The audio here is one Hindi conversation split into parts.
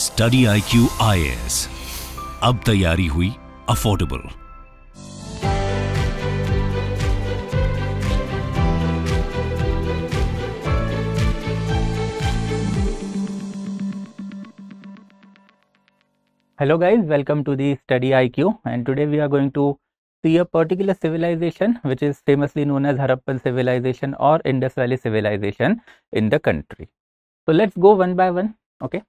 Study I Q I S अब तैयारी हुई affordable hello guys welcome to the study I Q and today we are going to see a particular civilisation which is famously known as Harappan civilisation और Indus valley civilisation in the country तो let's go one by one okay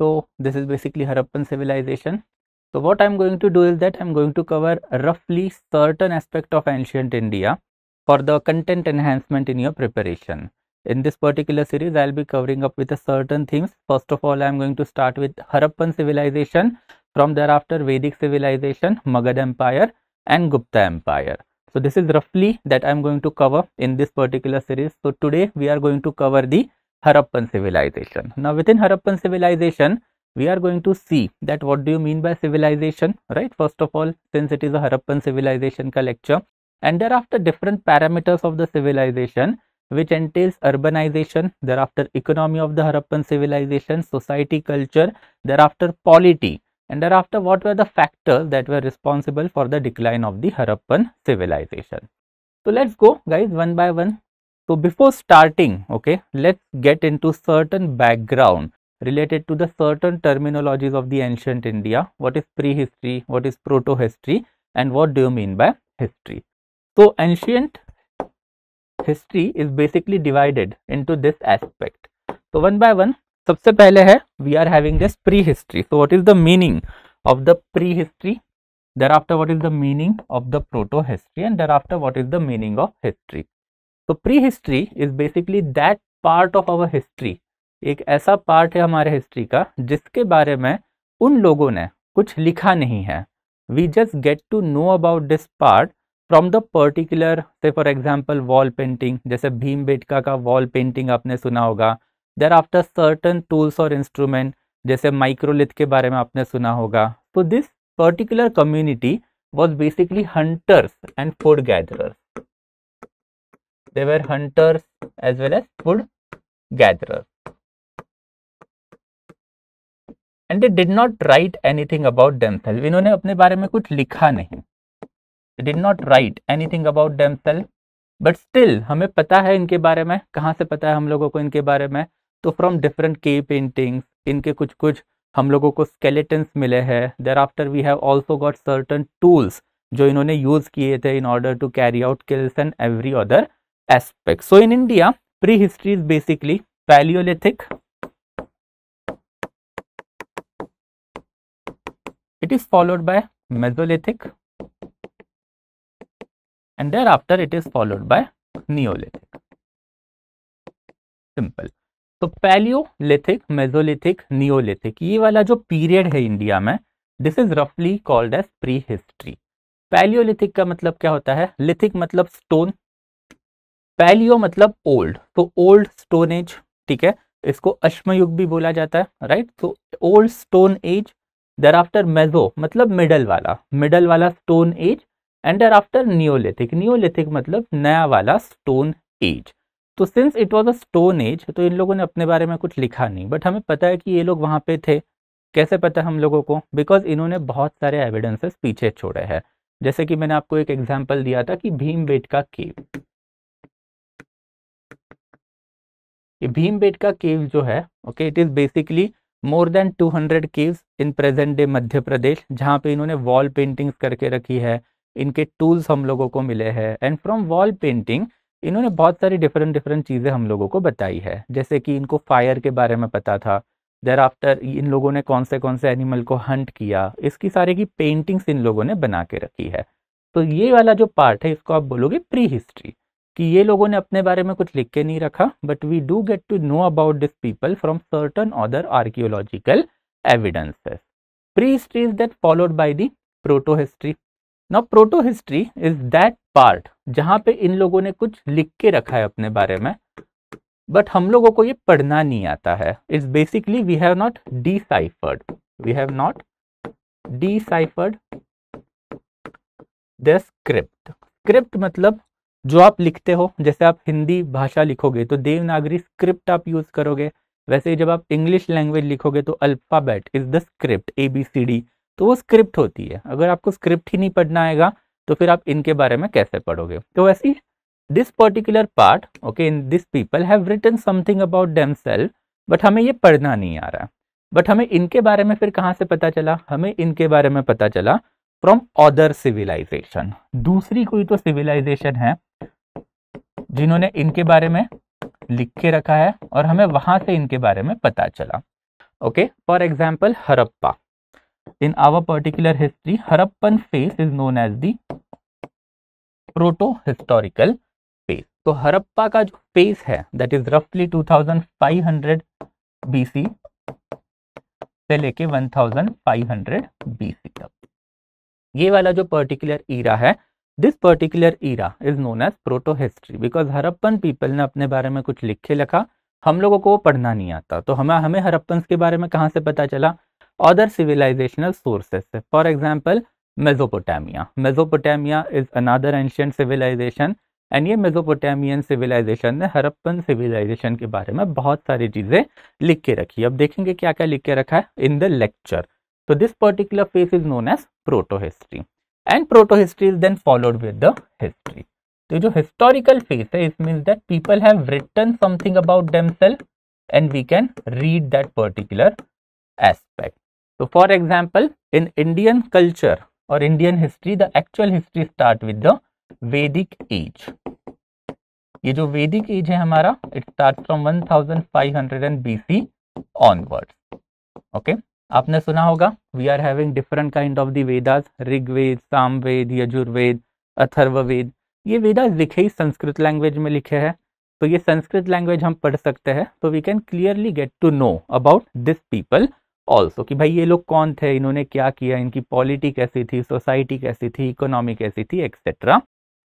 So this is basically Harappan civilization. So what I'm going to do is that I'm going to cover roughly certain aspect of ancient India for the content enhancement in your preparation. In this particular series, I'll be covering up with a certain themes. First of all, I'm going to start with Harappan civilization, from thereafter Vedic civilization, Magad Empire and Gupta Empire. So this is roughly that I'm going to cover in this particular series. So today we are going to cover the Harappan civilization. Now within Harappan civilization, we are going to see that what do you mean by civilization, right? First of all, since it is a Harappan civilization ka lecture and thereafter different parameters of the civilization which entails urbanization, thereafter economy of the Harappan civilization, society, culture, thereafter polity and thereafter what were the factors that were responsible for the decline of the Harappan civilization. So let's go guys one by one so before starting, okay, let's get into certain background related to the certain terminologies of the ancient India. What is prehistory? What is proto-history? And what do you mean by history? So ancient history is basically divided into this aspect. So one by one, सबसे पहले है, we are having this prehistory. So what is the meaning of the prehistory? Thereafter, what is the meaning of the proto-history? And thereafter, what is the meaning of history? तो prehistory is basically that part of our history एक ऐसा पार्ट है हमारे हिस्ट्री का जिसके बारे में उन लोगों ने कुछ लिखा नहीं है we just get to know about this part from the particular से फॉर एग्जाम्पल वॉल पेंटिंग जैसे भीम बेटका का वॉल पेंटिंग आपने सुना होगा देर आफ्टर सर्टन टूल्स और इंस्ट्रूमेंट जैसे माइक्रोलिथ के बारे में आपने सुना होगा तो this particular community was basically hunters and food gather They were hunters as well as food gatherers. And they did not write anything about themselves इन्होंने अपने बारे में कुछ लिखा नहीं did not write anything about themselves but still हमें पता है इनके बारे में कहाँ से पता है हम लोगों को इनके बारे में तो फ्रॉम डिफरेंट के पेंटिंग्स इनके कुछ कुछ हम लोगों को स्केलेटन्स मिले हैं there after we have also got certain tools जो इन्होंने यूज़ किए थे in order to carry out kills and every other aspects. So in India, prehistory is basically Paleolithic. It is followed by Mesolithic and thereafter it is followed by Neolithic. Simple. तो पैलियोलिथिक मेजोलिथिक नियोलिथिक ये वाला जो पीरियड है इंडिया में दिस इज रफली called as prehistory paleolithic का मतलब क्या होता है लिथिक मतलब स्टोन पैलियो मतलब ओल्ड तो ओल्ड स्टोन एज ठीक है इसको अश्मयुग भी बोला जाता है राइट तो old stone age thereafter meso मतलब मिडल वाला मिडल वाला stone age and there thereafter neolithic neolithic मतलब नया वाला स्टोन एज तो since it was a stone age तो इन लोगों ने अपने बारे में कुछ लिखा नहीं बट हमें पता है कि ये लोग वहाँ पे थे कैसे पता हम लोगों को बिकॉज इन्होंने बहुत सारे एविडेंसेस पीछे छोड़े हैं जैसे कि मैंने आपको एक एग्जाम्पल दिया था कि भीम बेट का केव ये का केव जो है okay it is basically more than 200 caves in present day Madhya Pradesh जहाँ पे इन्होंने वॉल पेंटिंग्स करके रखी है इनके टूल्स हम लोगों को मिले हैं एंड फ्रॉम वॉल पेंटिंग इन्होंने बहुत सारी डिफरेंट डिफरेंट चीज़ें हम लोगों को बताई है जैसे कि इनको फायर के बारे में पता था देर आफ्टर इन लोगों ने कौन से कौन से एनिमल को हंट किया इसकी सारे की पेंटिंग्स इन लोगों ने बना के रखी है तो ये वाला जो पार्ट है इसको आप बोलोगे प्री हिस्ट्री कि ये लोगों ने अपने बारे में कुछ लिख के नहीं रखा but we do get to know about this people from certain other archaeological evidences is that followed by the protohistory now protohistory is that part जहां पे इन लोगों ने कुछ लिख के रखा है अपने बारे में बट हम लोगों को ये पढ़ना नहीं आता है it's basically we have not deciphered we have not deciphered the script script मतलब जो आप लिखते हो जैसे आप हिंदी भाषा लिखोगे तो देवनागरी स्क्रिप्ट आप यूज़ करोगे वैसे जब आप इंग्लिश लैंग्वेज लिखोगे तो alphabet is the script A B C D तो वो स्क्रिप्ट होती है अगर आपको स्क्रिप्ट ही नहीं पढ़ना आएगा तो फिर आप इनके बारे में कैसे पढ़ोगे तो वैसे this particular part okay in this people have written something about them self but हमें ये पढ़ना नहीं आ रहा बट हमें इनके बारे में फिर कहाँ से पता चला हमें इनके बारे में पता चला फ्रॉम अदर सिविलाइजेशन दूसरी कोई तो सिविलाइजेशन है जिन्होंने इनके बारे में लिख के रखा है और हमें वहां से इनके बारे में पता चला okay for example Harappa in our particular history Harappan phase is known as the protohistorical phase तो हरप्पा का जो फेस है दैट इज रफली 2500 बीसी से लेके 1500 बीसी तक ये वाला जो पर्टिकुलर ईरा है this particular era is known as protohistory because Harappan people ने अपने बारे में कुछ लिख के हम लोगों को वो पढ़ना नहीं आता तो हमें हमें हरप्पन्स के बारे में कहाँ से पता चला अदर सिविलाइजेशनल सोर्सेस से for example Mesopotamia Mesopotamia is another ancient civilization and ये मेजोपोटामियन सिविलाइजेशन ने हरप्पन सिविलाइजेशन के बारे में बहुत सारी चीज़ें लिख के रखी अब देखेंगे क्या क्या लिख के रखा है इन द लेक्चर तो this particular phase is known as protohistory and proto-history is then followed with the history. So जो historical phase means that people have written something about themselves and we can read that particular aspect. So for example, in Indian culture or Indian history, the actual history starts with the Vedic age. ये जो वैदिक एज है हमारा it start from 1500 BC onwards Okay. आपने सुना होगा we are having different kind of the Vedas Rigveda Samaveda Yajurveda Atharvaveda ये वेदास लिखे ही संस्कृत लैंग्वेज में लिखे हैं तो ये संस्कृत लैंग्वेज हम पढ़ सकते हैं तो we can clearly get to know about this people also कि भाई ये लोग कौन थे इन्होंने क्या किया इनकी पॉलिटी कैसी थी सोसाइटी कैसी थी इकोनॉमी कैसी थी etcetera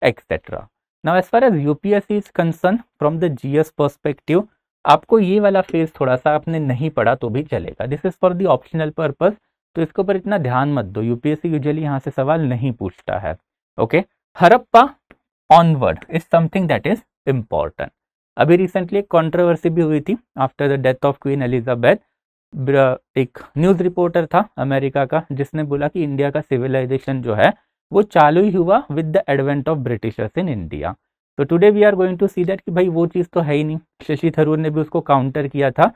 etcetera now as far as UPSC is concern from the GS perspective आपको ये वाला फेज थोड़ा सा आपने नहीं पढ़ा तो भी चलेगा this is for the optional purpose तो इसके ऊपर इतना ध्यान मत दो यूपीएससी यूजली यहाँ से सवाल नहीं पूछता है okay Harappa onward is something that is important अभी रिसेंटली एक कॉन्ट्रोवर्सी भी हुई थी after the death of Queen Elizabeth एक न्यूज़ रिपोर्टर था अमेरिका का जिसने बोला कि इंडिया का सिविलाइजेशन जो है वो चालू ही हुआ with the advent of Britishers in India तो today we are going to see that कि भाई वो चीज़ तो है ही नहीं शशि थरूर ने भी उसको काउंटर किया था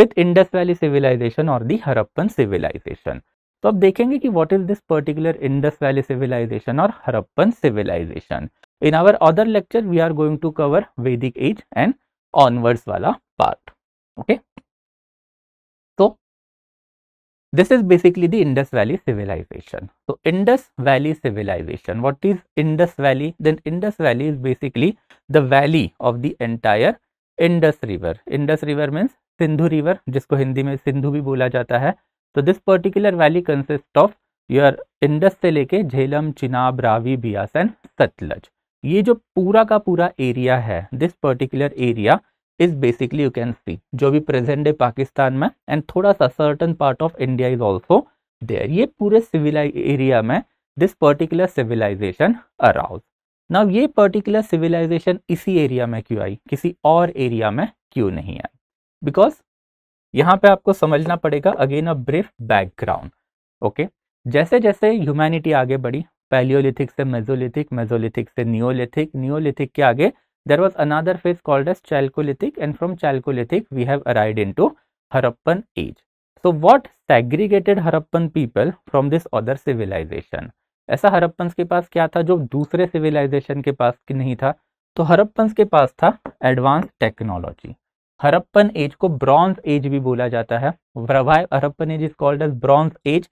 विथ इंडस वैली सिविलाइजेशन और दी हरप्पन सिविलाइजेशन तो अब देखेंगे कि what is this particular Indus valley civilization और Harappan civilization in our other lecture we are going to cover Vedic age and onwards वाला part okay okay? this is basically the Indus Valley civilization. So Indus Valley civilization. What is Indus Valley? Then Indus Valley is basically the valley of the entire Indus River. Indus River means Sindhu River, jisko hindi mein sindhu bhi bola jata hai So this particular valley consists of your Indus se leke jhelum Chenab, ravi bias and satluj ये जो पूरा का पूरा एरिया है, this particular area is basically you can see जो भी प्रेजेंट है पाकिस्तान में एंड थोड़ा सा certain part of India is also there ये पूरे सिविलाइज एरिया में this particular civilization arouse now ये पर्टिकुलर सिविलाइजेशन इसी एरिया में क्यों आई किसी और एरिया में क्यों नहीं आई बिकॉज यहाँ पे आपको समझना पड़ेगा again a brief background okay जैसे जैसे ह्यूमैनिटी आगे बढ़ी पैलियोलिथिक से मेजोलिथिक मेजोलिथिक से नियोलिथिक नियोलिथिक के आगे there was another phase called as Chalcolithic and from Chalcolithic we have arrived into Harappan age. So what segregated Harappan people from this other civilization? aisa harappans ke paas kya tha jo dusre civilization ke paas ki nahi tha to harappans ke paas tha advanced technology harappan age ko bronze age bhi bola jata hai है harappan age is called as bronze age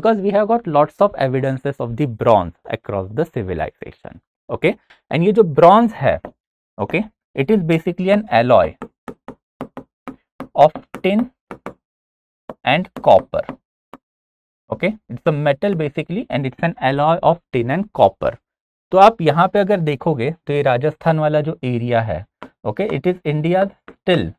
because we have got lots of evidences of the bronze across the civilization okay and ye jo bronze hai okay it is basically an alloy of tin and copper okay it's a metal basically and it's an alloy of tin and copper तो आप यहाँ पे अगर देखोगे तो ये राजस्थान वाला जो एरिया है okay it is India still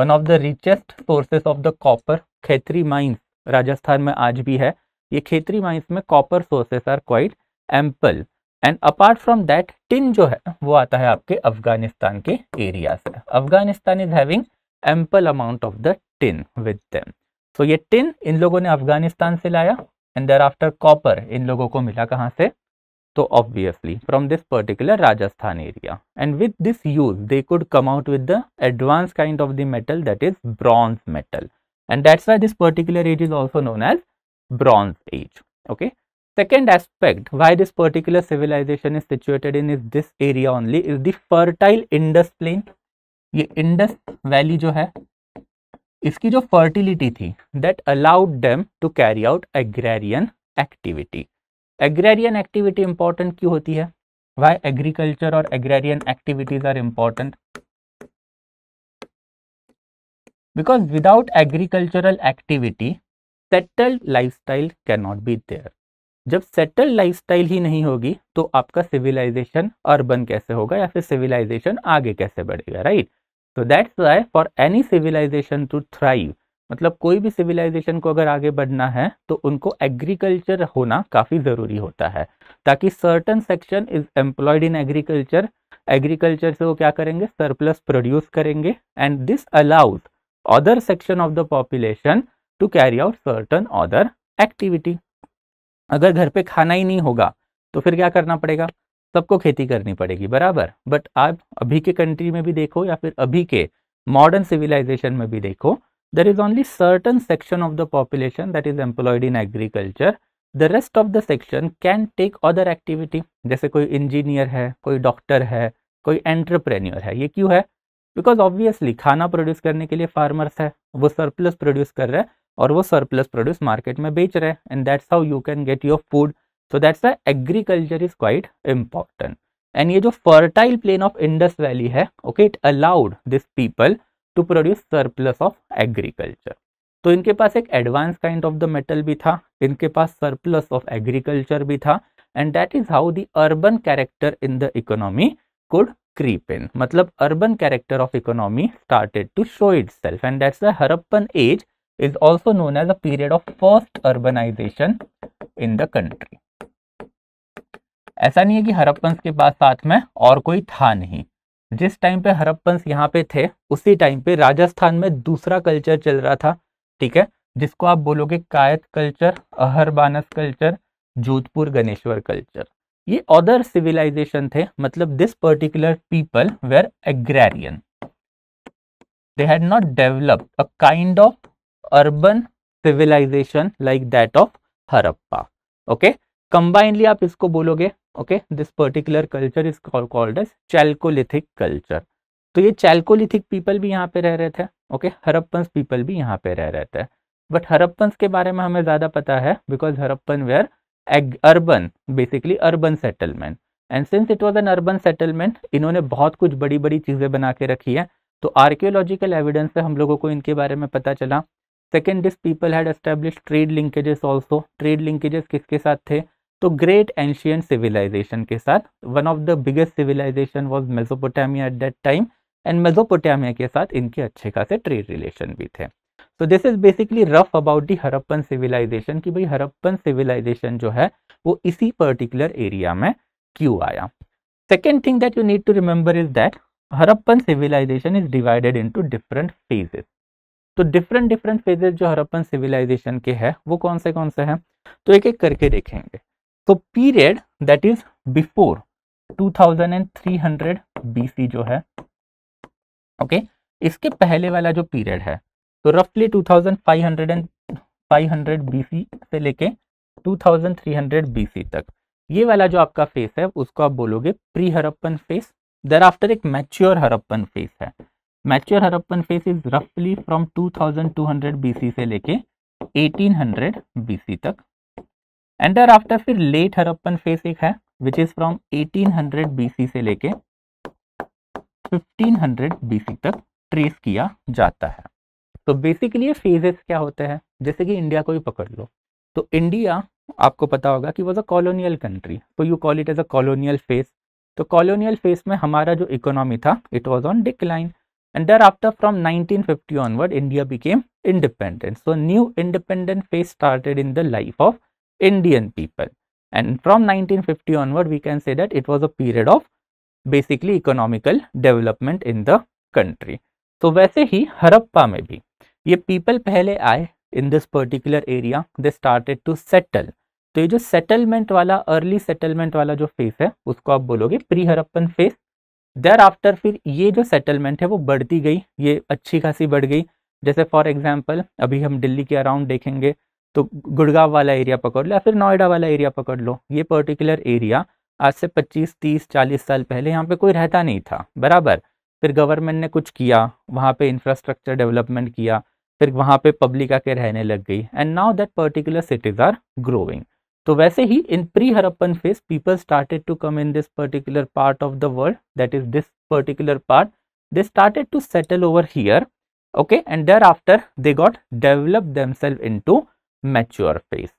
one of the richest sources of the copper Khetri mines Rajasthan में आज भी है ये खेतरी माइंस में copper sources are quite ample and apart from that tin जो है वो आता है आपके अफगानिस्तान के एरिया से Afghanistan is having ample amount of the tin with them so ये टिन इन लोगों ने अफगानिस्तान से लाया एंड देर आफ्टर कॉपर इन लोगों को मिला कहाँ से तो obviously from this particular Rajasthan area and with this use they could come out with the advance kind of the metal that is bronze metal and that's why this particular age is also known as bronze as okay Second aspect why this particular civilization is situated in this area only is the fertile Indus plain. The Indus valley जो है इसकी fertility थी that allowed them to carry out agrarian activity. Agrarian activity important Why agriculture or agrarian activities are important? Because without agricultural activity, settled lifestyle cannot be there. जब सेटल लाइफस्टाइल ही नहीं होगी तो आपका सिविलाइजेशन अर्बन कैसे होगा या फिर सिविलाइजेशन आगे कैसे बढ़ेगा राइट तो that's why for any civilization to thrive मतलब कोई भी सिविलाइजेशन को अगर आगे बढ़ना है तो उनको एग्रीकल्चर होना काफ़ी ज़रूरी होता है ताकि certain section is employed in agriculture agriculture से वो क्या करेंगे सरप्लस प्रोड्यूस करेंगे and this allows other section of the population to carry out certain other activity अगर घर पे खाना ही नहीं होगा तो फिर क्या करना पड़ेगा सबको खेती करनी पड़ेगी बराबर बट आप अभी के कंट्री में भी देखो या फिर अभी के मॉडर्न सिविलाइजेशन में भी देखो there is only certain section of the population that is employed in agriculture the rest of the section can take other activity जैसे कोई इंजीनियर है कोई डॉक्टर है कोई एंटरप्रेन्योर है ये क्यों है बिकॉज ऑब्वियसली खाना प्रोड्यूस करने के लिए फार्मर्स है वो सरप्लस प्रोड्यूस कर रहे हैं और वो सरप्लस प्रोड्यूस मार्केट में बेच रहे हैं and that's how you can get your food so that's why agriculture is quite important and ये जो fertile plain of Indus valley है okay it allowed this people to produce surplus of agriculture तो इनके पास एक advance kind of the metal भी था इनके पास सरप्लस ऑफ एग्रीकल्चर भी था and that is how the urban character in the economy could creep in मतलब urban character of economy started to show itself and that's the harappan age is also known as a period of first urbanization in the country. ऐसा नहीं है कि हरप्पंस के पास साथ में और कोई था नहीं जिस टाइम पे हरप्पन्स यहाँ पे थे उसी टाइम पे राजस्थान में दूसरा कल्चर चल रहा था ठीक है जिसको आप बोलोगे Kayatha culture Ahar Banas culture Jodhpur Ganeshwar culture ये अदर सिविलाइजेशन थे मतलब this particular people were agrarian they had not developed a kind of urban civilization like that of Harappa okay combinedly आप इसको बोलोगे this particular culture is call called as chalcolithic culture तो ये चैल्कोलिथिक पीपल भी यहाँ पे रह रहे थे ओके हरप्पन्स पीपल भी यहाँ पे रह रहे थे बट हरप्पन्स के बारे में हमें ज़्यादा पता है because Harappan were urban basically urban settlement and since it was an urban settlement इन्होंने बहुत कुछ बड़ी बड़ी चीज़ें बना के रखी है तो आर्क्योलॉजिकल एविडेंस से हम लोगों को इनके बारे में पता चला second this people had establish trade linkages also trade linkages किसके साथ थे तो ग्रेट एंशियन सिविलाइजेशन के साथ one of the biggest civilization was Mesopotamia at that time and Mesopotamia के साथ इनके अच्छे खासे ट्रेड रिलेशन भी थे तो this is basically rough about the Harappan civilization कि भाई हरप्पन सिविलाइजेशन जो है वो इसी पर्टिकुलर एरिया में क्यों आया second thing that you need to remember is that Harappan civilization is divided to different phases तो डिफरेंट डिफरेंट फेजेस जो हरप्पन सिविलाइजेशन के है वो कौन से कौन से हैं तो एक एक करके देखेंगे तो period that is before 2300 BC जो है ओके okay? इसके पहले वाला जो पीरियड है तो रफली 2500 500 बीसी से लेके 2300 बीसी तक ये वाला जो आपका फेस है उसको आप बोलोगे pre Harappan phase thereafter एक मैच्योर हरप्पन फेस है मैच्योर हरप्पन फेस इज रफली फ्रॉम 2200 बीसी से लेके 1800 बीसी तक एंड दर आफ्टर फिर लेट हरप्पन फेस एक है विच इज फ्रॉम 1800 बीसी से लेके 1500 बीसी तक ट्रेस किया जाता है तो बेसिकली फेजेस क्या होते हैं जैसे कि इंडिया को ही पकड़ लो तो इंडिया आपको पता होगा कि वॉज अ कॉलोनियल कंट्री तो you call it as a colonial phase तो कॉलोनियल फेस में हमारा जो इकोनॉमी था it was on decline and thereafter from 1950 onward India became independent. So new independent phase started in the life of Indian people and from 1950 onward we can say that it was a period of basically economical development in the country. So वैसे ही हरप्पा में भी ये people पहले आए in this particular area they started to settle तो ये जो settlement वाला early settlement वाला जो phase है उसको आप बोलोगे pre pre-Harappan phase there after फिर ये जो सेटलमेंट है वो बढ़ती गई ये अच्छी खासी बढ़ गई जैसे फॉर एग्जाम्पल अभी हम दिल्ली के अराउंड देखेंगे तो गुड़गांव वाला एरिया पकड़ लो या फिर नोएडा वाला एरिया पकड़ लो ये पर्टिकुलर एरिया आज से 25, 30, 40 साल पहले यहाँ पे कोई रहता नहीं था बराबर फिर गवर्नमेंट ने कुछ किया वहाँ पे इंफ्रास्ट्रक्चर डेवलपमेंट किया फिर वहाँ पे पब्लिक आके रहने लग गई and now that particular cities are growing तो वैसे ही in pre Harappan phase people started to come in this particular part of the world that is this particular part they started to settle over here okay and डर thereafter they got develop themselves into mature phase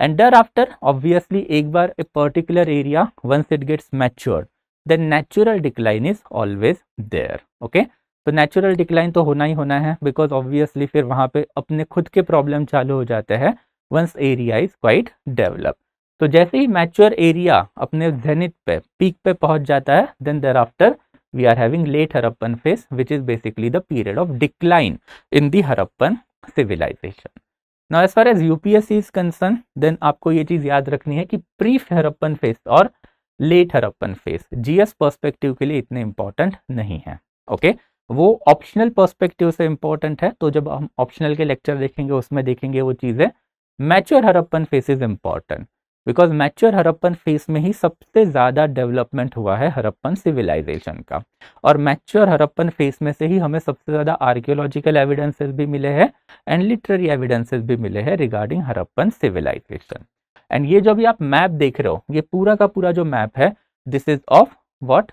and डर आफ्टर ऑब्वियसली एक बार a particular area once it gets mature the natural decline is always there okay तो नेचुरल डिक्लाइन तो होना ही होना है बिकॉज ऑब्वियसली फिर वहां पे अपने खुद के प्रॉब्लम चालू हो जाते हैं once area is quite develop तो जैसे ही मैच्योर एरिया अपने जेनिथ पे पीक पे पहुंच जाता है then there after we are having late Harappan phase which is basically the period of decline in the Harappan civilization now as far as UPSC is concern then आपको ये चीज याद रखनी है कि प्री हरप्पन फेस और late Harappan phase GS perspective के लिए इतने इंपॉर्टेंट नहीं है ओके okay? वो ऑप्शनल पर्सपेक्टिव से इंपॉर्टेंट है तो जब हम ऑप्शनल के लेक्चर देखेंगे उसमें देखेंगे वो चीज़ें mature Harappan phase is important because mature Harappan phase में ही सबसे ज़्यादा डेवलपमेंट हुआ है हरप्पन सिविलाइजेशन का और मैच्योर हरप्पन फेस में से ही हमें सबसे ज़्यादा आर्कियोलॉजिकल एविडेंसेस भी मिले हैं एंड लिटरेरी एविडेंसेस भी मिले हैं रिगार्डिंग हरप्पन सिविलाइजेशन एंड ये जो भी आप मैप देख रहे हो ये पूरा का पूरा जो मैप है this is of what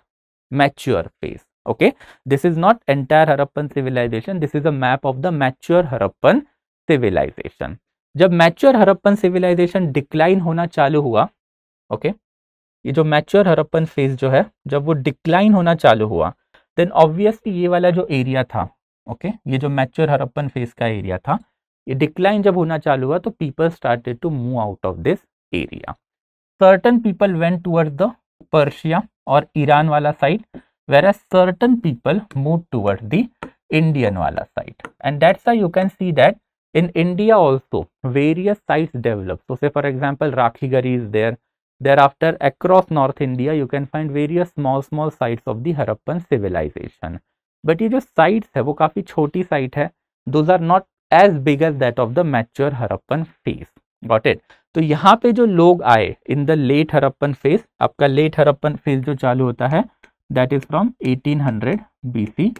mature phase okay this is not entire Harappan civilization this is a map of the mature Harappan civilization जब मैच्योर हरप्पन सिविलाइजेशन डिक्लाइन होना चालू हुआ ओके ये जो मैच्योर हरप्पन फेज जो है जब वो डिक्लाइन होना चालू हुआ देन ऑब्वियसली ये वाला जो एरिया था ओके okay, ये जो मैच्योर हरप्पन फेज का एरिया था ये डिक्लाइन जब होना चालू हुआ तो people started to move out of this area certain people went toward the Persia और ईरान वाला side were are certain people move toward the Indian वाला side and that's I you can see that In India also, various sites develop. So say for example, Rakhigari is there. Thereafter, across North India, you can find various small small sites of the Harappan civilization. But ये जो साइट्स है वो काफ़ी छोटी साइट है those are not as big as that of the mature Harappan phase got it तो यहाँ पे जो लोग आए in the late Harappan phase आपका लेट हरप्पन फेस जो चालू होता है that is from 1800 BC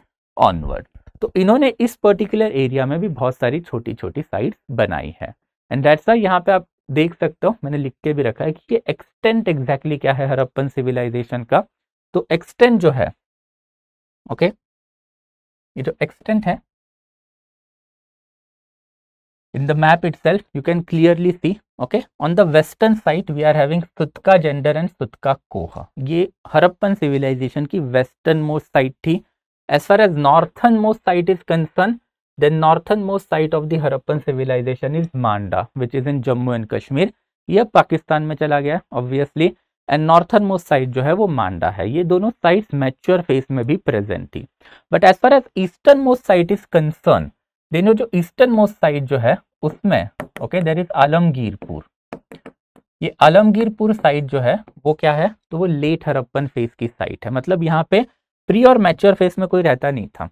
onward तो इन्होंने इस पर्टिकुलर एरिया में भी बहुत सारी छोटी छोटी साइट्स बनाई है एंड दैट्स आई यहाँ पे आप देख सकते हो मैंने लिख के भी रखा है कि ये एक्सटेंट एग्जैक्टली क्या है हरप्पन सिविलाइजेशन का तो एक्सटेंट जो है ओके okay, ये जो एक्सटेंट है in the map itself you can clearly see okay on the western side we are having सुतका gender and Sotka Koh ये हरप्पन सिविलाइजेशन की वेस्टर्न मोस्ट साइट थी as far as northernmost site is concerned, then northernmost site of the Harappan civilization is Manda which is in Jammu and Kashmir. यह पाकिस्तान में चला गया obviously and northern most site जो है वो मांडा है ये दोनों साइट मेच्योर फेस में भी प्रेजेंट थी but as far as eastern most site is concern देखो जो ईस्टर्न मोस्ट साइट जो है उसमें ओके देर इज आलमगीरपुर ये आलमगीरपुर साइट जो है वो क्या है तो वो लेट हरप्पन फेज की साइट है मतलब यहाँ पे प्री और मैच्योर फेज में कोई रहता नहीं था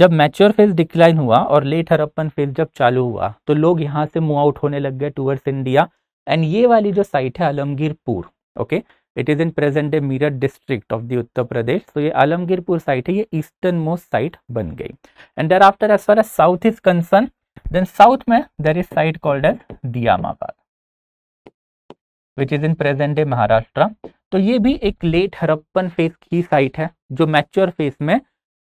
जब मैच्योर फेज डिक्लाइन हुआ और लेट हरप्पन फेज जब चालू हुआ तो लोग यहाँ से मूव आउट होने लग गए टूवर्ड्स इंडिया एंड ये वाली जो साइट है Alamgirpur okay it is in present a Meerut district of the Uttar Pradesh तो ये आलमगीरपुर साइट है ये ईस्टर्न मोस्ट साइट बन गई and there after as far as south is concern then south में there is site called as Daimabad which is in present a Maharashtra तो ये भी एक लेट हरप्पन फेस की साइट है जो मैच्योर फेस में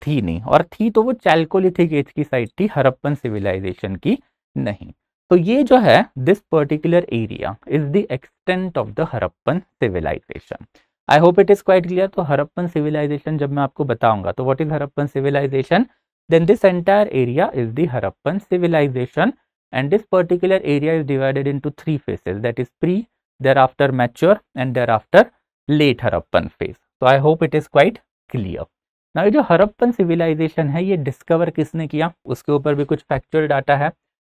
थी नहीं और थी तो वो चैल्कोलिथिक एज की साइट थी हरप्पन सिविलाइजेशन की नहीं तो ये जो है this particular area is the extent of the Harappan civilisation I hope it is quite clear तो हरप्पन सिविलाइजेशन जब मैं आपको बताऊंगा तो what is Harappan civilization area is the Harappan civilisation and this particular area is divided into three phases that is pre there after mature and there after late Harappan phase तो I hope it is quite clear ना ये जो हरप्पन सिविलाइजेशन है ये डिस्कवर किसने किया उसके ऊपर भी कुछ फैक्चुअल डाटा है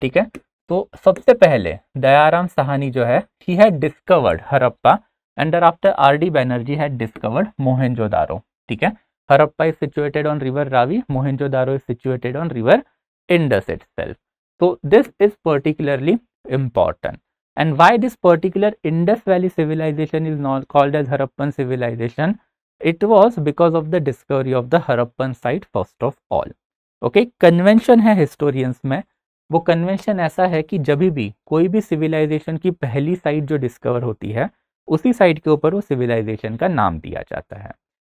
ठीक है तो सबसे पहले दयाराम सहानी जो है ही है discovered Harappa and after R D Banerjee है डिस्कवर्ड मोहनजोदारो ठीक है Harappa is situated on river Ravi Mohenjodaro is situated on river Indus it तो this is particularly important and why this particular indus valley civilization is not called as harappan civilization it was because of the discovery of the harappan site first of all okay okay? Convention है हिस्टोरियंस में वो कन्वेंशन ऐसा है कि जब भी कोई भी सिविलाइजेशन की पहली साइट जो डिस्कवर होती है उसी साइट के ऊपर वो सिविलाइजेशन का नाम दिया जाता है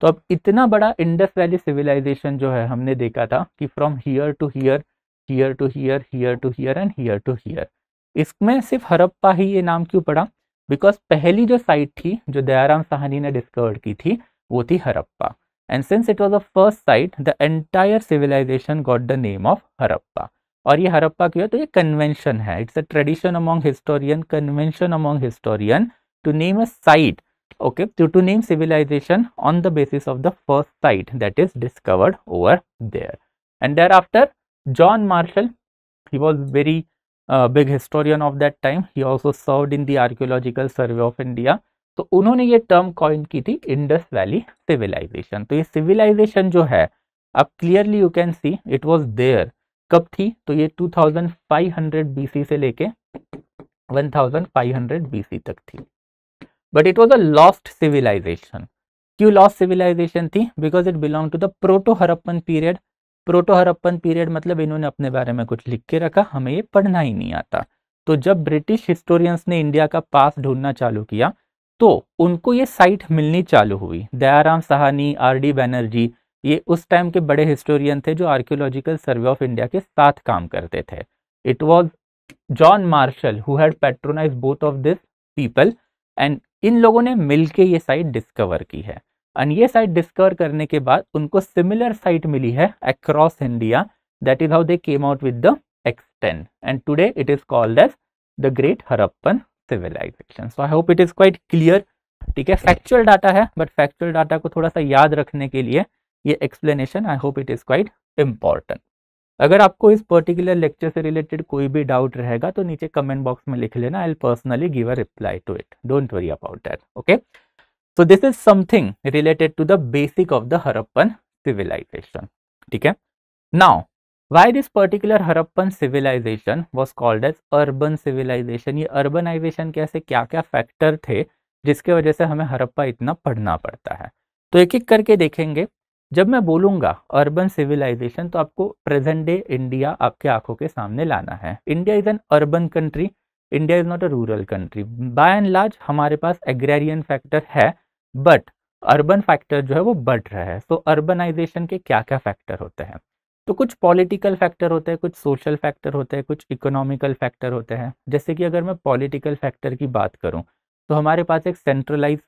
तो अब इतना बड़ा इंडस वैली सिविलाइजेशन जो है हमने देखा था कि from here to here here to here here to here and here to here इसमें सिर्फ हरप्पा ही ये नाम क्यों पड़ा बिकॉज पहली जो साइट थी जो दयाराम साहनी ने डिस्कवर की थी वो थी Harappa and since it was a first site the entire civilization got the name of Harappa और ये हरप्पा क्यों है तो ये कन्वेंशन है it's a tradition among historian convention among historian to name a site to to name civilization on the basis of the first site that is discovered over there and there after John Marshall he was very big historian of that time he also also in the the survey of India तो उन्होंने ये टर्म कॉइन की थी इंडस वैली सिविलाइजेशन तो ये सिविलाइजेशन जो है अब clearly you can see it was there कब थी तो ये 2500 BC से लेके 1500 BC तक थी but it was a lost civilization क्यों लॉस्ट सिविलाइजेशन थी because it belong to the proto Harappan period proto Harappan period मतलब इन्होंने अपने बारे में कुछ लिख के रखा हमें ये पढ़ना ही नहीं आता तो जब ब्रिटिश हिस्टोरियंस ने इंडिया का पास ढूंढना चालू किया तो उनको ये साइट मिलनी चालू हुई दयाराम सहानी आर डी बैनर्जी ये उस टाइम के बड़े हिस्टोरियन थे जो आर्कियोलॉजिकल सर्वे ऑफ इंडिया के साथ काम करते थे it was John Marshall who had patronize both of this people and इन लोगों ने मिलके ये साइट डिस्कवर की है एंड ये साइट डिस्कवर करने के बाद उनको सिमिलर साइट मिली है across India that is how they came out with the extent and today it is called as the great Harappan civilization so I hope it is quite clear ठीक है फैक्चुअल डाटा है बट फैक्चुअल डाटा को थोड़ा सा याद रखने के लिए ये explanation I hope it is quite important अगर आपको इस पर्टिकुलर लेक्चर से रिलेटेड कोई भी डाउट रहेगा तो नीचे कमेंट बॉक्स में लिख लेना I personally give a reply to it don't worry about that okay so this is something related to the basic of the Harappan civilization ठीक है now why this particular Harappan civilisation was called as urban civilization ये अर्बनाइजेशन के ऐसे क्या क्या फैक्टर थे जिसके वजह से हमें हरप्पा इतना पढ़ना पड़ता है तो एक एक करके देखेंगे जब मैं बोलूंगा अर्बन सिविलाइजेशन तो आपको प्रेजेंट डे इंडिया आपके आंखों के सामने लाना है India is an urban country India is not a rural country by and large हमारे पास एग्रेरियन फैक्टर है बट अर्बन फैक्टर जो है वो बढ़ रहा है so, अर्बनाइजेशन के क्या क्या फैक्टर होते हैं तो कुछ पॉलिटिकल फैक्टर होते हैं कुछ सोशल फैक्टर होते हैं कुछ इकोनॉमिकल फैक्टर होते हैं जैसे कि अगर मैं पॉलिटिकल फैक्टर की बात करूं तो हमारे पास एक सेंट्रलाइज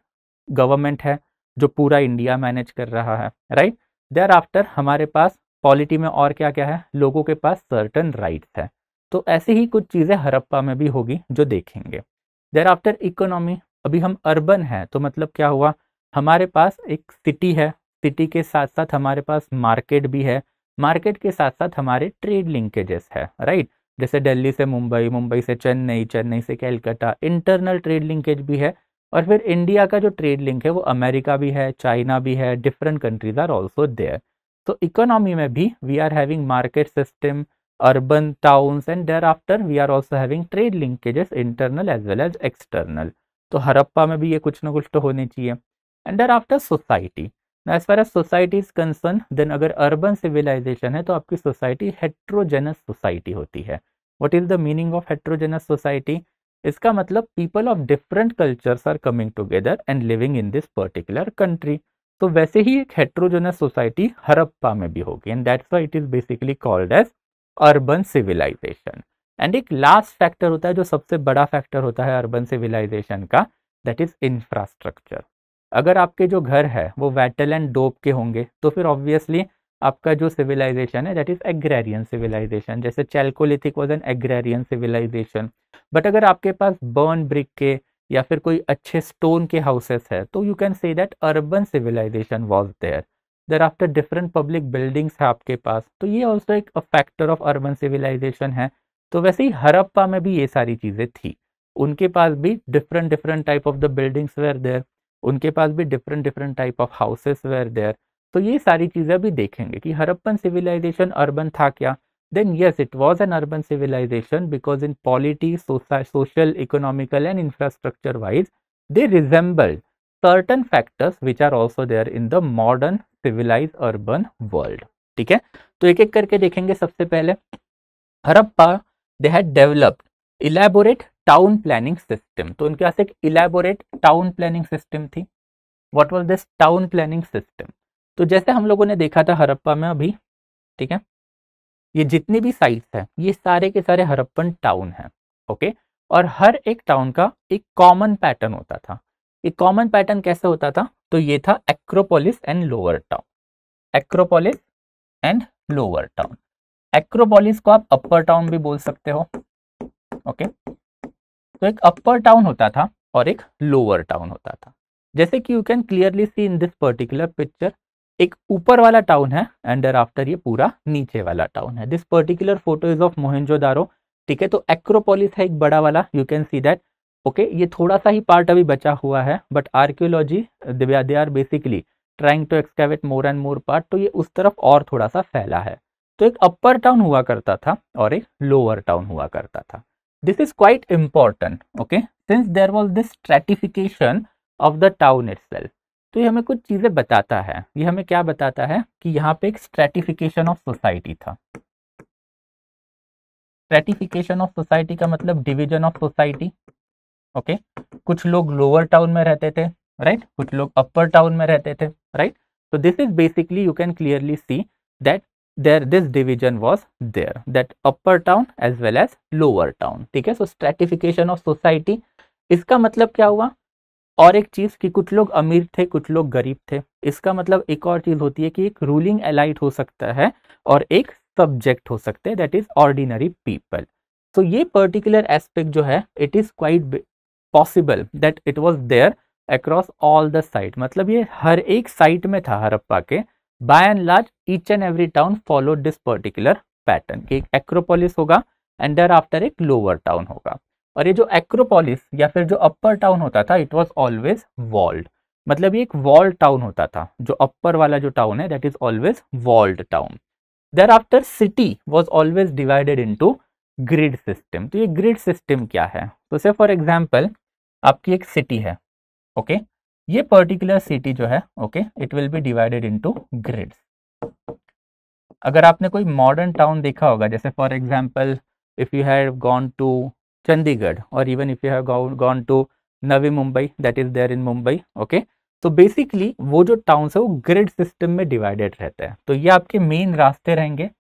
गवर्नमेंट है जो पूरा इंडिया मैनेज कर रहा है राइट देर आफ्टर हमारे पास पॉलिटी में और क्या क्या है लोगों के पास सर्टन राइट्स है तो ऐसे ही कुछ चीज़ें हरप्पा में भी होगी जो देखेंगे देर आफ्टर इकोनॉमी अभी हम अर्बन हैं तो मतलब क्या हुआ हमारे पास एक सिटी है सिटी के साथ साथ हमारे पास मार्केट भी है मार्केट के साथ साथ हमारे ट्रेड लिंकेजेस है राइट जैसे दिल्ली से मुंबई मुंबई से चेन्नई चेन्नई से कैलकाटा इंटरनल ट्रेड लिंकेज भी है और फिर इंडिया का जो ट्रेड लिंक है वो अमेरिका भी है चाइना भी है different countries are also there तो इकोनॉमी में भी we are having market system urban towns and there after we are also having trade linkages internal as well as external तो हरप्पा में भी ये कुछ ना कुछ तो होने चाहिए and there after society as far as society is concern then अगर अर्बन सिविलाइजेशन है तो आपकी सोसाइटी हेट्रोजेनस सोसाइटी होती है what is the meaning of heterogeneous society इसका मतलब people of different cultures are coming together and living in this particular country तो वैसे ही एक हेट्रोजेनस सोसाइटी हरप्पा में भी होगी and that's why it is basically called as urban civilization and एक लास्ट फैक्टर होता है जो सबसे बड़ा फैक्टर होता है अर्बन सिविलाइजेशन का दैट इज इंफ्रास्ट्रक्चर अगर आपके जो घर है वो वेटल एंड डोप के होंगे तो फिर ऑब्वियसली आपका जो सिविलाइजेशन है दैट इज एग्रेरियन सिविलाइजेशन जैसे chalcolithic was an agrarian civilization but अगर आपके पास बर्न ब्रिक के या फिर कोई अच्छे स्टोन के हाउसेस है तो you can say that urban civilization was there there after different public buildings है आपके पास तो ये ऑल्सो एक फैक्टर ऑफ अर्बन सिविलाइजेशन है तो वैसे ही हरप्पा में भी ये सारी चीजें थी उनके पास भी different different type of the buildings were there उनके पास भी different different type of houses were there तो ये सारी चीजें भी देखेंगे कि हरप्पन सिविलाइजेशन अर्बन था क्या then yes it was an urban civilization because in polity social economical and infrastructure wise they resemble certain factors which are also there in the modern civilize urban world ठीक है तो एक एक करके देखेंगे सबसे पहले Harappa they had developed elaborate town planning system तो उनके पास एक इलेबोरेट टाउन प्लानिंग सिस्टम थी what was this town planning system तो जैसे हम लोगों ने देखा था हरप्पा में अभी ठीक है ये जितनी भी साइट्स हैं ये सारे के सारे हरप्पन टाउन हैं ओके और हर एक टाउन का एक कॉमन पैटर्न होता था एक कॉमन पैटर्न कैसे होता था तो ये था acropolis and lower town acropolis and lower town acropolis को आप अपर टाउन भी बोल सकते हो ओके तो एक अपर टाउन होता था और एक लोअर टाउन होता था जैसे कि you can clearly see in this particular picture एक ऊपर वाला टाउन है एंड आफ्टर ये पूरा नीचे वाला टाउन है this particular photo is of Daro ठीक है तो एक्रोपोलिस है एक बड़ा वाला you can see that okay ये थोड़ा सा ही पार्ट अभी बचा हुआ है but archaeology they are basically trying to excavate more and more part तो ये उस तरफ और थोड़ा सा फैला है तो एक अपर टाउन हुआ करता था और एक लोअर टाउन हुआ करता था this is quite important okay since there was this stratification of the town it तो ये हमें कुछ चीज़ें बताता है ये हमें क्या बताता है कि यहाँ पे एक स्ट्रेटिफिकेशन ऑफ सोसाइटी था स्ट्रेटिफिकेशन ऑफ सोसाइटी का मतलब डिवीजन ऑफ सोसाइटी ओके कुछ लोग लोअर टाउन में रहते थे राइट right? कुछ लोग अपर टाउन में रहते थे राइट तो this is basically you can clearly see that there this division was there that upper town as well as lower town ठीक है सो स्ट्रेटिफिकेशन ऑफ सोसाइटी इसका मतलब क्या हुआ और एक चीज कि कुछ लोग अमीर थे कुछ लोग गरीब थे इसका मतलब एक और चीज होती है कि एक रूलिंग एलाइट हो सकता है और एक सब्जेक्ट हो सकते हैं that is ordinary people so ये पर्टिकुलर एस्पेक्ट जो है it is quite possible that it was there across all the site मतलब ये हर एक साइट में था हरप्पा के by and large each and every town follow this particular pattern एक एक्रोपोलिस होगा एंड देर आफ्टर एक लोअर टाउन होगा और ये जो एक्रोपोलिस या फिर जो अपर टाउन होता था इट वॉज ऑलवेज वॉल्ड मतलब ये एक वॉल्ड टाउन होता था जो अपर वाला जो टाउन है that is always walled town thereafter city was always divided into grid system तो ये ग्रिड सिस्टम क्या है तो से फॉर एग्जाम्पल आपकी एक सिटी है ओके okay? ये पर्टिकुलर सिटी जो है okay it will be divided into grids अगर आपने कोई मॉडर्न टाउन देखा होगा जैसे for example if you have gone to Chandigarh और even if you have gone to Navi Mumbai that is there in Mumbai okay तो बेसिकली वो जो टाउन है वो ग्रिड सिस्टम में डिवाइडेड रहते हैं तो ये आपके मेन रास्ते रहेंगे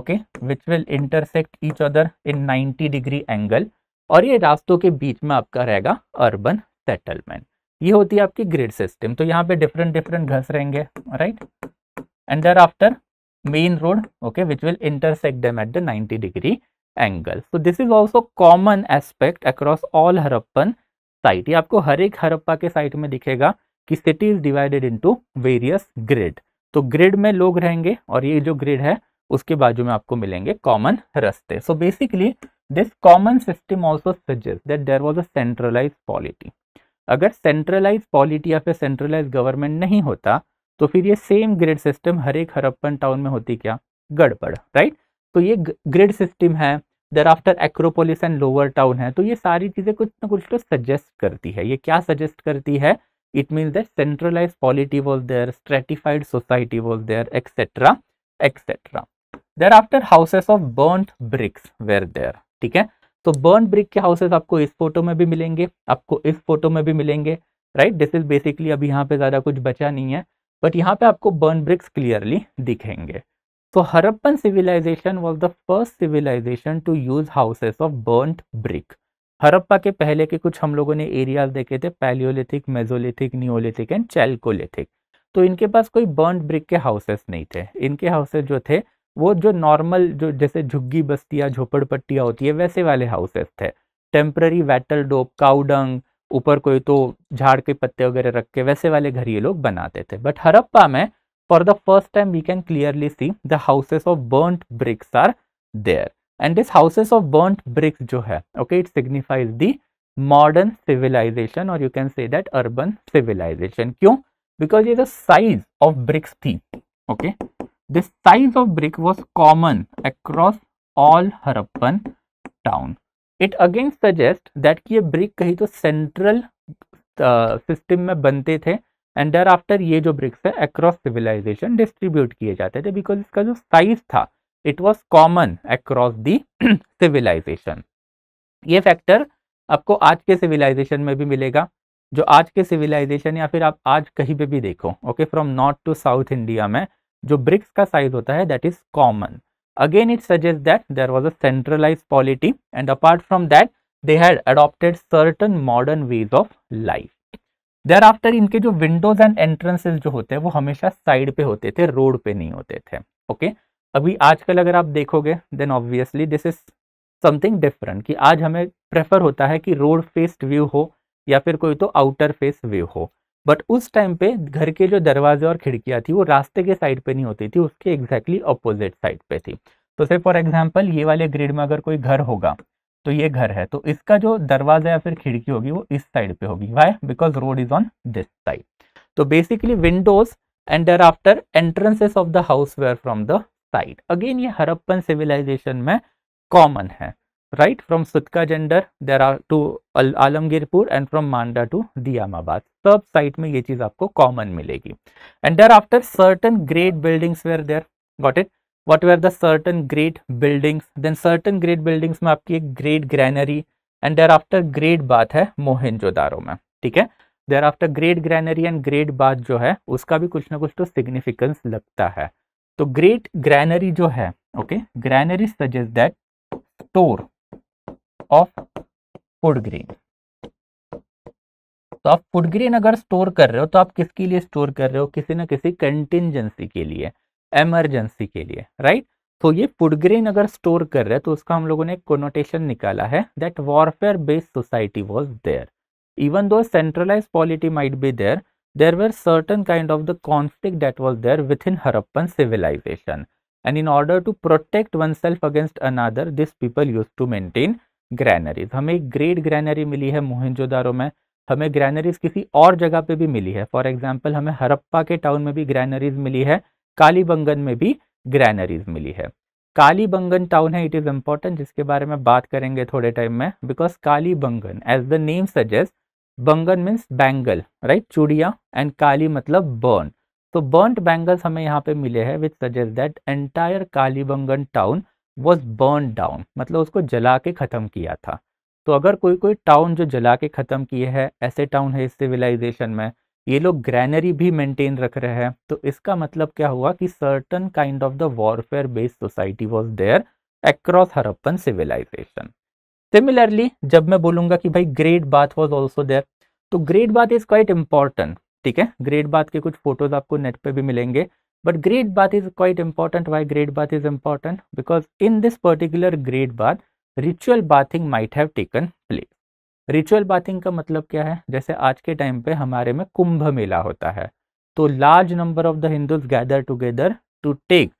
okay which will intersect each other in 90 degree angle और ये रास्तों के बीच में आपका रहेगा अर्बन सेटलमेंट ये होती है आपकी ग्रिड सिस्टम तो यहाँ पे डिफरेंट डिफरेंट घस रहेंगे right and there thereafter main road okay which will intersect them at the 90 degree angle so this is also common aspect across all Harappan site ये आपको हर एक हरप्पा के साइट में दिखेगा कि city is divided into various grid तो ग्रिड में लोग रहेंगे और ये जो ग्रिड है उसके बाजू में आपको मिलेंगे कॉमन रस्ते so basically this common system also suggest that there was a centralise polity अगर सेंट्रलाइज पॉलिटी या फिर सेंट्रलाइज गवर्नमेंट नहीं होता तो फिर ये सेम ग्रेड सिस्टम हर एक हरप्पन टाउन में होती क्या गड़बड़ राइट तो ये ग्रिड सिस्टम है देर thereafter acropolis and lower town है तो ये सारी चीज़ें कुछ ना कुछ तो सजेस्ट करती है ये क्या सजेस्ट करती है it mean that centralise polity was there stratified society was there etcetera etcetera thereafter houses of burn bricks were there ठीक है तो बर्न ब्रिक के हाउसेस आपको इस फोटो में भी मिलेंगे आपको इस फोटो में भी मिलेंगे राइट दिस इज बेसिकली अभी यहाँ पे ज़्यादा कुछ बचा नहीं है बट यहाँ पे आपको बर्न ब्रिक्स क्लियरली दिखेंगे सो तो Harappan civilisation was the first civilisation to use houses of burn brick Harappa के पहले के कुछ हम लोगों ने एरियाज देखे थे palaeolithic mesolithic neolithic and chalcolithic तो इनके पास कोई बर्न ब्रिक के हाउसेस नहीं थे इनके हाउसेस जो थे वो जो नॉर्मल जो जैसे झुग्गी बस्तियाँ झोपड़पट्टियाँ होती है वैसे वाले हाउसेस थे टेम्प्ररी वैटल डोप काउडंग ऊपर कोई तो झाड़ के पत्ते वगैरह रख के वैसे वाले घर ये लोग बनाते थे बट हरप्पा में for the first time we can clearly see the houses of burned bricks are there and this houses of burned bricks जो है okay it signifies the modern civilisation और you can say that urban civilisation क्यों बिकॉज ये द साइज ऑफ ब्रिक्स थी okay okay? This size of brick was common across all Harappan town. It again suggest that कि ये ब्रिक कहीं तो सेंट्रल सिस्टम में बनते थे एंड डर आफ्टर ये जो ब्रिक्स है अक्रॉस सिविलाइजेशन डिस्ट्रीब्यूट किए जाते थे बिकॉज इसका जो साइज था it was common across the civilisation ये फैक्टर आपको आज के सिविलाइजेशन में भी मिलेगा जो आज के सिविलाइजेशन या फिर आप आज कहीं पर भी देखो okay from north to south India में जो ब्रिक्स का साइज होता है that is common again it suggest that there was a centralise polity and apart from that they had adopted certain modern ways of life thereafter इनके जो विंडोज एंड एंट्रेंसेज जो होते हैं वो हमेशा साइड पे होते थे रोड पे नहीं होते थे ओके okay? अभी आजकल अगर आप देखोगे then obviously this is something different कि आज हमें प्रेफर होता है कि रोड फेस्ड व्यू हो या फिर कोई तो आउटर फेस व्यू हो बट उस टाइम पे घर के जो दरवाजे और खिड़कियाँ थी वो रास्ते के साइड पे नहीं होती थी उसके एग्जैक्टली अपोजिट साइड पे थी तो सिर्फ फॉर एग्जाम्पल ये वाले ग्रिड में अगर कोई घर होगा तो ये घर है तो इसका जो दरवाजा या फिर खिड़की होगी वो इस साइड पे होगी why because road is on this side तो बेसिकली विंडोज एंड डर thereafter entrances of the house where from the side again ये हरप्पन सिविलाइजेशन में कॉमन है right from Sitka gender there are to Al Alamgirpur and from Manda to Diyamabad सब साइट में ये चीज आपको कॉमन मिलेगी and there thereafter certain great buildings where there got it what where the certain great buildings then certain great buildings में आपकी एक great granary and there thereafter great bath है मोहनजोदारो में ठीक है देर thereafter great granary and great bath जो है उसका भी कुछ ना कुछ तो सिग्निफिकेंस लगता है तो ग्रेट ग्रैनरी जो है okay granary suggest that store of food grain तो आप फूड ग्रेन अगर स्टोर कर रहे हो तो आप किसके लिए स्टोर कर रहे हो किसी ना किसी कंटिजेंसी के लिए एमरजेंसी के लिए राइट तो ये फूड ग्रेन अगर स्टोर कर रहे हैं तो उसका हम लोगों ने कोनोटेशन निकाला है that warfare based society was there even though centralise polity might be there there were certain kind of the conflict that was there within Harappan civilisation and in order to protect oneself against another this people use to maintain granaries हमें एक ग्रेट ग्रैनरी मिली है मोहनजोदारो में हमें ग्रैनरीज किसी और जगह पे भी मिली है फॉर एग्जाम्पल हमें हरप्पा के टाउन में भी ग्रैनरीज मिली है कालीबंगन में भी ग्रैनरीज मिली है कालीबंगन टाउन है इट इज़ इम्पोर्टेंट जिसके बारे में बात करेंगे थोड़े टाइम में because Kalibangan as the name suggest बंगन मीन्स बैंगल राइट चूड़िया एंड काली मतलब बर्न तो बर्न बैंगल्स हमें यहाँ पे मिले हैं which suggest that entire Kalibangan town was burn down मतलब उसको जला के ख़त्म किया था तो अगर कोई कोई टाउन जो जला के ख़त्म किए है ऐसे टाउन है इस सिविलाइजेशन में ये लोग ग्रैनरी भी मेंटेन रख रहे हैं तो इसका मतलब क्या हुआ कि certain kind of the warfare based society was there across Harappan civilisation similarly जब मैं बोलूंगा कि भाई great bath was also there तो great bath is quite important ठीक है ग्रेट बाथ के कुछ फोटोज आपको नेट पे भी मिलेंगे But great bath is quite important. Why great bath is important? Because in this particular great bath, ritual bathing might have taken place. Ritual bathing का मतलब क्या है जैसे आज के टाइम पे हमारे में कुंभ मेला होता है तो large number of the Hindus gather together to take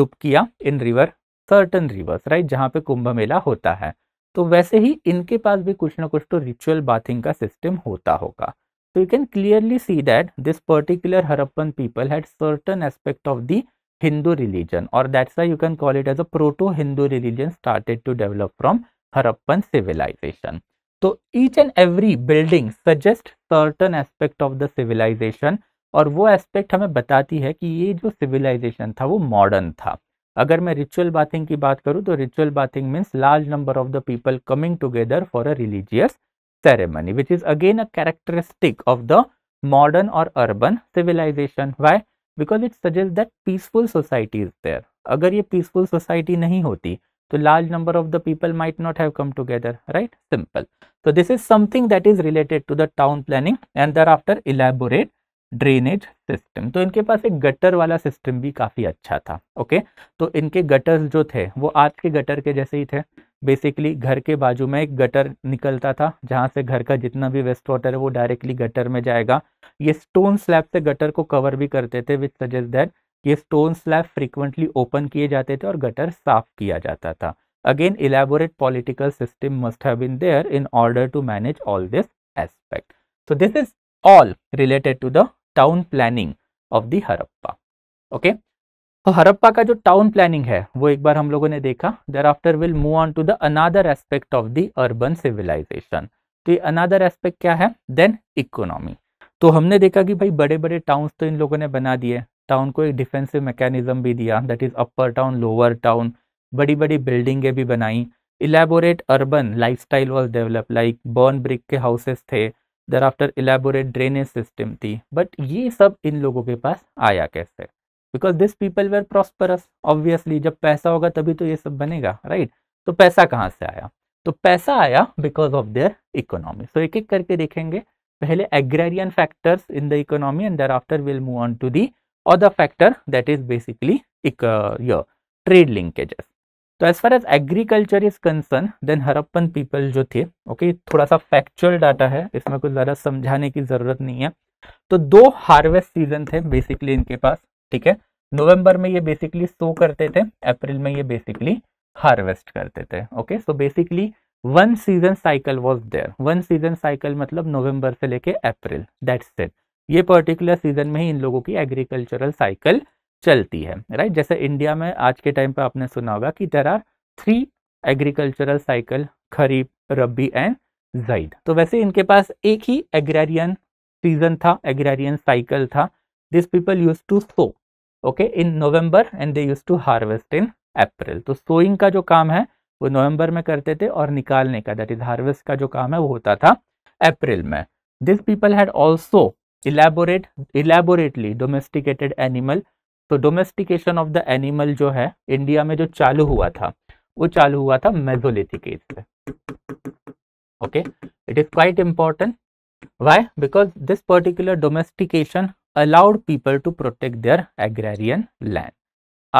डुबकिया in river certain rivers right जहाँ पे कुंभ मेला होता है तो वैसे ही इनके पास भी कुछ ना कुछ तो रिचुअल बाथिंग का सिस्टम होता होगा So you can clearly see that this particular Harappan people had certain aspect of the Hindu religion or that's why you can call it as a proto-Hindu religion started to develop from Harappan civilization. So each and every building suggest certain aspect of the civilization और वो एस्पेक्ट हमें बताती है कि ये जो सिविलाइजेशन था वो मॉडर्न था अगर मैं रिचुअल बाथिंग की बात करूँ तो ritual bathing means large number of the people coming together for a religious ceremony, which is again a characteristic of the modern or urban civilization. Why? Because it suggests that peaceful society is there. अगर ये peaceful society nahi hoti तो large number of the people might not have come together, right? Simple. So this is something that is related to the town planning and thereafter elaborate drainage system तो इनके पास एक गटर वाला सिस्टम भी काफ़ी अच्छा था ओके तो इनके गटर जो थे वो आज के गटर के जैसे ही थे बेसिकली घर के बाजू में एक गटर निकलता था जहाँ से घर का जितना भी वेस्ट वाटर है वो डायरेक्टली गटर में जाएगा ये स्टोन स्लैब से गटर को कवर भी करते थे विच सजेस्ट दैट ये स्टोन स्लैब फ्रिक्वेंटली ओपन किए जाते थे और गटर साफ किया जाता था again elaborate political system must have been there in order to manage all this aspect so this is all related to the town planning of the Harappa okay तो हरप्पा का जो टाउन प्लानिंग है वो एक बार हम लोगों ने देखा thereafter will move on to the another aspect of the urban civilisation तो ये अनादर एस्पेक्ट क्या है देन इकोनॉमी तो हमने देखा कि भाई बड़े बड़े टाउन्स तो इन लोगों ने बना दिए टाउन को एक डिफेंसिव मैकेनिज्म भी दिया that is upper town lower town बड़ी बड़ी बिल्डिंगें भी बनाई elaborate urban life style was develop like burn brick के हाउसेस थे thereafter elaborate drainage system थी बट ये सब इन लोगों के पास आया कैसे because this people were prosperous obviously जब पैसा होगा तभी तो ये सब बनेगा राइट right? तो पैसा कहाँ से आया तो पैसा आया because of their economy so एक एक करके देखेंगे पहले agrarian factors in the economy and there thereafter will move on to the और the factor that is basically trade linkages तो as far as agriculture is concern then Harappan people जो थे ओके okay, थोड़ा सा फैक्चुअल डाटा है इसमें कुछ ज़्यादा समझाने की ज़रूरत नहीं है तो दो हार्वेस्ट सीजन थे बेसिकली इनके पास ठीक है नवंबर में ये बेसिकली सो करते थे अप्रैल में ये बेसिकली हार्वेस्ट करते थे okay so basically one season cycle was there one season cycle मतलब नवंबर से लेके अप्रैल दैट्स इट ये पर्टिकुलर सीजन में ही इन लोगों की एग्रीकल्चरल साइकिल चलती है राइट जैसे इंडिया में आज के टाइम पर आपने सुना होगा कि there are three agricultural cycle kharif rabi and zaid तो वैसे इनके पास एक ही एग्रेरियन सीजन था एग्रेरियन साइकिल था this people use to sow okay in November and they use to harvest in April तो सोइंग का जो काम है वो नवंबर में करते थे और निकालने का दैट इज हार्वेस्ट का जो काम है वो होता था अप्रैल में this people had also elaborate elaborately domesticated animal तो डोमेस्टिकेशन ऑफ द एनिमल जो है इंडिया में जो चालू हुआ था वो चालू हुआ था मेजोलिथिक एज में okay it is quite important why because this particular domestication allowed people to protect their agrarian land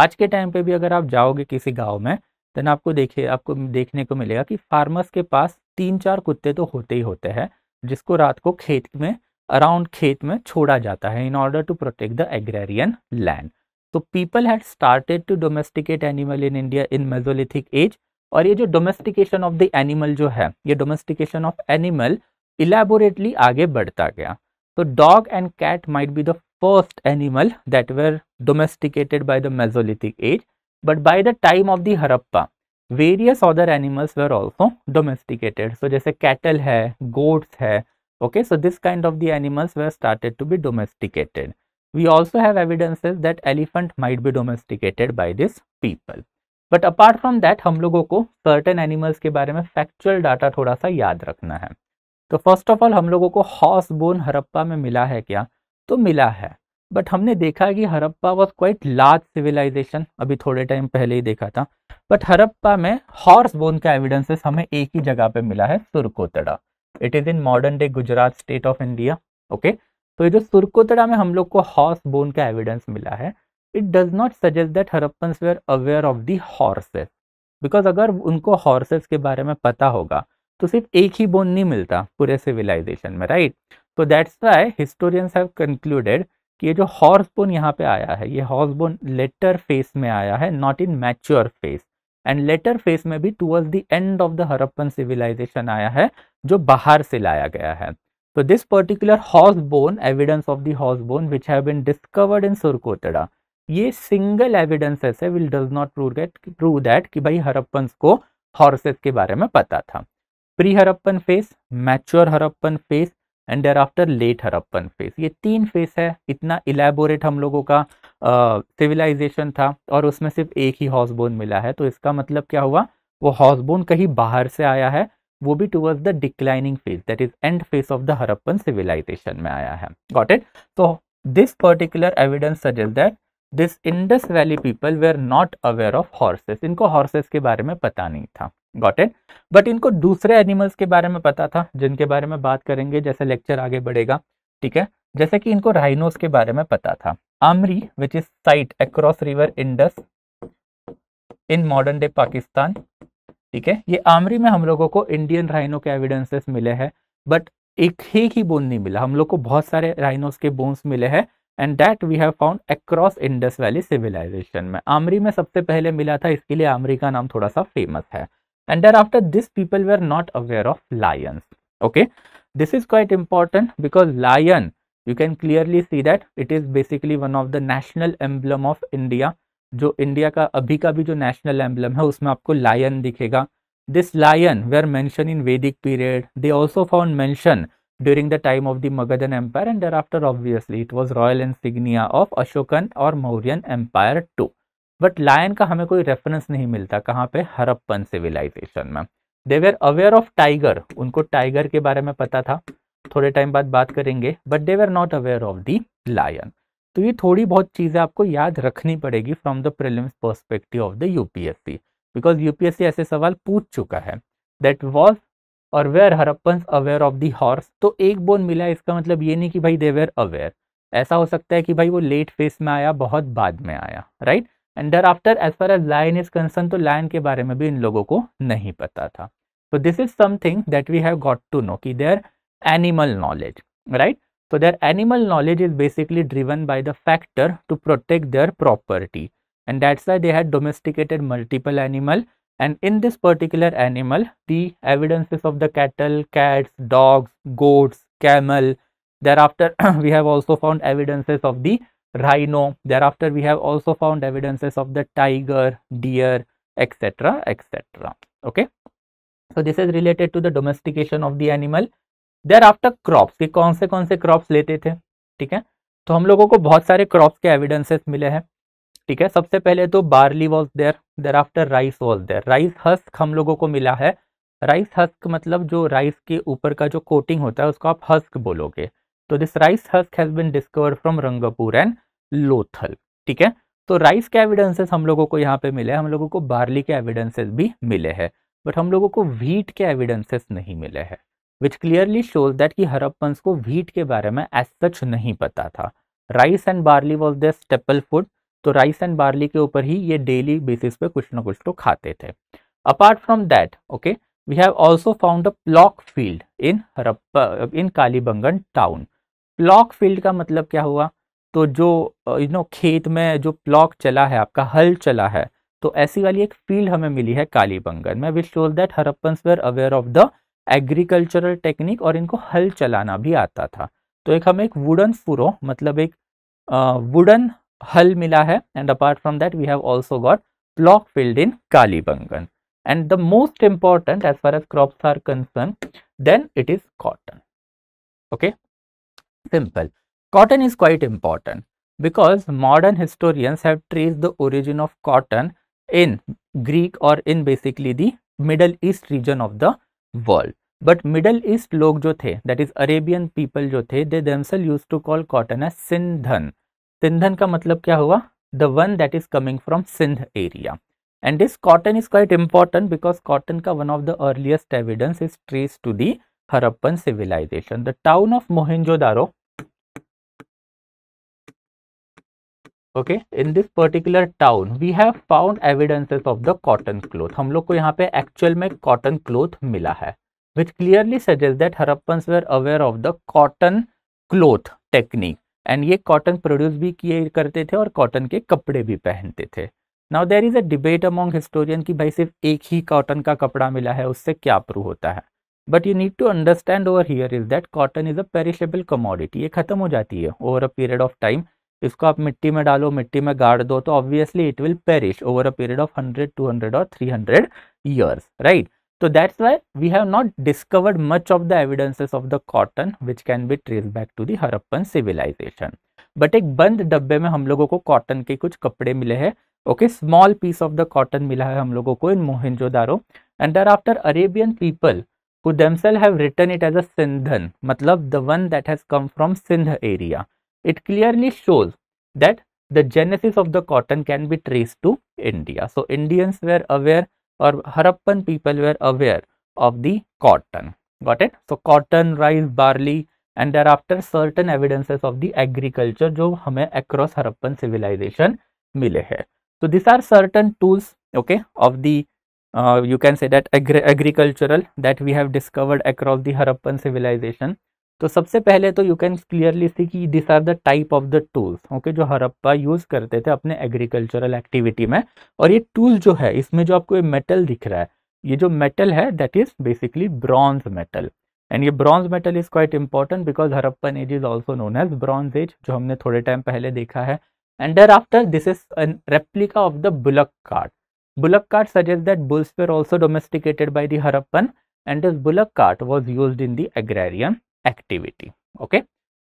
आज के टाइम पे भी अगर आप जाओगे किसी गांव में देन आपको देखिए आपको देखने को मिलेगा कि फार्मर्स के पास तीन चार कुत्ते तो होते ही होते हैं जिसको रात को खेत में अराउंड खेत में छोड़ा जाता है in order to protect the agrarian land तो people had started to domesticate animal in India in mesolithic age और ये जो डोमेस्टिकेशन ऑफ द एनिमल जो है ये डोमेस्टिकेशन ऑफ एनिमल इलेबोरेटली आगे बढ़ता गया तो dog and cat might be the first animal that were domesticated by the mesolithic age but by the time of the Harappa various other animals were also domesticated so जैसे कैटल है गोट्स है okay so this kind of the animals were started to be domesticated we also have evidences that elephant might be domesticated by these people. But apart from that हम लोगों को सर्टेन एनिमल्स के बारे में फैक्चुअल डाटा थोड़ा सा याद रखना है तो फर्स्ट ऑफ ऑल हम लोगों को हॉर्स बोन हरप्पा में मिला है क्या तो मिला है बट हमने देखा कि Harappa was quite large civilisation अभी थोड़े टाइम पहले ही देखा था बट हरप्पा में हॉर्स बोन का एविडेंसेस हमें एक ही जगह पे मिला है Surkotada it is in modern day Gujarat state of India okay okay? तो ये जो सुरकोतरा में हम लोग को हॉर्स बोन का एविडेंस मिला है it does not suggest that Harappan were aware of the horses because अगर उनको हॉर्सेस के बारे में पता होगा तो सिर्फ एक ही बोन नहीं मिलता पूरे सिविलाइजेशन में राइट तो that's why historians have concluded कि ये जो हॉर्स बोन यहाँ पे आया है ये हॉर्स बोन लेटर फेस में आया है not in mature phase and later phase में भी towards the end of the Harappan civilisation आया है जो बाहर से लाया गया है So this particular horse bone, evidence of the horse bone which have been discovered in Surkotada ये सिंगल एविडेंस ऐसे will does not prove that prove that कि भाई हरप्पन को हॉर्सेस के बारे में पता था pre Harappan phase mature Harappan phase and there after late Harappan phase ये तीन फेस है इतना इलेबोरेट हम लोगों का सिविलाइजेशन था और उसमें सिर्फ एक ही हॉसबोन मिला है तो इसका मतलब क्या हुआ वो हॉसबोन कहीं बाहर से आया है वो भी towards the declining phase that is end phase of the Harappan civilisation में आया है गॉट इट तो this particular evidence suggest that this Indus valley people way are not aware of horses इनको हॉर्सेस के बारे में पता नहीं था गॉट इट बट इनको दूसरे एनिमल्स के बारे में पता था जिनके बारे में बात करेंगे जैसे लेक्चर आगे बढ़ेगा ठीक है जैसे कि इनको राइनोस के बारे में पता था Amri which is site across river Indus in modern day Pakistan ठीक है ये आमरी में हम लोगों को इंडियन राइनो के एविडेंसेस मिले हैं बट एक ही बोन नहीं मिला हम लोग को बहुत सारे राइनोस के बोन्स मिले हैं and that we have found across Indus valley civilisation में आमरी में सबसे पहले मिला था इसके लिए आमरी का नाम थोड़ा सा फेमस है and there after this people were not aware of lions okay this is quite important because lion you can clearly see that it is basically one of the national emblem of India जो इंडिया का अभी का भी जो नेशनल एम्बलम है उसमें आपको लायन दिखेगा this lion we are mention in Vedic period they also found mention during the time of the Magadhan empire and there thereafter obviously it was royal insignia of Ashokan और Mauryan empire too but lion का हमें कोई रेफरेंस नहीं मिलता कहाँ पे हरप्पन सिविलाइजेशन में they were aware of tiger उनको टाइगर के बारे में पता था थोड़े टाइम बाद बात करेंगे but were not aware of the lion तो ये थोड़ी बहुत चीज़ें आपको याद रखनी पड़ेगी from the prelims perspective of the UPSC because UPSC ऐसे सवाल पूछ चुका है दैट वॉज और were Harappan aware of the horse तो एक बोन मिला इसका मतलब ये नहीं कि भाई दे वेयर अवेयर ऐसा हो सकता है कि भाई वो लेट फेस में आया बहुत बाद में आया right and there thereafter as far as lion is concern तो लाइन के बारे में भी इन लोगों को नहीं पता था तो this is something that we have got to know कि their animal knowledge right So their animal knowledge is basically driven by the factor to protect their property. And that's why they had domesticated multiple animal. And in this particular animal, the evidences of the cattle, cats, dogs, goats, camel. Thereafter, we have also found evidences of the rhino. Thereafter, we have also found evidences of the tiger, deer, etc. etc. Okay. So this is related to the domestication of the animal thereafter crops के कौन से कौन से क्रॉप्स लेते थे ठीक है तो हम लोगों को बहुत सारे क्रॉप्स के एविडेंसेस मिले हैं ठीक है सबसे पहले तो barley was there there thereafter rice was there rice husk हम लोगों को मिला है राइस हस्क मतलब जो राइस के ऊपर का जो कोटिंग होता है उसको आप हस्क बोलोगे तो this rice husk has been discovered from Rangpur and Lothal ठीक है तो राइस के एविडेंसेस हम लोगों को यहाँ पे मिले हैं हम लोगों को बार्ली के एविडेंसेस भी मिले हैं बट हम लोगों को व्हीट के एविडेंसेस नहीं मिले हैं विच क्लियरली शोज दैट कि हरप्पन्स को व्हीट के बारे में एज सच नहीं पता था rice and barley was the staple food तो राइस एंड बार्ली के ऊपर ही ये डेली बेसिस पे कुछ ना कुछ तो खाते थे apart from that okay we have also found a प्लॉक field in Harappa in Kalibangan town ploughed field का मतलब क्या हुआ तो जो यू नो खेत में जो प्लॉक चला है आपका हल चला है तो ऐसी वाली एक फील्ड हमें मिली है कालीबंगन में which shows that Harappans were aware of the agricultural technique और इनको हल चलाना भी आता था तो एक हमें एक वुडन फुरो मतलब एक वुडन हल मिला है and apart from that we have also got ploughed field in Kalibangan and the most important as far as crop are concern then it is cotton okay simple cotton is quite important because modern historians have trace the origin of cotton in Greek और in basically the Middle East region of the world but Middle East लोग जो थे दैट इज अरेबियन पीपल जो थे दे themselves use to call cotton as Sindhan Sindhan का मतलब क्या हुआ the one that is coming from Sindh area and this cotton is quite important because cotton का one of the earliest evidence is trace to the Harappan civilisation the town of Daro okay in this particular town we have found evidences of the cotton cloth हम लोग को यहाँ पे एक्चुअल में कॉटन क्लोथ मिला है which clearly suggests that Harappans were aware of the cotton cloth technique and ये cotton produce भी किए करते थे और cotton के कपड़े भी पहनते थे now there is a debate among historian कि भाई सिर्फ एक ही कॉटन का कपड़ा मिला है उससे क्या प्रूव होता है but you need to understand over here is that cotton is a perishable commodity ये खत्म हो जाती है over a period of time इसको आप मिट्टी में डालो मिट्टी में गाड़ दो तो obviously it will perish over a period of hundred two hundred और थ्री हंड्रेड ईयर्स राइट तो that's why we have not discovered much of the evidences of the cotton which can be trace back to Harappan civilisation but एक बंद डब्बे में हम लोगों को कॉटन के कुछ कपड़े मिले हैं okay small piece of the cotton मिला है हम लोगों को in Mohenjodaro and there thereafter Arabian people who have written it as a Sindhan मतलब the one that has come from Sindh area it clearly shows that the genesis of the cotton can be trace to India so Indians were aware or Harappan people were aware of the cotton. Got it? So cotton, rice, barley, and thereafter certain evidences of the agriculture जो हमें across Harappan civilization मिले हैं. So these are certain tools, okay, of the uh, you can say that agri agricultural that we have discovered across the Harappan civilization. तो सबसे पहले तो यू कैन क्लियरली सी कि this are the type of the tools okay जो हरप्पा यूज करते थे अपने एग्रीकल्चरल एक्टिविटी में और ये टूल जो है इसमें जो आपको ये मेटल दिख रहा है ये जो मेटल है that is basically bronze metal and ये bronze metal is quite important because Harappan age is also known as bronze age जो हमने थोड़े टाइम पहले देखा है एंड डर thereafter this is an replica of the bullock cart bullock cart suggest that bulls were also domesticated by the Harappan and this bullock cart was use in the agrarian activity okay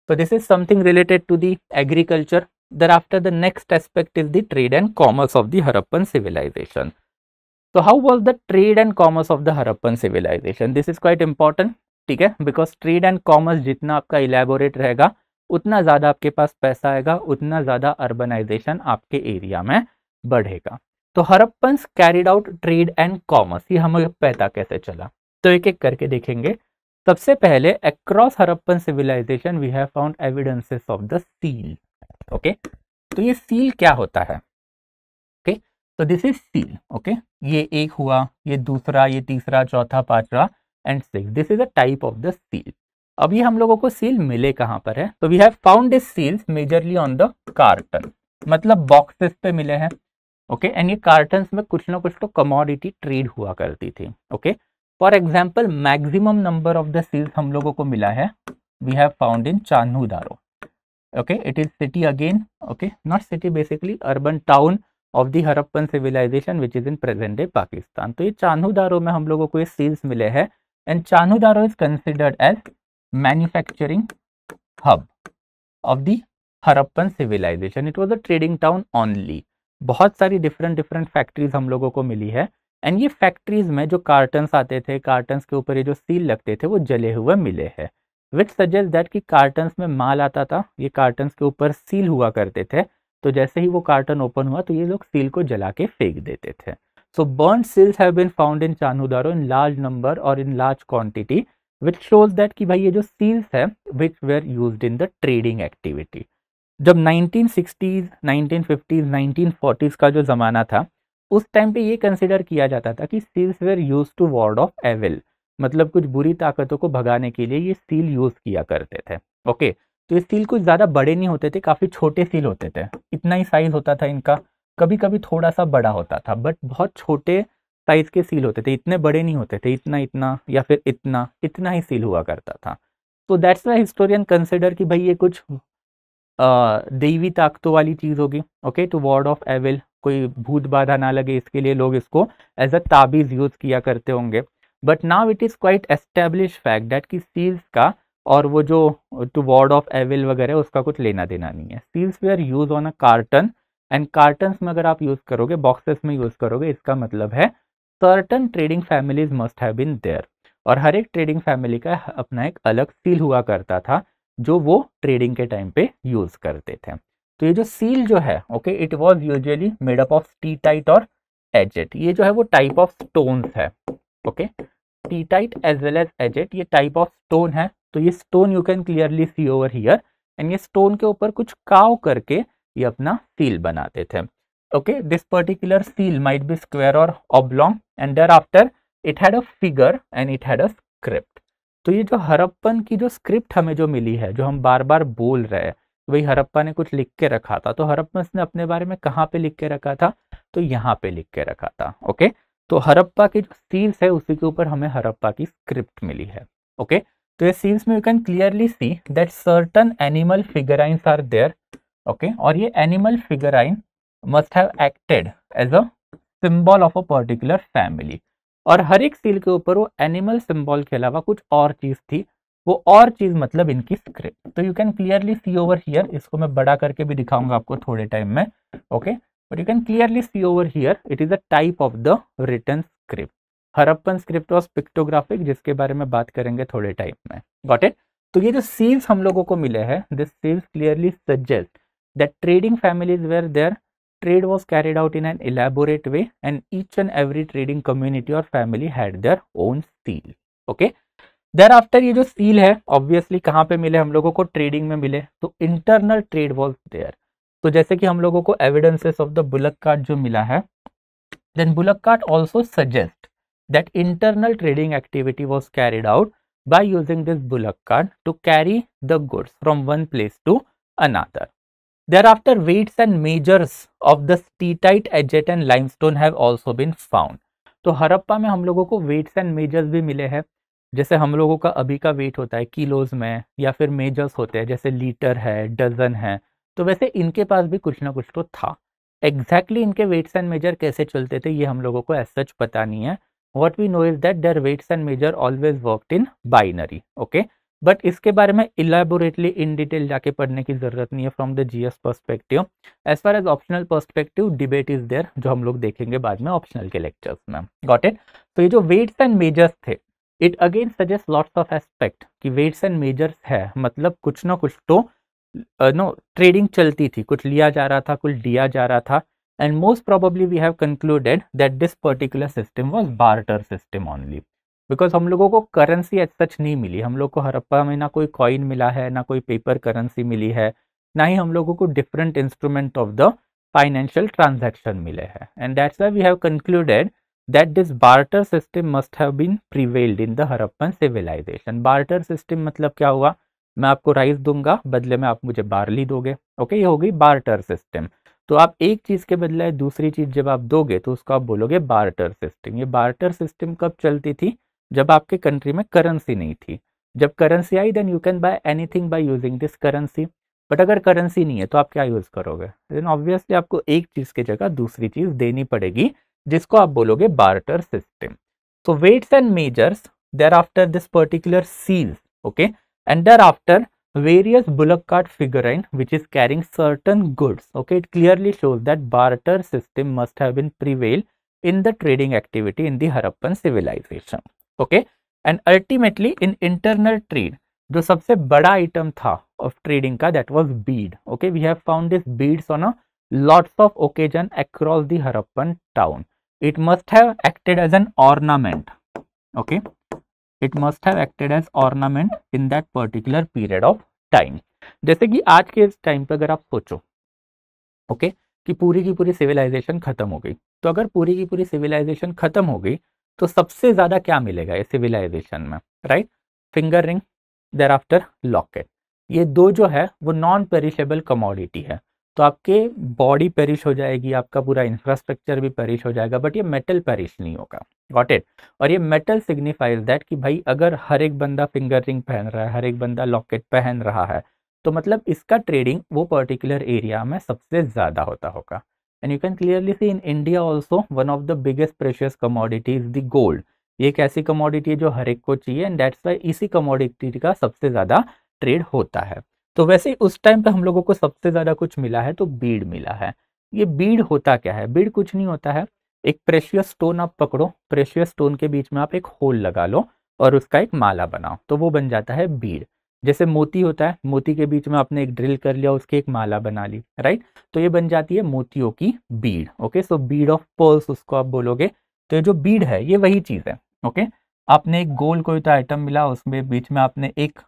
so this is something related to the agriculture thereafter the next aspect is the trade and commerce of the harappan civilization so how was the trade and commerce of the harappan civilization this is quite important ठीक है बिकॉज ट्रेड एंड कॉमर्स जितना आपका इलेबोरेट रहेगा उतना ज़्यादा आपके पास पैसा आएगा उतना ज़्यादा अर्बनाइजेशन आपके एरिया में बढ़ेगा तो Harappans carried out trade and commerce ये हमें पैदा कैसे चला तो एक एक करके देखेंगे सबसे पहले across Harappan civilisation we have found evidences of the seal okay तो ये सील क्या होता है ओके तो दिस इज सील ओके ये एक हुआ ये दूसरा ये तीसरा चौथा पांचवा and six this is a type of the seal अब ये हम लोगों को सील मिले कहाँ पर है तो we have found this seals majorly on the carton मतलब बॉक्सेस पे मिले हैं ओके एंड ये कार्टन में कुछ ना कुछ तो कमोडिटी ट्रेड हुआ करती थी okay okay? For example maximum number of the seals हम लोगों को मिला है we have found in Chanhudaro okay it is city again okay not city basically urban town of the Harappan civilisation which is in present day Pakistan तो ये दारो में हम लोगों को ये सील्स मिले हैं and Daro is considered as manufacturing hub of the Harappan civilisation it was a trading town only बहुत सारी डिफरेंट डिफरेंट फैक्ट्रीज हम लोगों को मिली है एंड ये फैक्ट्रीज में जो कार्टन आते थे कार्टन के ऊपर ये जो सील लगते थे वो जले हुए मिले हैं विच सजेस्ट दैट कि कार्टन में माल आता था ये कार्टन के ऊपर सील हुआ करते थे तो जैसे ही वो कार्टन ओपन हुआ तो ये लोग सील को जला के फेंक देते थे so burn seals have been found in Chanhudaro in large number और in large quantity which shows that कि भाई ये जो सील्स है which were use in the trading activity जब 1960s, 1950s, 1940s का जो ज़माना था उस टाइम पे ये कंसिडर किया जाता था कि seals were use to ward off evil मतलब कुछ बुरी ताकतों को भगाने के लिए ये सील यूज किया करते थे ओके तो ये सील कुछ ज़्यादा बड़े नहीं होते थे काफ़ी छोटे सील होते थे इतना ही साइज होता था इनका कभी कभी थोड़ा सा बड़ा होता था बट बहुत छोटे साइज के सील होते थे इतने बड़े नहीं होते थे इतना इतना या फिर इतना इतना ही सील हुआ करता था तो दैट्स वाई हिस्टोरियन कंसिडर कि भाई ये कुछ आ, देवी ताकतों वाली चीज़ होगी okay to ward off evil कोई भूत बाधा ना लगे इसके लिए लोग इसको एज अ ताबीज़ यूज़ किया करते होंगे but now it is quite establish fact that की सील्स का और वो जो टू वार्ड ऑफ एविल वगैरह उसका कुछ लेना देना नहीं है seals were use on a carton and carton में अगर आप यूज़ करोगे बॉक्सेस में यूज़ करोगे इसका मतलब है certain trading families must have been there और हर एक ट्रेडिंग फैमिली का अपना एक अलग सील हुआ करता था जो वो ट्रेडिंग के टाइम पे यूज़ करते थे तो ये जो सील जो है okay it was usually made up of steatite और एजेट ये जो है वो टाइप ऑफ स्टोन है okay steatite as well as agate ये टाइप ऑफ स्टोन है तो ये stone you can clearly see over here and ये स्टोन के ऊपर कुछ काव करके ये अपना सील बनाते थे this particular seal might be square और or and and after it had a figure and it had a script तो ये जो हरप्पन की जो स्क्रिप्ट हमें जो मिली है जो हम बार बार बोल रहे हैं भाई हरप्पा ने कुछ लिख के रखा था तो हरप्पा उसने अपने बारे में कहाँ पे लिख के रखा था तो यहाँ पे लिख के रखा था ओके तो हरप्पा की जो सीन्स है उसी के ऊपर हमें हरप्पा की स्क्रिप्ट मिली है ओके तो ये सीन्स में you can clearly see that certain animal figurines are there okay और ये animal figurine must have acted as a symbol of a particular family और हर एक सील के ऊपर वो एनिमल सिंबल के अलावा कुछ और चीज थी वो और चीज़ मतलब इनकी स्क्रिप्ट तो you can clearly see over here इसको मैं बड़ा करके भी दिखाऊंगा आपको थोड़े टाइम में okay but you can clearly see over here it is a type of the written script Harappan script was pictographic जिसके बारे में बात करेंगे थोड़े टाइम में गॉट इट तो ये जो सीव्स हम लोगों को मिले हैं दिस सीव्स clearly suggest that trading families were there trade was carried out in an elaborate way and each and every trading community और family had their own seal okay okay thereafter ये जो सील है ऑब्वियसली कहाँ पे मिले हम लोगों को ट्रेडिंग में मिले तो इंटरनल ट्रेड वॉज देयर तो जैसे कि हम लोगों को evidences of the bullock cart जो मिला है then bullock cart also suggest that internal trading activity was carried out by using this bullock cart to carry the goods from one place to another. Thereafter, weights and measures of the steatite, agate and limestone have also been found. तो हरप्पा में हम लोगों को वेट्स एंड मेजर्स भी मिले हैं जैसे हम लोगों का अभी का वेट होता है किलोज में या फिर मेजर्स होते हैं जैसे लीटर है डजन है तो वैसे इनके पास भी कुछ ना कुछ तो था एग्जैक्टली exactly इनके वेट्स एंड मेजर कैसे चलते थे ये हम लोगों को एज सच पता नहीं है what we know is that their weights and measure always worked in binary okay but इसके बारे में इलेबोरेटली इन डिटेल जाके पढ़ने की जरूरत नहीं है from the GS perspective as far as optional perspective debate is there जो हम लोग देखेंगे बाद में ऑप्शनल के लेक्चर्स में गॉट इट तो ये जो वेट्स एंड मेजर्स थे it again suggest lots of aspect कि वेट्स एंड मेजर्स है मतलब कुछ ना कुछ तो नो ट्रेडिंग चलती थी कुछ लिया जा रहा था कुछ दिया जा रहा था and most probably we have concluded that this particular system was barter system only because हम लोगों को करेंसी एज सच नहीं मिली हम लोग को हरप्पा में ना कोई कॉइन मिला है ना कोई पेपर करेंसी मिली है ना ही हम लोगों को different instrument of the financial transaction मिले हैं and that's we have concluded that this barter system must have been prevailed in the Harappan civilization. Barter system मतलब क्या हुआ मैं आपको राइस दूंगा बदले में आप मुझे बार्ली दोगे ओके ये हो गई बार्टर सिस्टम तो आप एक चीज़ के बदले दूसरी चीज़ जब आप दोगे तो उसको आप बोलोगे बार्टर सिस्टम ये बार्टर सिस्टम कब चलती थी जब आपके कंट्री में करेंसी नहीं थी जब करेंसी आई then you can buy anything by using this currency but अगर करेंसी नहीं है तो आप क्या यूज़ करोगे देन ऑब्वियसली आपको एक चीज़ की जगह दूसरी चीज़ देनी पड़ेगी जिसको आप बोलोगे barter system so weights and measures there after this particular सीज okay and there after various bullock cart figurine which is carrying certain goods okay it clearly shows that barter system must have in the trading activity in Harappan civilisation okay and ultimately in internal trade जो सबसे बड़ा आइटम था ऑफ ट्रेडिंग का that was bead okay we have found this beads on a lots of occasion across Harappan town it must have acted as an ornament okay it must have acted as ornament in that particular period of time जैसे कि आज के इस टाइम पर अगर आप सोचो ओके okay, कि पूरी की पूरी सिविलाइजेशन खत्म हो गई तो अगर पूरी की पूरी सिविलाइजेशन खत्म हो गई तो सबसे ज्यादा क्या मिलेगा ये सिविलाइजेशन में right finger ring thereafter locket ये दो जो है वो नॉन पेरिशेबल कमोडिटी है तो आपके बॉडी पेरिश हो जाएगी आपका पूरा इंफ्रास्ट्रक्चर भी पेरिश हो जाएगा बट ये मेटल पेरिश नहीं होगा गॉट इट और ये मेटल सिग्निफाइज दैट कि भाई अगर हर एक बंदा फिंगर रिंग पहन रहा है हर एक बंदा लॉकेट पहन रहा है तो मतलब इसका ट्रेडिंग वो पर्टिकुलर एरिया में सबसे ज़्यादा होता होगा and you can clearly see in India also one of the biggest precious commodity is the gold ये एक ऐसी कमोडिटी है जो हर एक को चाहिए एंड दैट्स वाई इसी कमोडिटी का सबसे ज़्यादा ट्रेड होता है तो वैसे उस टाइम पे हम लोगों को सबसे ज़्यादा कुछ मिला है तो बीड मिला है ये बीड होता क्या है बीड कुछ नहीं होता है एक प्रेशियस स्टोन आप पकड़ो प्रेशियस स्टोन के बीच में आप एक होल लगा लो और उसका एक माला बनाओ तो वो बन जाता है बीड जैसे मोती होता है मोती के बीच में आपने एक ड्रिल कर लिया उसकी एक माला बना ली राइट तो ये बन जाती है मोतियों की bead okay so bead of pearls उसको आप बोलोगे तो ये जो बीड है ये वही चीज़ है ओके आपने एक गोल कोई तो आइटम मिला उसमें बीच में आपने एक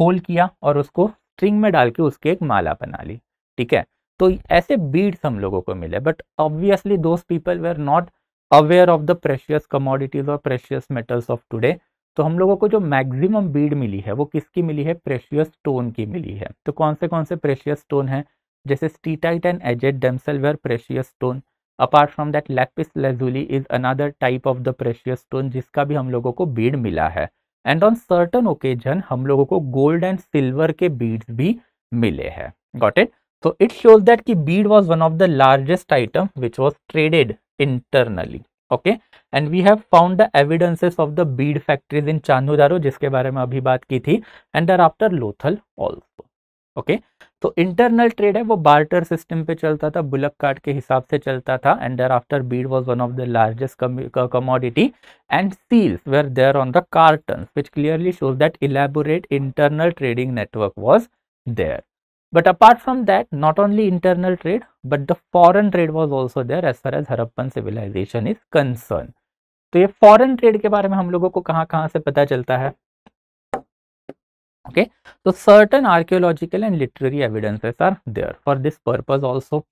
होल किया और उसको स्ट्रिंग में डाल के उसके एक माला बना ली ठीक है तो ऐसे बीड्स हम लोगों को मिले but obviously those people were not aware of the precious commodities और प्रेशियस मेटल्स ऑफ टूडे तो हम लोगों को जो मैक्सिमम बीड मिली है वो किसकी मिली है प्रेशियस स्टोन की मिली है तो कौन से कौन से प्रेशियस स्टोन है जैसे steatite and agate damsel were precious stone apart from that lapis lazuli is another type of the precious stone जिसका भी हम लोगों को बीड मिला है एंड ऑन सर्टन ओकेजन हम लोगों को गोल्ड एंड सिल्वर के बीड्स भी मिले हैं got it so it shows that की bead was one of the largest item which was traded internally okay and we have found the evidences of the bead factories in Chanhudaro जिसके बारे में अभी बात की थी and there thereafter Lothal also okay तो इंटरनल ट्रेड है वो बार्टर सिस्टम पे चलता था बुलक कार्ड के हिसाब से चलता था and there thereafter bead was one of the largest commodity and seals were there on the carton which clearly shows that elaborate internal trading network was there But apart from that, not only internal trade, but the foreign trade was also there as far as Harappan civilization is concerned. तो ये foreign trade के बारे में हम लोगों को कहाँ कहाँ से पता चलता है okay so certain archaeological and literary evidences are there for this purpose also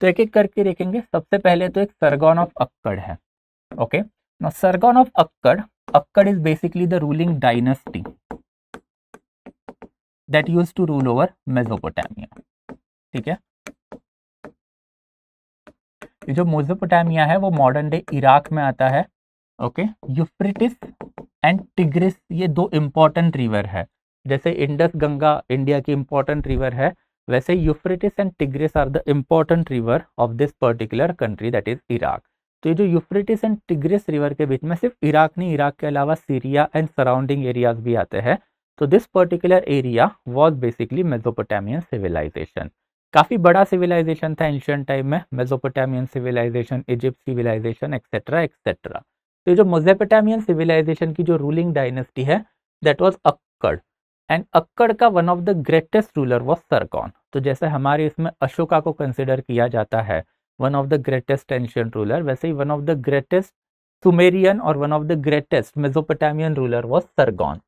तो एक एक करके देखेंगे सबसे पहले तो एक सरगॉन ऑफ अक्कड़ है okay now Sargon of Akkad Akkad is basically the ruling dynasty that use to rule over Mesopotamia ठीक है ये जो मेजोपोटामिया है वो मॉडर्न डे इराक में आता है ओके यूफ्रेटिस एंड टिग्रिस ये दो इंपॉर्टेंट रिवर है जैसे इंडस गंगा इंडिया की इंपॉर्टेंट रिवर है वैसे Euphrates and Tigris are the important river of this particular country that is Iraq तो ये जो यूफ्रेटिस एंड टिग्रिस रिवर के बीच में सिर्फ इराक नहीं इराक के अलावा सीरिया एंड सराउंडिंग एरियाज भी आते हैं तो this particular area was basically Mesopotamian civilisation काफ़ी बड़ा सिविलाइजेशन था एंशियंट टाइम में Mesopotamian civilisation Egypt civilisation etcetera etcetera तो जो मोजेपोटामियन सिविलाइजेशन की जो रूलिंग डायनेस्टी है that was Akkad and Akkad का one of the greatest ruler was Sargon तो जैसे हमारे इसमें अशोका को कंसिडर किया जाता है one of the greatest ancient ruler वैसे ही one of the greatest Sumerian और one of the greatest Mesopotamian ruler was Sargon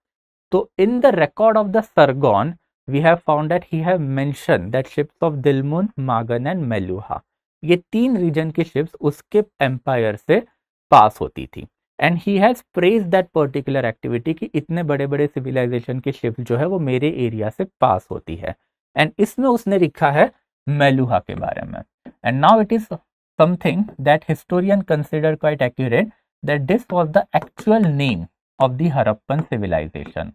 तो in the record of the Sargon we have found that he have mention that ships of Dilmun Magan and Meluha ये तीन रीजन की शिप्स उसके एम्पायर से पास होती थी and he has praise that particular activity कि इतने बड़े बड़े सिविलाइजेशन की शिफ्ट जो है वो मेरे एरिया से पास होती है एंड इसमें उसने लिखा है मेलुहा के बारे में and now it is something that historian consider quite accurate that this was the actual name of the Harappan civilisation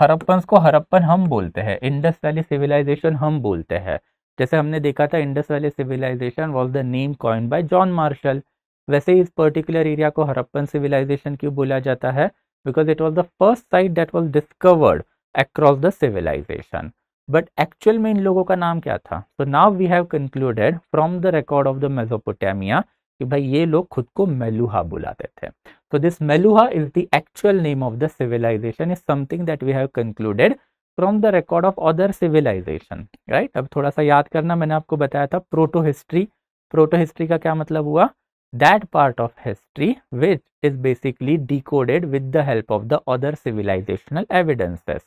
Harappan को हरप्पन हम बोलते हैं इंडस वैली सिविलाइजेशन हम बोलते हैं जैसे हमने देखा था Indus valley civilisation was the name coin by John Marshall वैसे ही इस पर्टिकुलर एरिया को हरप्पन सिविलाइजेशन क्यों बोला जाता है because it was the first site that was discovered across the civilisation but actual में इन लोगों का नाम क्या था so now we have concluded from the record of the Mesopotamia कि भाई ये लोग खुद को मेलुहा बुलाते थे तो this Meluha is the actual name of the civilisation is something that we have concluded from the record of other civilisation right अब थोड़ा सा याद करना मैंने आपको बताया था प्रोटो हिस्ट्री प्रोटो हिस्ट्री का क्या मतलब हुआ that part of history which is basically decoded with the help of the other civilizational evidences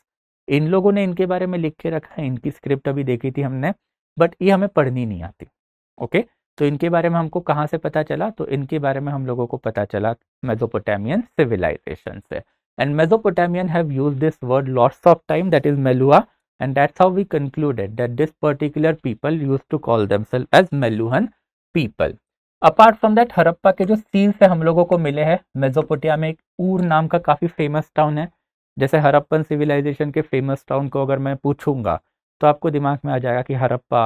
इन लोगों ने इनके बारे में लिख के रखा है इनकी स्क्रिप्ट अभी देखी थी हमने बट ये हमें पढ़नी नहीं आती ओके तो इनके बारे में हमको कहाँ से पता चला तो इनके बारे में हम लोगों को पता चला मेजोपोटामियन सिविलाइजेशन से and Mesopotamian have use this word lots of time that is Meluha and that's how we concluded that this particular people use to call themselves as Meluhan people apart from that Harappa के जो सील्स है हम लोगों को मिले हैं मेजोपोटिया में एक ऊर नाम का काफ़ी फेमस टाउन है जैसे हरप्पन सिविलाइजेशन के फेमस टाउन को अगर मैं पूछूंगा तो आपको दिमाग में आ जाएगा कि हरप्पा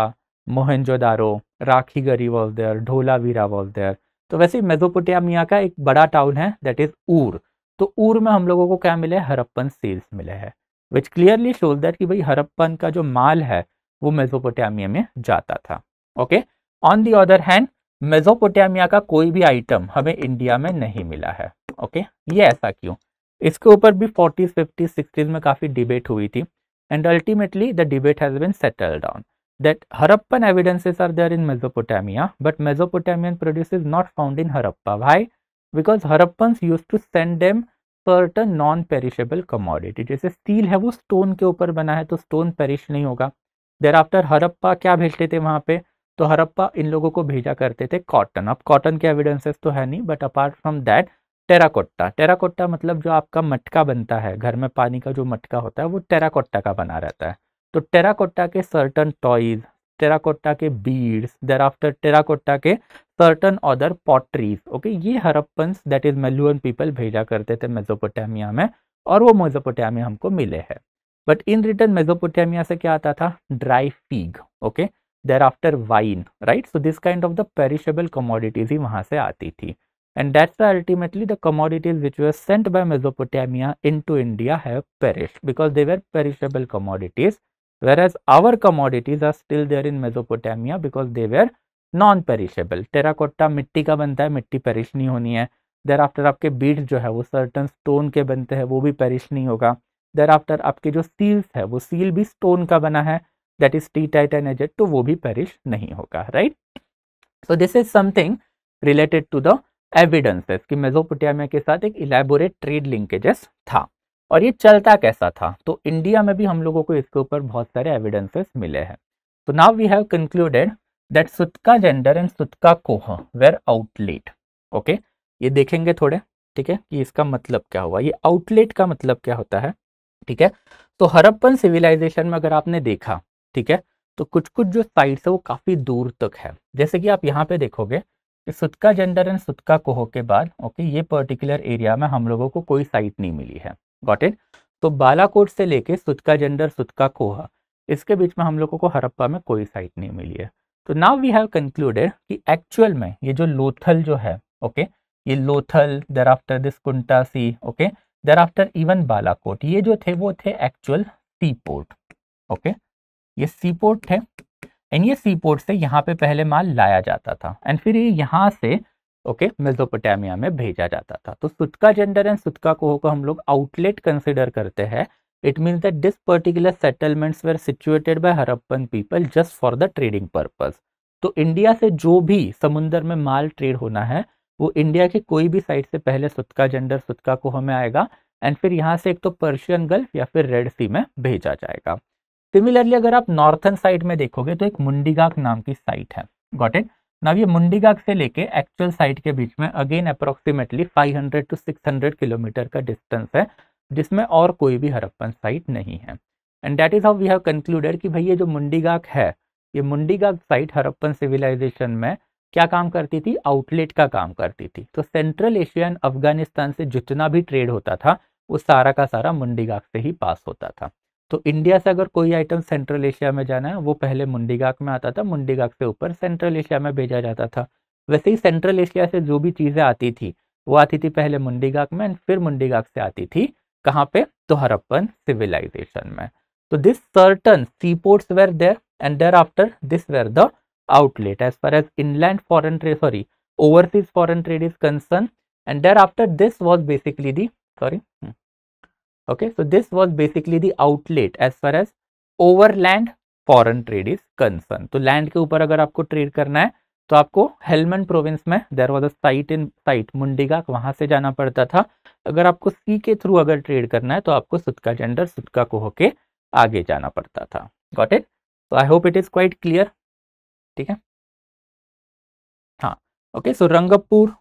मोहनजोदारो राखी गरी वॉज ढोला वीरा वॉज तो वैसे मेजोपोटामिया का एक बड़ा टाउन है दैट इज ऊर तो ऊर में हम लोगों को क्या मिले हरप्पन सील्स मिले हैं विच क्लियरली शोज दैट कि भाई हरप्पन का जो माल है वो मेजोपोटामिया में जाता था okay on the other hand Mesopotamia का कोई भी आइटम हमें इंडिया में नहीं मिला है ओके ये ऐसा क्यों इसके ऊपर भी फोर्टीज फिफ्टीज सिक्सटीज में काफी डिबेट हुई थी and ultimately the debate has been settle down that Harappan evidences are there in Mesopotamia but Mesopotamian produce is not found in Harappa why because Harappan use to send them certain non perishable commodity जैसे स्टील है वो स्टोन के ऊपर बना है तो स्टोन पेरिश नहीं होगा देर आफ्टर हरप्पा क्या भेजते थे वहां पे तो हरप्पा इन लोगों को भेजा करते थे कॉटन अब कॉटन के एविडेंसेस तो है नहीं but apart from that terracotta terracotta मतलब जो आपका मटका बनता है घर में पानी का जो मटका होता है वो टेराकोट्टा का बना रहता है तो टेराकोट्टा के सर्टन टॉयज टेराकोट्टा के बीड्स देर आफ्टर टेराकोट्टा के सर्टन अदर पॉटरीज ओके ये Harappans that is Meluhan people भेजा करते थे मेजोपोटामिया में और वो मेजोपोटामिया हमको मिले हैं बट इन रिटर्न मेजोपोटामिया से क्या आता था dry fig okay there thereafter wine right so this kind of the perishable commodities ही वहां से आती थी and that's ultimately the commodities which were sent by Mesopotamia into India have perish because they were perishable commodities whereas our commodities are still there in Mesopotamia because they were non perishable terracotta मिट्टी का बनता है मिट्टी पेरिश नहीं होनी है देर आफ्टर आपके बीट जो है वो सर्टन स्टोन के बनते हैं वो भी पेरिश नहीं होगा देर आफ्टर आपके जो सील्स है वो सील भी स्टोन का बना है that is steatite and तो वो भी पेरिश नहीं होगा right so this is something related to the evidences कि मेजोपोटामिया के साथ एक इलेबोरेट ट्रेड लिंकेजेस था और ये चलता कैसा था तो इंडिया में भी हम लोगों को इसके ऊपर बहुत सारे एविडेंसेस मिले हैं तो now we have concluded that Sutkagen gender and Sutka Koh were outlet okay ये देखेंगे थोड़े ठीक है कि इसका मतलब क्या हुआ ये आउटलेट का मतलब क्या होता है ठीक है तो हरप्पन सिविलाइजेशन में अगर आपने देखा ठीक है तो कुछ कुछ जो साइड्स है वो काफ़ी दूर तक है जैसे कि आप यहाँ पे देखोगे कि सुतका जेंडर एंड सुतका कोहो के बाद ओके ये पर्टिकुलर एरिया में हम लोगों को कोई साइट नहीं मिली है गॉट इट तो बालाकोट से लेके सुतका जेंडर सुतका कोहा इसके बीच में हम लोगों को हरप्पा में कोई साइट नहीं मिली है तो नाउ वी हैव कंक्लूडेड कि एक्चुअल में ये जो लोथल जो है ओके ये Lothal there after this sea okay there thereafter even Balakot ये जो थे वो थे actual sea port okay okay? ये सी पोर्ट थे एंड ये सी पोर्ट से यहाँ पे पहले माल लाया जाता था एंड फिर ये यहाँ से ओके मेजोपोटामिया में भेजा जाता था तो सुतका जेंडर एंड सुतका कोह को हम लोग आउटलेट कंसिडर करते हैं it means that this particular settlements were situated by Harappan people just for the trading purpose तो इंडिया से जो भी समुन्द्र में माल ट्रेड होना है वो इंडिया के कोई भी साइड से पहले सुतका जेंडर सुतका को हमें आएगा एंड फिर यहाँ से एक तो पर्शियन गल्फ या फिर रेड सी में भेजा जाएगा सिमिलरली अगर आप नॉर्थन साइड में देखोगे तो एक मुंडीगाक नाम की साइट है गॉट इट नाव ये मुंडीगाक से लेके एक्चुअल साइट के बीच में again approximately 500 to six kilometre का डिस्टेंस है जिसमें और कोई भी हरप्पन साइट नहीं है and that is how we have concluded कि भाई ये जो मुंडीगाक है ये मुंडीगाक साइट हरप्पन सिविलाइजेशन में क्या काम करती थी आउटलेट का काम करती थी तो सेंट्रल एशिया एंड अफगानिस्तान से जितना भी ट्रेड होता था वो सारा का सारा मुंडीगाक से ही पास होता था तो इंडिया से अगर कोई आइटम सेंट्रल एशिया में जाना है वो पहले मुंडीगाक में आता था मुंडीगाक से ऊपर सेंट्रल एशिया में भेजा जाता था वैसे ही सेंट्रल एशिया से जो भी चीज़ें आती थी वो आती थी पहले मुंडीगाक में एंड फिर मुंडीगाक से आती थी कहाँ पे तो हरप्पन सिविलाइजेशन में तो this certain sea ports were there and there after this were the outlet as far as inland foreign trade sorry overseas foreign trade is concern and there after this was basically the sorry okay so this was basically the outlet as far as overland foreign trade is concerned तो लैंड के ऊपर अगर आपको ट्रेड करना है तो आपको हेलमन प्रोविंस में there was a site in site Mundigak वहां से जाना पड़ता था अगर आपको सी के थ्रू अगर ट्रेड करना है तो आपको सुदका जेंडर सुतका को होके आगे जाना पड़ता था गॉट इट तो I hope it is quite clear ठीक है हाँ okay so Rangpur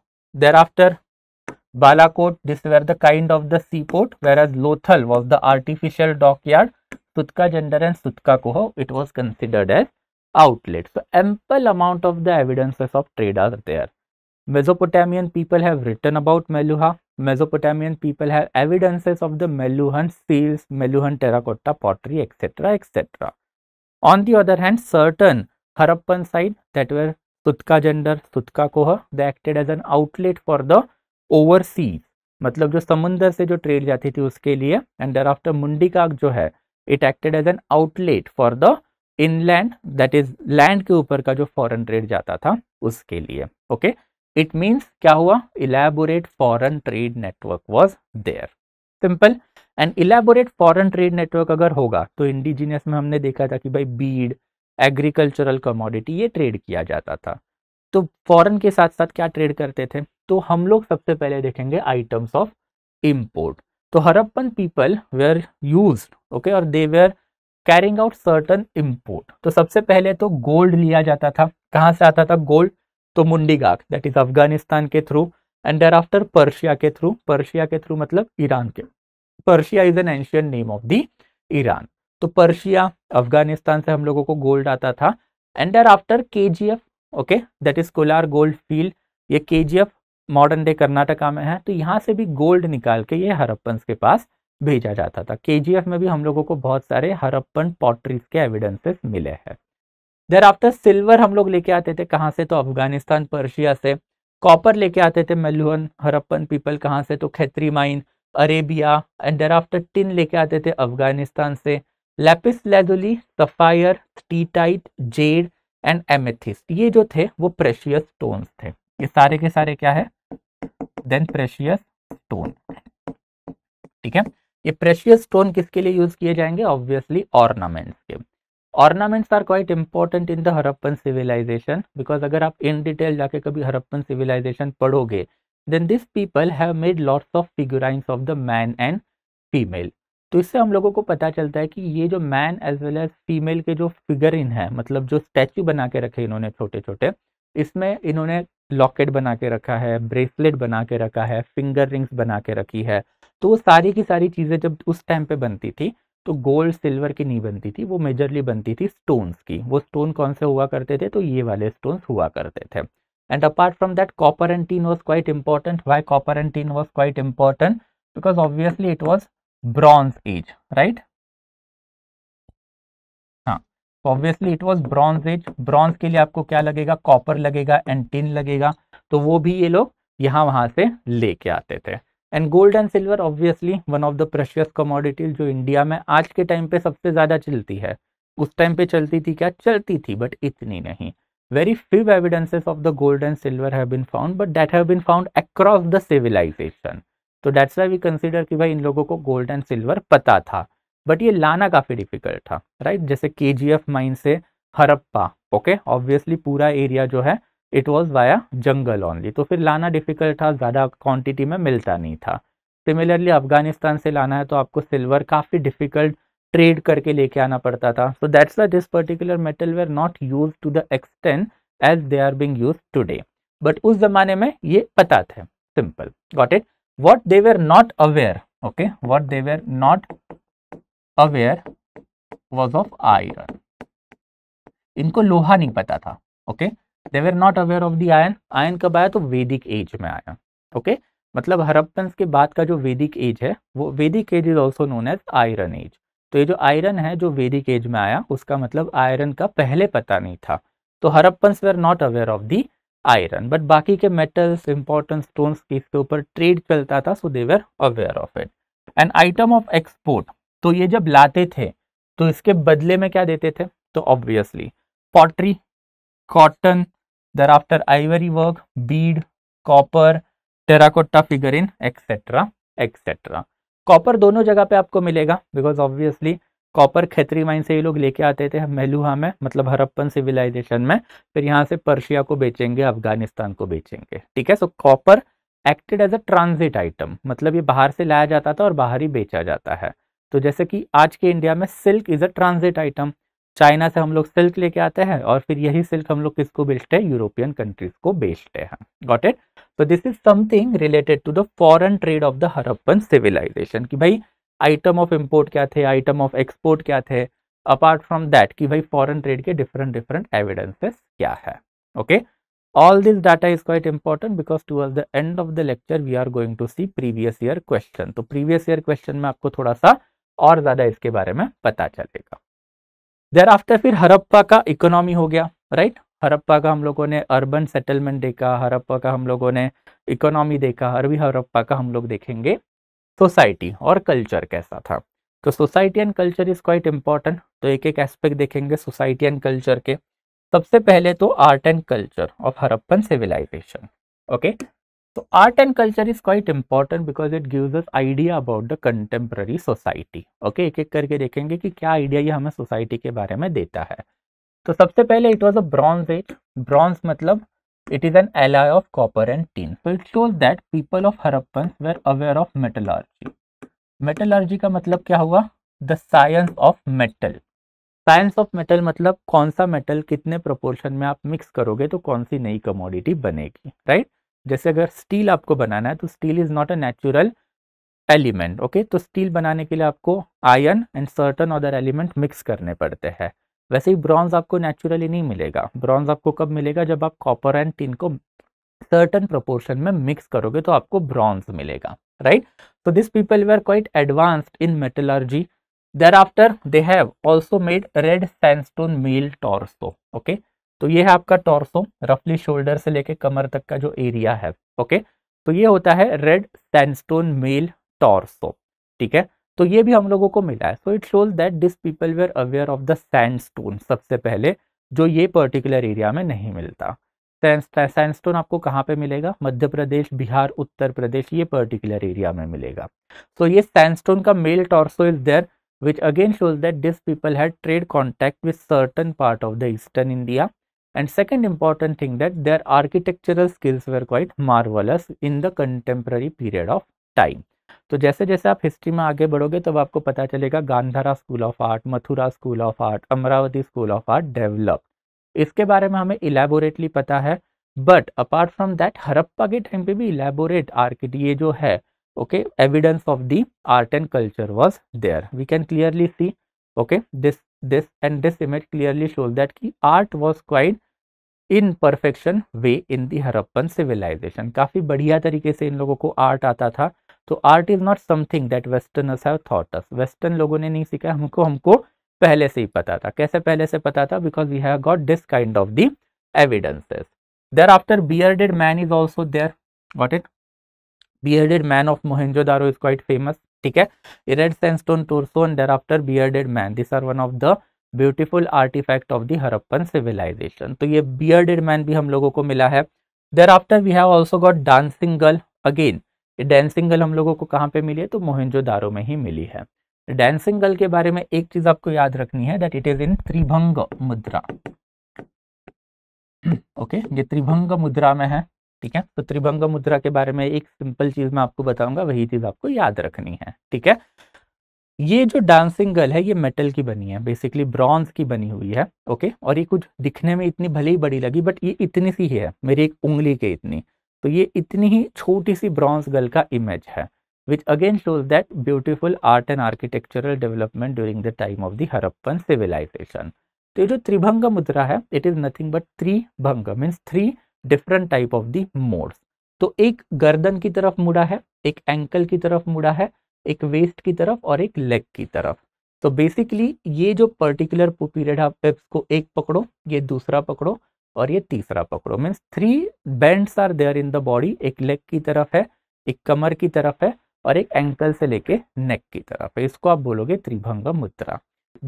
there after Balakot, this were the kind of the seaport, whereas Lothal was the artificial dockyard. Sutka Gender and Sutka Koho, it was considered as outlet. So ample amount of the evidences of trade are there. Mesopotamian people have written about Meluha. Mesopotamian people have evidences of the Meluhan seals, Meluhan terracotta pottery, etc. etc. On the other hand, certain Harappan sites that were Sutka Gender, Sutka Koha, they acted as an outlet for the overseas मतलब जो समुंदर से जो ट्रेड जाती थी उसके लिए एंड देर आफ्टर मुंडिकाग जो है it acted as an outlet for the inland that is land के ऊपर का जो फॉरेन ट्रेड जाता था उसके लिए ओके इट मीन्स क्या हुआ elaborate foreign trade network was there simple and elaborate foreign trade network अगर होगा तो इंडिजीनियस में हमने देखा था कि भाई बीड एग्रीकल्चरल कमोडिटी ये ट्रेड किया जाता था तो फॉरन के साथ साथ क्या ट्रेड करते थे तो हम लोग सबसे पहले देखेंगे आइटम्स ऑफ इम्पोर्ट तो Harappan people were use okay और they were carrying out certain import तो सबसे पहले तो गोल्ड लिया जाता था कहाँ से आता था गोल्ड तो मुंडीगाक दैट इज अफगानिस्तान के through and there after Persia के थ्रू पर्शिया के थ्रू मतलब ईरान के Persia is an ancient name of the Iran तो पर्शिया अफगानिस्तान से हम लोगों को गोल्ड आता था and there after K G F okay that is Kolar gold field ये K G F modern day Karnataka में है तो यहाँ से भी गोल्ड निकाल के ये हरप्पन्स के पास भेजा जाता था के में भी हम लोगों को बहुत सारे हरप्पन पॉटरीज के एविडेंसेस मिले हैं देर आफ्टर सिल्वर हम लोग लेके आते थे कहाँ से तो अफगानिस्तान पर्शिया से कॉपर लेके आते थे मेलुहन हरप्पन पीपल कहाँ से तो Khetri mine Arabia and there after tin लेके आते थे अफगानिस्तान से लेपिस लेजुली सफायर टीटाइट जेड एंड एमेथिस ये जो थे वो प्रेशियस स्टोन्स थे ये सारे के सारे क्या है देन प्रेशियस स्टोन ठीक है ये प्रेशियस स्टोन किसके लिए यूज किए जाएंगे ऑब्वियसली ऑर्नामेंट्स के ornaments are quite important in the Harappan civilization because अगर आप इन डिटेल जाके कभी हरप्पन सिविलाइजेशन पढ़ोगे then this people have made lots of figurines of the man and female तो इससे हम लोगों को पता चलता है कि ये जो man as well as female के जो फिगर इन है मतलब जो स्टैचू बना के रखे इन्होंने छोटे छोटे इसमें इन्होंने लॉकेट बना के रखा है ब्रेसलेट बना के रखा है फिंगर रिंग्स बना के रखी है तो वो सारी की सारी चीज़ें जब उस टाइम पे बनती थी तो गोल्ड सिल्वर की नहीं बनती थी वो मेजरली बनती थी स्टोन्स की वो स्टोन कौन से हुआ करते थे तो ये वाले स्टोन्स हुआ करते थे and apart from that copper and tin was quite important why copper and tin was quite important because obviously it was bronze age right obviously it was bronze age bronze के लिए आपको क्या लगेगा कॉपर लगेगा एंड टिन लगेगा तो वो भी ये लोग यहाँ वहां से लेके आते थे and gold and silver obviously one of the precious commodities जो इंडिया में आज के टाइम पे सबसे ज़्यादा चलती है उस टाइम पे चलती थी क्या चलती थी बट इतनी नहीं very few evidences of the gold and silver have been found but that have been found across the civilization तो डेट्स वाई वी कंसिडर कि भाई इन लोगों को गोल्ड एंड सिल्वर पता था बट ये लाना काफ़ी डिफिकल्ट था राइट जैसे के जी एफ माइन से हरप्पा ओके ऑब्वियसली पूरा एरिया जो है it was via jungle only तो फिर लाना डिफिकल्ट था ज़्यादा क्वान्टिटी में मिलता नहीं था सिमिलरली अफगानिस्तान से लाना है तो आपको सिल्वर काफ़ी डिफिकल्ट ट्रेड करके लेके आना पड़ता था so that's this particular metal were not use to the extent as they are being use today but उस जमाने में ये पता था simple got it what they were not aware okay what they were not aware was of iron इनको लोहा नहीं पता था okay they were not aware of the iron iron कब आया तो वेदिक एज में आया ओके okay? मतलब हरप्पन्स के बाद का जो वेदिक एज है वो Vedic age is also known as iron age तो ये जो आयरन है जो वेदिक एज में आया उसका मतलब आयरन का पहले पता नहीं था तो Harappans were not aware of the iron but बाकी के मेटल्स इंपॉर्टेंट स्टोन्स के ऊपर ट्रेड चलता था so they were aware of it an item of export तो ये जब लाते थे तो इसके बदले में क्या देते थे तो obviously pottery cotton there after ivory work bead copper terracotta figurine etcetera etcetera copper दोनों जगह पे आपको मिलेगा because obviously copper Khetri mine से ये लोग लेके आते थे मेलुहा में मतलब हरप्पन सिविलाइजेशन में फिर यहाँ से पर्शिया को बेचेंगे अफगानिस्तान को बेचेंगे ठीक है so copper acted as a transit item मतलब ये बाहर से लाया जाता था और बाहर ही बेचा जाता है तो जैसे कि आज के इंडिया में silk is a transit item China से हम लोग सिल्क लेके आते हैं और फिर यही सिल्क हम लोग किसको बेचते हैं यूरोपियन कंट्रीज को बेचते हैं गॉट इट तो this is something related to the foreign trade of the Harappan civilization कि भाई आइटम ऑफ इम्पोर्ट क्या थे आइटम ऑफ एक्सपोर्ट क्या थे अपार्ट फ्रॉम दैट कि भाई फॉरन ट्रेड के डिफरेंट डिफरेंट एविडेंसेस क्या है okay all this data is quite important because towards the end of the lecture we are going to see previous year question तो प्रीवियस ईयर क्वेश्चन में आपको थोड़ा सा और ज्यादा इसके बारे में पता चलेगा देर आफ्टर फिर हरप्पा का इकोनॉमी हो गया राइट हरप्पा का हम लोगों ने अर्बन सेटलमेंट देखा हरप्पा का हम लोगों ने इकोनॉमी देखा अरबी हरप्पा का हम लोग देखेंगे सोसाइटी और कल्चर कैसा था तो society and culture is quite important तो एक एक एस्पेक्ट देखेंगे सोसाइटी एंड कल्चर के सबसे पहले तो art and culture of Harappan civilization okay So तो art and culture is quite important because it gives us idea about the contemporary society. Okay, एक एक करके देखेंगे कि क्या आइडिया ये हमें सोसाइटी के बारे में देता है तो सबसे पहले it was a bronze age bronze मतलब it is an alloy of copper and tin so it shows that people of Harappa were aware of metallurgy metallurgy का मतलब क्या हुआ the science of metal science of metal मतलब कौन सा मेटल कितने प्रोपोर्शन में आप मिक्स करोगे तो कौन सी नई कमोडिटी बनेगी राइट जैसे अगर स्टील आपको बनाना है तो steel is not a natural element okay तो स्टील बनाने के लिए आपको iron and certain other element mix करने पड़ते हैं वैसे ही ब्रॉन्ज आपको नेचुरली नहीं मिलेगा ब्रॉन्ज आपको कब मिलेगा जब आप कॉपर एंड टिन को सर्टन प्रोपोर्शन में मिक्स करोगे तो आपको ब्रॉन्ज मिलेगा राइट तो this people were quite advanced in metallurgy there after they have also made red sandstone male torso okay तो ये है आपका टॉर्सो रफली शोल्डर से लेके कमर तक का जो एरिया है ओके तो ये होता है रेड सैंडस्टोन मेल टॉर्सो ठीक है तो ये भी हम लोगों को मिला है so it shows that this people were aware of the sandstone सबसे पहले जो ये पर्टिकुलर एरिया में नहीं मिलता सैंडस्टोन आपको कहाँ पे मिलेगा मध्य प्रदेश बिहार उत्तर प्रदेश ये पर्टिकुलर एरिया में मिलेगा सो so, ये सैंडस्टोन का male torso is there which again shows that this people had trade contact with certain part of the eastern India And second important thing that their architectural skills were quite marvelous in the contemporary period of time. तो जैसे जैसे आप हिस्ट्री में आगे बढ़ोगे तब आपको पता चलेगा Gandhara school of art Mathura school of art Amaravati school of art develop इसके बारे में हमें इलेबोरेटली पता है but apart from that Harappa के टाइम पे भी इलेबोरेट आर्किट ये जो है okay evidence of the art and culture was there we can clearly see okay this this and this image clearly shows that की art was quite in perfection way in the Harappan civilisation काफ़ी बढ़िया तरीके से इन लोगों को आर्ट आता था तो art is not something that westerners have thought us western लोगों ने नहीं सीखा हमको हमको पहले से ही पता था कैसे पहले से पता था because we have got this kind of the evidences there after bearded man is also there got it bearded man of Mohenjodaro is quite famous ठीक है red sandstone torso and there after bearded man this are one of the beautiful artifact of the Harappan civilization तो ये बियर्डेड मैन भी हम लोगों को मिला है there after we have also got dancing girl again dancing girl हम लोगों को कहाँ पे मिली है तो दारो में ही मिली है डांसिंग गर्ल के बारे में एक चीज आपको याद रखनी है that it is in tribhanga mudra okay okay, ये त्रिभंग मुद्रा में है ठीक है तो त्रिभंग मुद्रा के बारे में एक सिंपल चीज मैं आपको बताऊंगा वही चीज आपको याद रखनी है ठीक है ये जो डांसिंग गर्ल है ये मेटल की बनी है बेसिकली ब्रॉन्ज की बनी हुई है ओके और ये कुछ दिखने में इतनी भले ही बड़ी लगी बट ये इतनी सी ही है मेरी एक उंगली के इतनी तो ये इतनी ही छोटी सी ब्रॉन्ज गर्ल का इमेज है which again shows that beautiful art and architectural development during the time of the Harappan civilization तो ये जो त्रिभंग मुद्रा है it is nothing but tribhanga means three different type of the modes तो एक गर्दन की तरफ मुड़ा है एक एंकल की तरफ मुड़ा है एक वेस्ट की तरफ और एक लेग की तरफ तो बेसिकली ये जो पर्टिकुलर पीरियड आप पेप्स को एक पकड़ो ये दूसरा पकड़ो और ये तीसरा पकड़ो means three bands are there in the body एक लेग की तरफ है एक कमर की तरफ है और एक एंकल से लेके नेक की तरफ है इसको आप बोलोगे त्रिभंग मुद्रा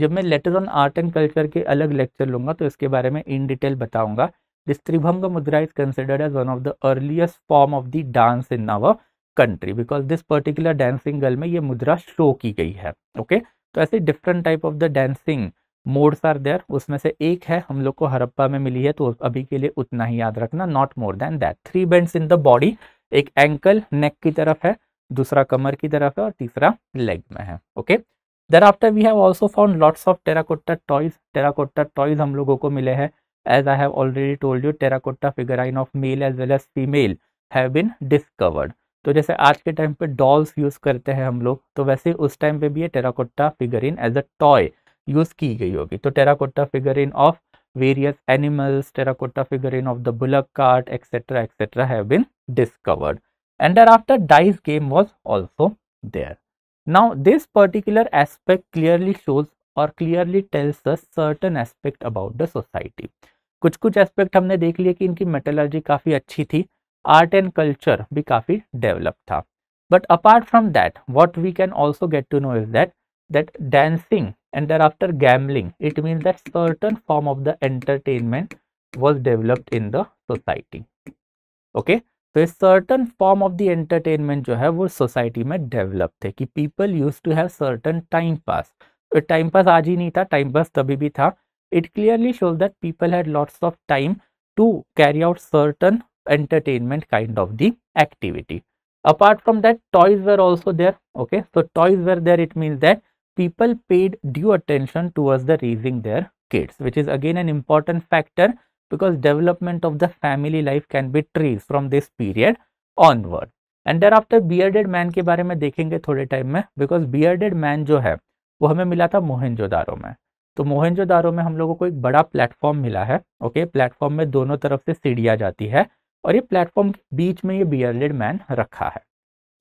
जब मैं later on art and culture के अलग लेक्चर लूंगा तो इसके बारे में इन डिटेल बताऊंगा this tribhanga mudra is considered as one of the earliest form of the dance in our country because this particular dancing girl में ये मुद्रा शो की गई है ओके okay? तो ऐसे different type of the dancing modes are there उसमें से एक है हम लोग को हरप्पा में मिली है तो अभी के लिए उतना ही याद रखना not more than that three bends in the body एक एंकल नेक की तरफ है दूसरा कमर की तरफ है और तीसरा लेग में है okay there after we have also found lots of terracotta toys terracotta toys हम लोगों को मिले हैं as I have already told you terracotta figurine of male as well as female have been discovered तो जैसे आज के टाइम पे डॉल्स यूज करते हैं हम लोग तो वैसे उस टाइम पे भी ये terracotta figurine as a toy use की गई होगी तो terracotta figurine of various animals terracotta figurine of the bullock cart etcetera etcetera है discovered and after dice game was also there now this particular aspect clearly shows और clearly tells a certain aspect about the society कुछ कुछ एस्पेक्ट हमने देख लिया कि इनकी मेटोलॉजी काफी अच्छी थी आर्ट एंड कल्चर भी काफ़ी डेवलप था but apart from that what we can also get to know is that that dancing and thereafter gambling it means that certain form of the entertainment was developed in the society okay तो इस certain form of the entertainment जो है वो सोसाइटी में डेवलप थे कि people use to have certain time pass time pass आज ही नहीं था टाइम पास तभी भी था it clearly shows that people had lots of time to carry out certain entertainment kind of the activity apart from that toys were also there okay so toys were there it means that people paid due attention towards the raising their kids which is again an important factor because development of the family life can be traced from this period onward and thereafter bearded man ke bare mein dekhenge thode time mein because bearded man jo hai wo hame mila tha mohenjo daro mein तो मोहनजोदारो में हम लोगों को एक बड़ा प्लेटफॉर्म मिला है ओके प्लेटफॉर्म में दोनों तरफ से सीढ़ियाँ जाती है और ये प्लेटफॉर्म के बीच में ये बियरलेड मैन रखा है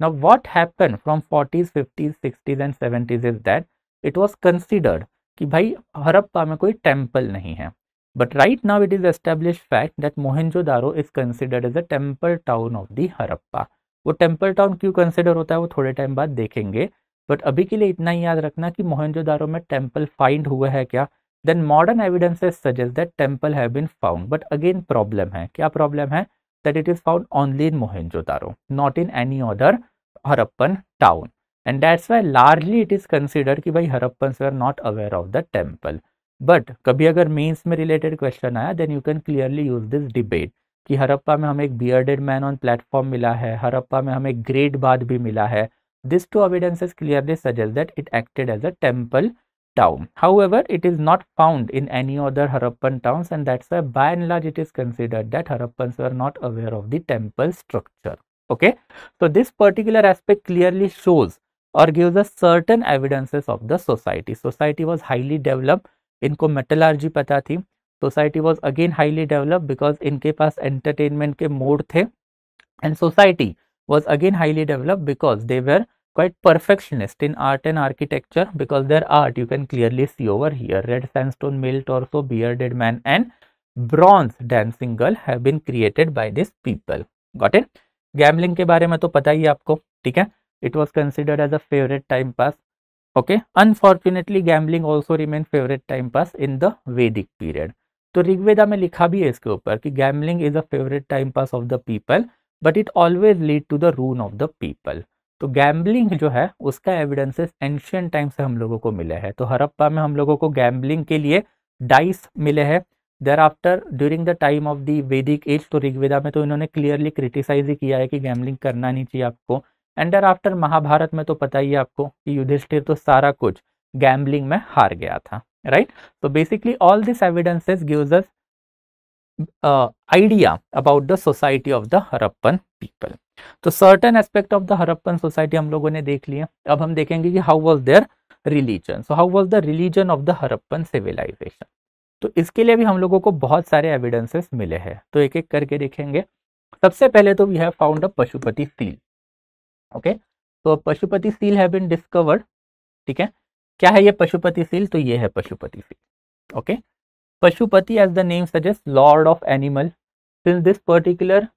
now what happen from forties fifties sixties and seventies is that it was considered कि भाई हरप्पा में कोई टेम्पल नहीं है but right now it is establish fact that Daro is considered as a temple town of the Harappa वो टेम्पल टाउन क्यों कंसिडर होता है वो थोड़े टाइम बाद देखेंगे बट अभी के लिए इतना ही याद रखना कि दारो में टेम्पल फाइंड हुआ है क्या then modern evidences suggest that temple have been found but again problem है क्या प्रॉब्लम है that it is found only in Mohenjo-daro, not in any other Harappan town. And that's why largely it is considered कि भाई Harappans were not aware of the temple. But कभी अगर मेंस में रिलेटेड क्वेश्चन आया then you can clearly use this debate कि हरप्पा में हमें एक बियर्डेड मैन ऑन प्लेटफॉर्म मिला है हरप्पा में हमें ग्रेट बाथ भी मिला है this two evidences clearly suggest that it acted as a temple town. However, it is not found in any other Harappan towns and that's why by and large it is considered that Harappans were not aware of the temple structure. Okay, so this particular aspect clearly shows or gives us certain evidences of the society. Society was highly developed, Inko metallurgy pata thi. Society was again highly developed because inke pas entertainment ke mode the, and society was again highly developed because they were. quite perfectionist in art and architecture because their art you can clearly see over here red sandstone mill torso bearded man and bronze dancing girl have been created by these people got it gambling के बारे में तो पता ही aapko theek hai it was considered as a favorite time pass okay unfortunately gambling also remain favorite time pass in the vedic period तो ऋग्वेदा में लिखा भी है इसके ऊपर कि gambling is a favourite time pass of the people but it always lead to the ruin of the people तो गैम्बलिंग जो है उसका एविडेंसेस एंशियन टाइम से हम लोगों को मिले हैं तो हरप्पा में हम लोगों को गैम्बलिंग के लिए डाइस मिले हैं thereafter during the time of the वैदिक एज तो ऋग्वेदा में तो इन्होंने क्लियरली क्रिटिसाइज ही किया है कि गैम्बलिंग करना नहीं चाहिए आपको एंड देर आफ्टर महाभारत में तो पता ही है आपको कि युधिष्ठिर तो सारा कुछ गैम्बलिंग में हार गया था राइट तो basically all this evidences gives us idea about the society of the Harappan people तो certain aspect of the Harappan society हम लोगों ने देख लिया अब हम देखेंगे कि how was their religion so how was the religion of the Harappan civilization तो इसके लिए भी हम लोगों को बहुत सारे एविडेंसेस मिले हैं तो एक एक करके देखेंगे सबसे पहले तो we have found a Pashupati seal okay तो Pashupati seal have been discovered ठीक है क्या है ये पशुपति सील तो ये है Pashupati seal okay Pashupati as the name suggest lord of animal since this particular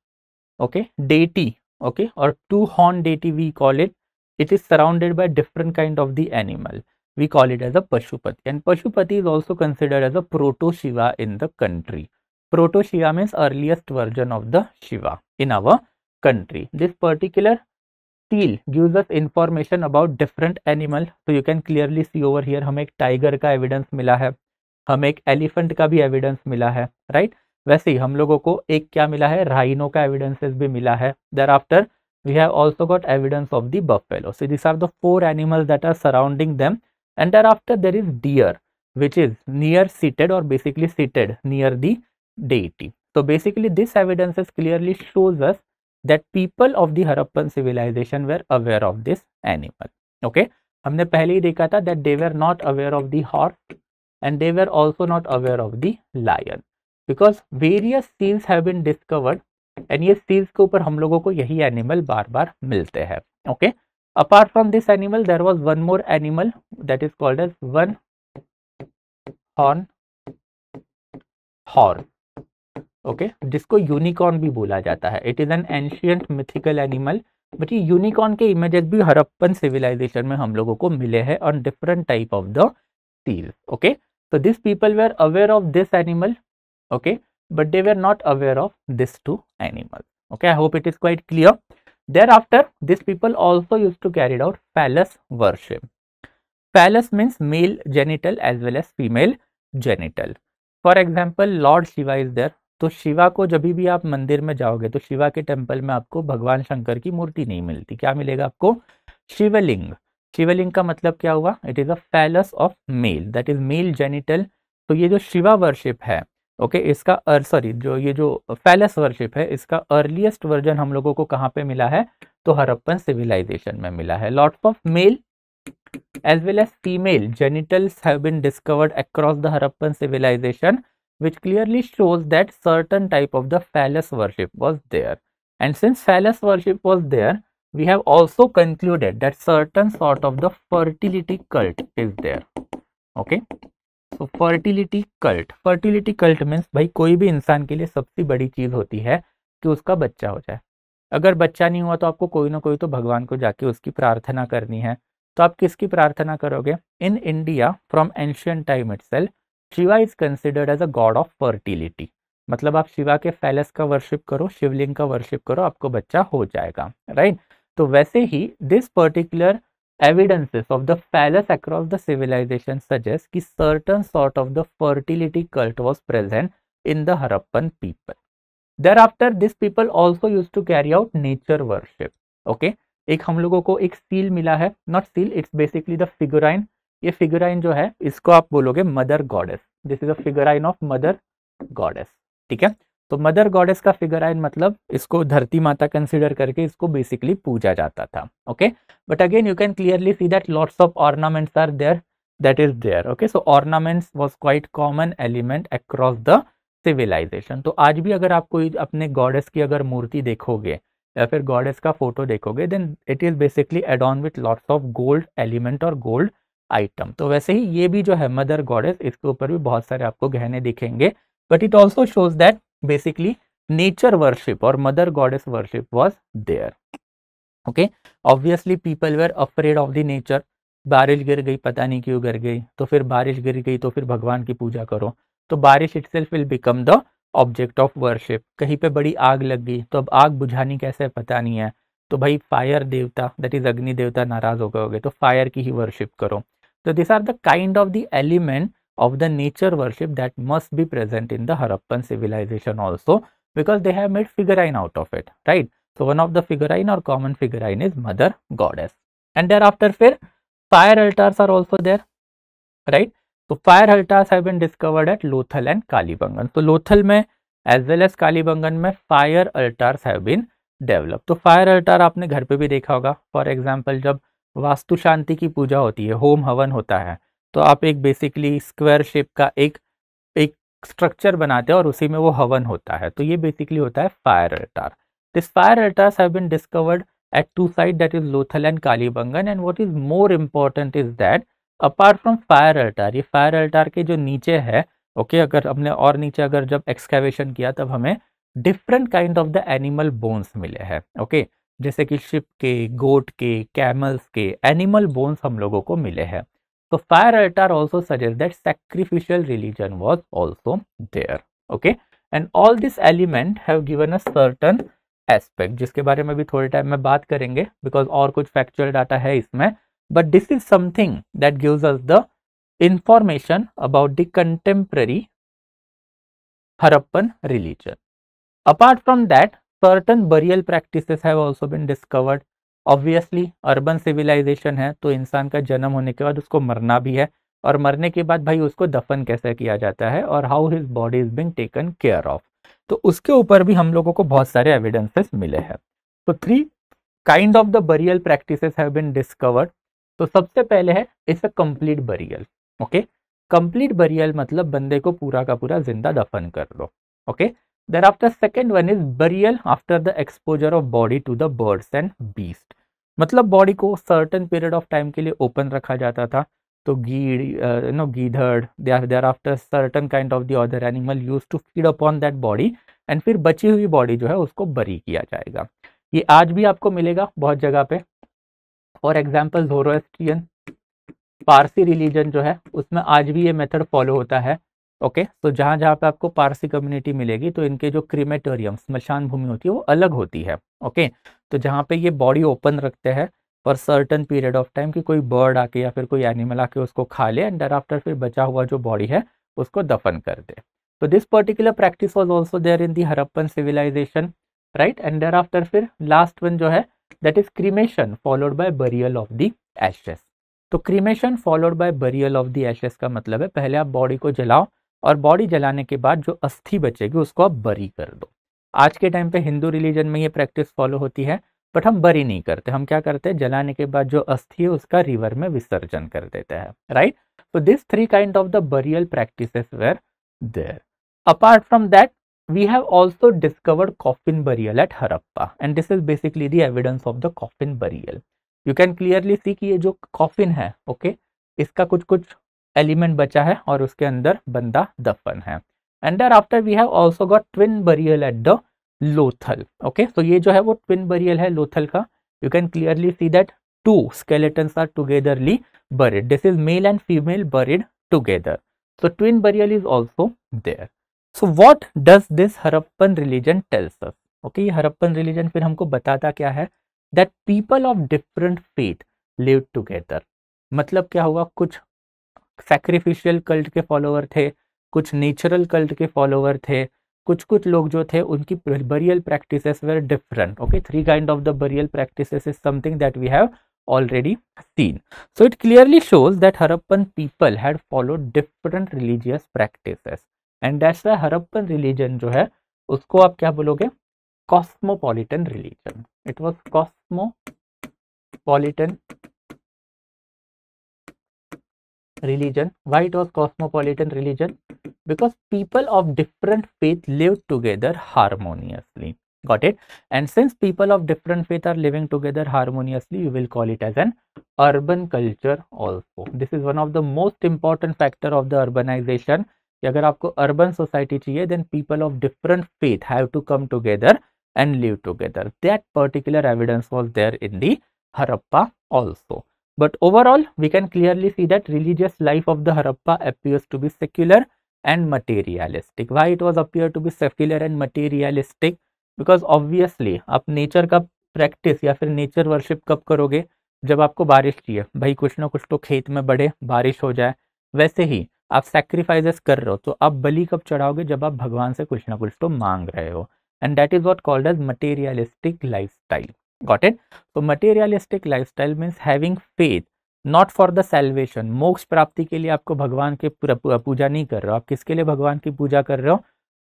okay deity okay or two horn deity we call it it is surrounded by different kind of the animal we call it as a pashupati and pashupati is also considered as a proto shiva in the country proto shiva means earliest version of the shiva in our country this particular seal gives us information about different animal so you can clearly see over here hum ek tiger ka evidence mila hai hum ek elephant ka bhi evidence mila hai right वैसे ही हम लोगों को एक क्या मिला है राइनो का एविडेंसेस भी मिला है there after we have also got evidence of the buffalo so this are the four animal that are surrounding them and there thereafter there is deer which is near seated और basically seated near the deity तो basically this evidences clearly shows us that people of the Harappan civilization were aware of this animal okay हमने पहले ही देखा था that they were not aware of the horse and they were also not aware of the lion because various scenes have been discovered and ये सीन्स के ऊपर हम लोगों को यही एनिमल बार बार मिलते हैं okay apart from this animal there was one more animal that is called as one horn horn okay जिसको यूनिकॉर्न भी बोला जाता है it is an ancient mythical animal but ये यूनिकॉर्न के इमेजेस भी हरप्पन सिविलाइजेशन में हम लोगों को मिले हैं on different type of the seals okay तो this people were aware of this animal okay but they were not aware of this two animals okay i hope it is quite clear thereafter these people also used to carry out phallus worship phallus means male genital as well as female genital for example lord shiva is there तो शिवा को जब भी आप मंदिर में जाओगे तो शिवा के टेम्पल में आपको भगवान शंकर की मूर्ति नहीं मिलती क्या मिलेगा आपको शिवलिंग शिवलिंग का मतलब क्या हुआ it is a phallus of male that is male genital तो ये जो शिवा वर्शिप है ओके okay, इसका सॉरी जो ये जो फैलस वर्शिप है इसका अर्लीस्ट वर्जन हम लोगों को कहाँ पे मिला है तो हरप्पन सिविलाइजेशन में मिला है lots of male as well as female genitals have been discovered across the Harappan civilisation which clearly shows that certain type of the phallus worship was there and since phallus worship was there we have also concluded that certain sort of the fertility cult is there okay तो fertility cult fertility cult means भाई कोई भी इंसान के लिए सबसे बड़ी चीज़ होती है कि उसका बच्चा हो जाए अगर बच्चा नहीं हुआ तो आपको कोई ना कोई तो भगवान को जाके उसकी प्रार्थना करनी है तो आप किसकी प्रार्थना करोगे in India from ancient time itself Shiva is considered as a god of fertility मतलब आप शिवा के फैलस का वर्शिप करो शिवलिंग का वर्शिप करो आपको बच्चा हो जाएगा राइट तो वैसे ही this particular Evidences of the phallus across the civilization suggest that certain sort of the fertility cult was present in the Harappan people. Thereafter, this people also used to carry out nature worship. Okay, एक हम लोगों को एक सील मिला है not seal it's basically the figurine ये फिगुराइन जो है इसको आप बोलोगे mother goddess this is a figurine of mother goddess ठीक है तो मदर गॉडेस का फिगर आइन मतलब इसको धरती माता कंसिडर करके इसको बेसिकली पूजा जाता था okay but again you can clearly see that lots of ornaments are there that is there okay so ornaments was quite common element across the civilization तो आज भी अगर आप कोई अपने गॉडेस की अगर मूर्ति देखोगे या फिर गॉडेस का फोटो देखोगे then it is basically adorn with lots of gold element और गोल्ड आइटम तो वैसे ही ये भी जो है मदर गॉडेस इसके ऊपर भी बहुत सारे आपको गहने दिखेंगे but it also shows that basically nature worship or mother goddess worship was there okay obviously people were afraid of the nature बारिश गिर गई पता नहीं क्यों गिर गई तो फिर बारिश गिर गई तो फिर भगवान की पूजा करो तो बारिश itself will become the object of worship कहीं पे बड़ी आग लग गई तो अब आग बुझानी कैसे पता नहीं है तो भाई फायर देवता दैट इज अग्नि देवता नाराज हो गए गए तो फायर की ही वर्शिप करो तो this are the kind of the element of the nature worship that must be present in the Harappan civilization also because they have made figurine out of it, right? So one of the figurine or common figurine is Mother Goddess. And thereafter, fir fire altars are also there, right? So fire altars have been discovered at Lothal and Kalibangan. So Lothal mein as well as Kalibangan mein fire altars have been developed. so fire altar aapne ghar pe bhi dekha hoga For example, jab vastu shanti ki puja hoti hai home havan hota hai तो आप एक बेसिकली स्क्वायर शेप का एक एक स्ट्रक्चर बनाते हैं और उसी में वो हवन होता है तो ये बेसिकली होता है fire altar this fire altars have been discovered at two site that is Lothal and Kalibangan and what is more important is that apart from fire altar ये फायर अल्टार के जो नीचे है ओके okay, अगर हमने और नीचे अगर जब एक्सकेवेशन किया तब हमें different kind of the animal bones मिले हैं ओके okay? जैसे कि शिप के गोट के कैमल्स के एनिमल बोन्स हम लोगों को मिले हैं So fire altar also suggests that sacrificial religion was also there. Okay. And all these elements have given a certain aspect. Jiske baare mein bhi thode time mein baat karenge. Because aur kuch factual data is isme. But this is something that gives us the information about the contemporary Harappan religion. Apart from that, certain burial practices have also been discovered. Obviously urban civilization है तो इंसान का जन्म होने के बाद उसको मरना भी है और मरने के बाद भाई उसको दफन कैसे किया जाता है और how his body is being taken care of तो उसके ऊपर भी हम लोगों को बहुत सारे एविडेंसेस मिले हैं तो three kind of the burial practice have been discovered तो सबसे पहले है it's a complete burial okay complete burial मतलब बंदे को पूरा का पूरा जिंदा दफन कर दो okay okay? thereafter second one is burial after the exposure of body to the birds and beast मतलब बॉडी को सर्टन पीरियड ऑफ टाइम के लिए ओपन रखा जाता था तो गीड़ यू नो गीधड़ thereafter certain kind of the other animal use to feed upon that body and फिर बची हुई बॉडी जो है उसको बरी किया जाएगा ये आज भी आपको मिलेगा बहुत जगह पे और एग्जाम्पल जोरोस्ट्रियन पारसी रिलीजन जो है उसमें आज भी ये मेथड फॉलो होता है ओके तो जहां जहां पे आपको पारसी कम्युनिटी मिलेगी तो इनके जो क्रीमेटोरियम स्मशान भूमि होती है वो अलग होती है ओके तो जहां पे ये बॉडी ओपन रखते हैं पर सर्टन पीरियड ऑफ टाइम कि कोई बर्ड आके या फिर कोई एनिमल आके उसको खा ले एंड आफ्टर फिर बचा हुआ जो बॉडी है उसको दफन कर दे तो this particular practice was also there in the Harappan civilization right and there after फिर लास्ट वन जो है that is cremation followed by burial of the ashes तो cremation followed by burial of the ashes का मतलब है पहले आप बॉडी को जलाओ और बॉडी जलाने के बाद जो अस्थि बचेगी उसको आप बरी कर दो आज के टाइम पे हिंदू रिलीजन में ये प्रैक्टिस फॉलो होती है बट हम बरी नहीं करते हम क्या करते हैं जलाने के बाद जो अस्थि है उसका रिवर में विसर्जन कर देते हैं राइट तो this three kind of the burial practice were there apart from that we have also discovered coffin burial at Harappa and this is basically the evidence of the coffin burial you can clearly see कि ये जो कॉफिन है ओके okay, इसका कुछ कुछ एलिमेंट बचा है और उसके अंदर बंदा दफन है thereafter we have also got twin burial at the Lothal okay तो ये जो है वो ट्विन बरियल है लोथल का you can clearly see that two skeletons are togetherly buried this is male and female buried together so twin burial is also there so what does this Harappan religion tells okay Harappan religion फिर हमको बताता क्या है that people of different faith live together मतलब क्या हुआ कुछ सेक्रीफिशियल कल्ट के फॉलोअर थे कुछ नेचुरल कल्ट के फॉलोअर थे कुछ कुछ लोग जो थे उनकी burial practice were different okay three kind of the burial practices is something that we have already seen so it clearly shows that Harappan people had followed different religious practices and that's that Harappan religion जो है उसको आप क्या बोलोगे cosmopolitan religion it was cosmopolitan religion. Why it was cosmopolitan religion? Because people of different faith lived together harmoniously. Got it? And since people of different faith are living together harmoniously, you will call it as an urban culture also. This is one of the most important factor of the urbanization. कि अगर आपको urban society then people of different faith have to come together and live together. That particular evidence was there in the Harappa also. But overall, we can clearly see that religious life of the Harappa appears to be secular and materialistic. Why it was appear to be secular and materialistic? because obviously aap nature ka practice ya fir nature worship kab karoge jab aapko barish chahiye bhai kuch na kuch to khet mein bade barish ho jaye वैसे ही आप सेक्रीफाइजेस कर रहे हो तो आप बलि कब चढ़ाओगे जब आप भगवान से कुछ ना कुछ तो मांग रहे हो and that is what called as materialistic lifestyle got it so materialistic lifestyle means having faith not for the salvation मोक्ष प्राप्ति के लिए आपको भगवान के पूजा नहीं कर रहे हो आप किसके लिए भगवान की पूजा कर रहे हो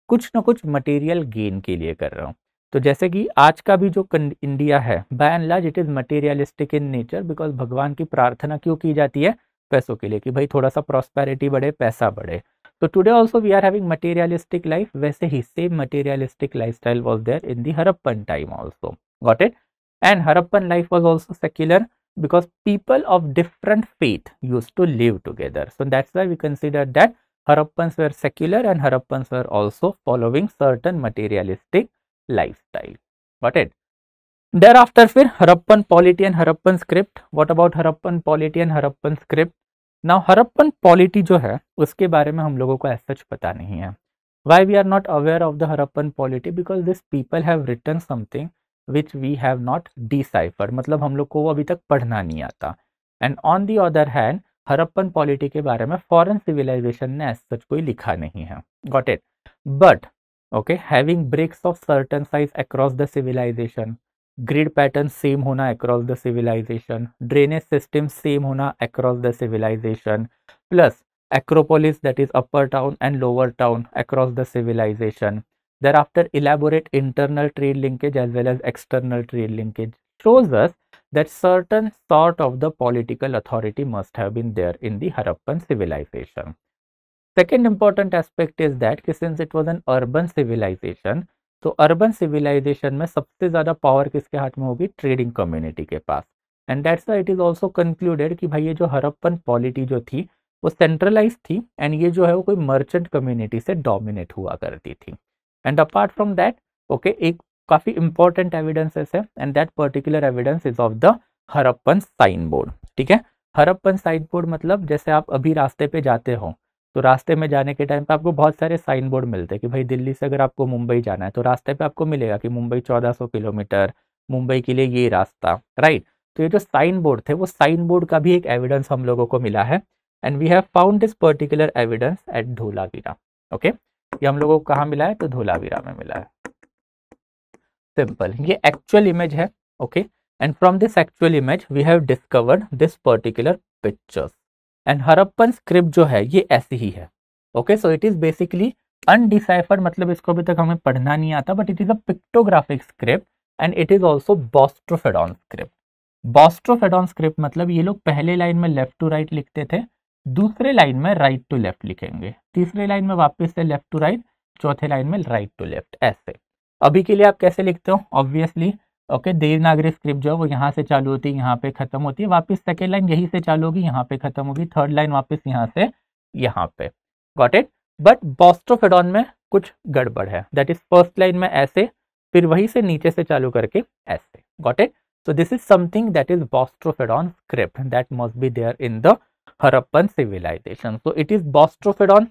कुछ ना कुछ मटेरियल गेन के लिए कर रहे हो तो जैसे कि आज का भी जो इंडिया है by and large it is materialistic in nature because भगवान की प्रार्थना क्यों की जाती है पैसों के लिए कि भाई थोड़ा सा प्रॉस्पेरिटी बढ़े पैसा बढ़े तो today also we are having materialistic life वैसे ही same materialistic lifestyle was there in the Harappan time also got it And Harappan life was also secular because people of different faith used to live together. So that's why we consider that Harappans were secular and Harappans were also following certain materialistic lifestyle. Got it? Thereafter, fir Harappan polity and Harappan script. What about Harappan polity and Harappan script? Now, Harappan polity जो है उसके बारे में हम लोगों को as such पता नहीं है. Why we are not aware of the Harappan polity? Because these people have written something which we have not decipher मतलब हम लोग को वो अभी तक पढ़ना नहीं आता and on the other hand Harappan polity के बारे में फॉरन सिविलाइजेशन ने एज सच कोई लिखा नहीं है got it but okay having breaks of certain size across the civilization grid pattern same होना across the civilization drainage system same होना across the civilization plus acropolis that is upper town and lower town across the civilization thereafter elaborate internal trade linkage as well as external trade linkage shows us that certain sort of the political authority must have been there in the Harappan civilization. Second important aspect is that since it was an urban civilization, so urban civilization mein sabse zyada power kiske haath mein hogi? Trading community ke paas. And that's why it is also concluded ki bhai ye jo Harappan polity jo thi, wo centralized thi and ye jo hai wo koi merchant community se dominate hua karti thi. And apart from that okay एक काफ़ी इंपॉर्टेंट एविडेंसेस है and that particular evidence is of the Harappan sign board ठीक है हरप्पन साइन बोर्ड मतलब जैसे आप अभी रास्ते पे जाते हो तो रास्ते में जाने के टाइम पे आपको बहुत सारे साइन बोर्ड मिलते हैं कि भाई दिल्ली से अगर आपको मुंबई जाना है तो रास्ते पे आपको मिलेगा कि मुंबई 1400 किलोमीटर मुंबई के लिए ये रास्ता राइट तो ये जो साइन बोर्ड थे वो साइन बोर्ड का भी एक एविडेंस हम लोगों को मिला है and we have found this particular evidence at Dholavira okay ये हम लोगों को कहा मिला है तो धोलावीरा में मिला है सिंपल ये एक्चुअल इमेज है okay and from this actual image we have discovered this particular pictures and Harappan script जो है ये ऐसी ही है okay so it is basically undeciphered मतलब इसको अभी तक हमें पढ़ना नहीं आता but it is a pictographic script and it is also boustrophedon script boustrophedon script मतलब ये लोग पहले लाइन में लेफ्ट टू राइट लिखते थे दूसरे लाइन में राइट टू लेफ्ट लिखेंगे तीसरे लाइन में वापस से लेफ्ट टू राइट चौथे लाइन में राइट टू लेफ्ट ऐसे अभी के लिए आप कैसे लिखते हो ऑब्वियसली ओके देवनागरी स्क्रिप्ट जो है वो यहाँ से चालू होती है यहाँ पे खत्म होती है वापस सेकेंड लाइन यहीं से चालू होगी यहाँ पे खत्म होगी थर्ड लाइन वापस यहाँ से यहाँ पे गॉट इट बट बॉस्ट्रोफेडॉन में कुछ गड़बड़ है दैट इज फर्स्ट लाइन में ऐसे फिर वहीं से नीचे से चालू करके ऐसे got it so this is something that is boustrophedon script that must be there in the Harappan civilization so it is boustrophedon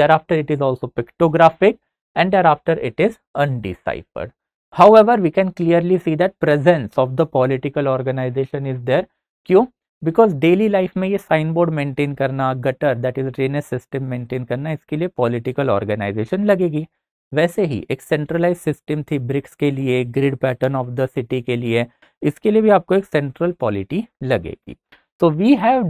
thereafter it is also pictographic and thereafter it is undeciphered. However, we can clearly see that presence of the political organization is there. Why? Because daily life mein signboard maintain karna, gutter that is drainage system maintain karna, iske liye political organization lagegi. वैसे ही एक सेंट्रलाइज सिस्टम थी ब्रिक्स के लिए grid pattern of the city के लिए इसके लिए भी आपको एक सेंट्रल पॉलिटी लगेगी तो we have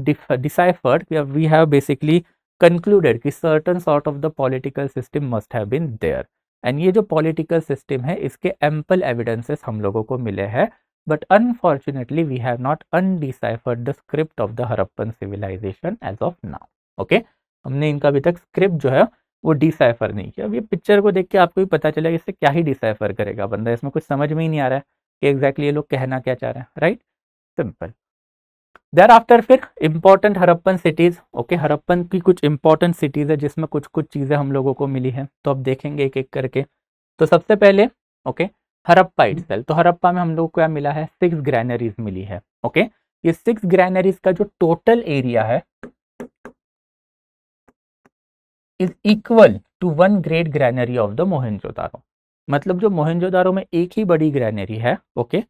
deciphered we have basically concluded कि certain sort of the political system must have been there and ये जो पॉलिटिकल सिस्टम है इसके एम्पल एविडेंसेस हम लोगों को मिले हैं but unfortunately we have not undeciphered the script of the Harappan civilization as of now okay हमने इनका अभी तक स्क्रिप्ट जो है वो डिसाइफर नहीं किया अब ये पिक्चर को देख के आपको भी पता चला इससे क्या ही डिसाइफर करेगा बंदा इसमें कुछ समझ में ही नहीं आ रहा है कि एग्जैक्टली exactly ये लोग कहना क्या चाह रहे हैं राइट सिंपल देर आफ्टर फिर important Harappan cities okay Harappan की कुछ इम्पोर्टेंट सिटीज़ है जिसमें कुछ कुछ चीज़ें हम लोगों को मिली हैं तो अब देखेंगे एक एक करके तो सबसे पहले ओके हरप्पा इटसेल तो हरप्पा में हम लोगों को क्या मिला है सिक्स ग्रैनरीज मिली है ओके ये सिक्स ग्रैनरीज का जो टोटल एरिया है is equal to one great granary of the Mohenjodaro मतलब जो मोहनजोदारो में एक ही बड़ी ग्रैनरी है ओके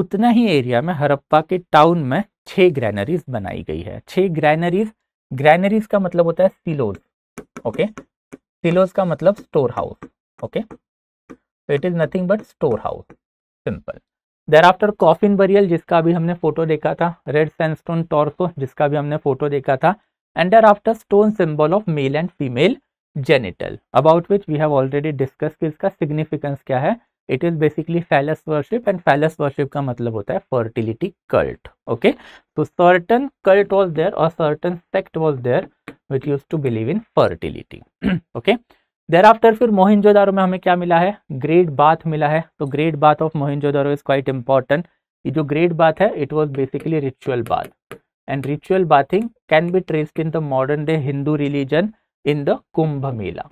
उतना ही एरिया में हरप्पा के टाउन में छह ग्रैनरीज बनाई गई है छह ग्रैनरीज ग्रैनरीज का मतलब होता है सिलोज ओके सिलोज का मतलब store house okay it is nothing but store house simple there thereafter coffin burial जिसका भी हमने फोटो देखा था रेड सैंडस्टोन टॉर्सो जिसका भी हमने फोटो देखा था and there thereafter stone symbol of male and female genital about which we have already discuss कि इसका सिग्निफिकेंस क्या है it is basically phallus worship and phallus worship का मतलब होता है फर्टिलिटी कल्ट ओके तो सर्टन कल्ट वॉज देयर और certain sect was there which use to believe in fertility okay there after फिर मोहिंजोदारो में हमें क्या मिला है ग्रेट बाथ मिला है तो great bath of Mohenjodaro is quite important ये जो ग्रेट बाथ है it was basically ritual bath and ritual bathing can be traced in the modern day Hindu religion in the Kumbh Mela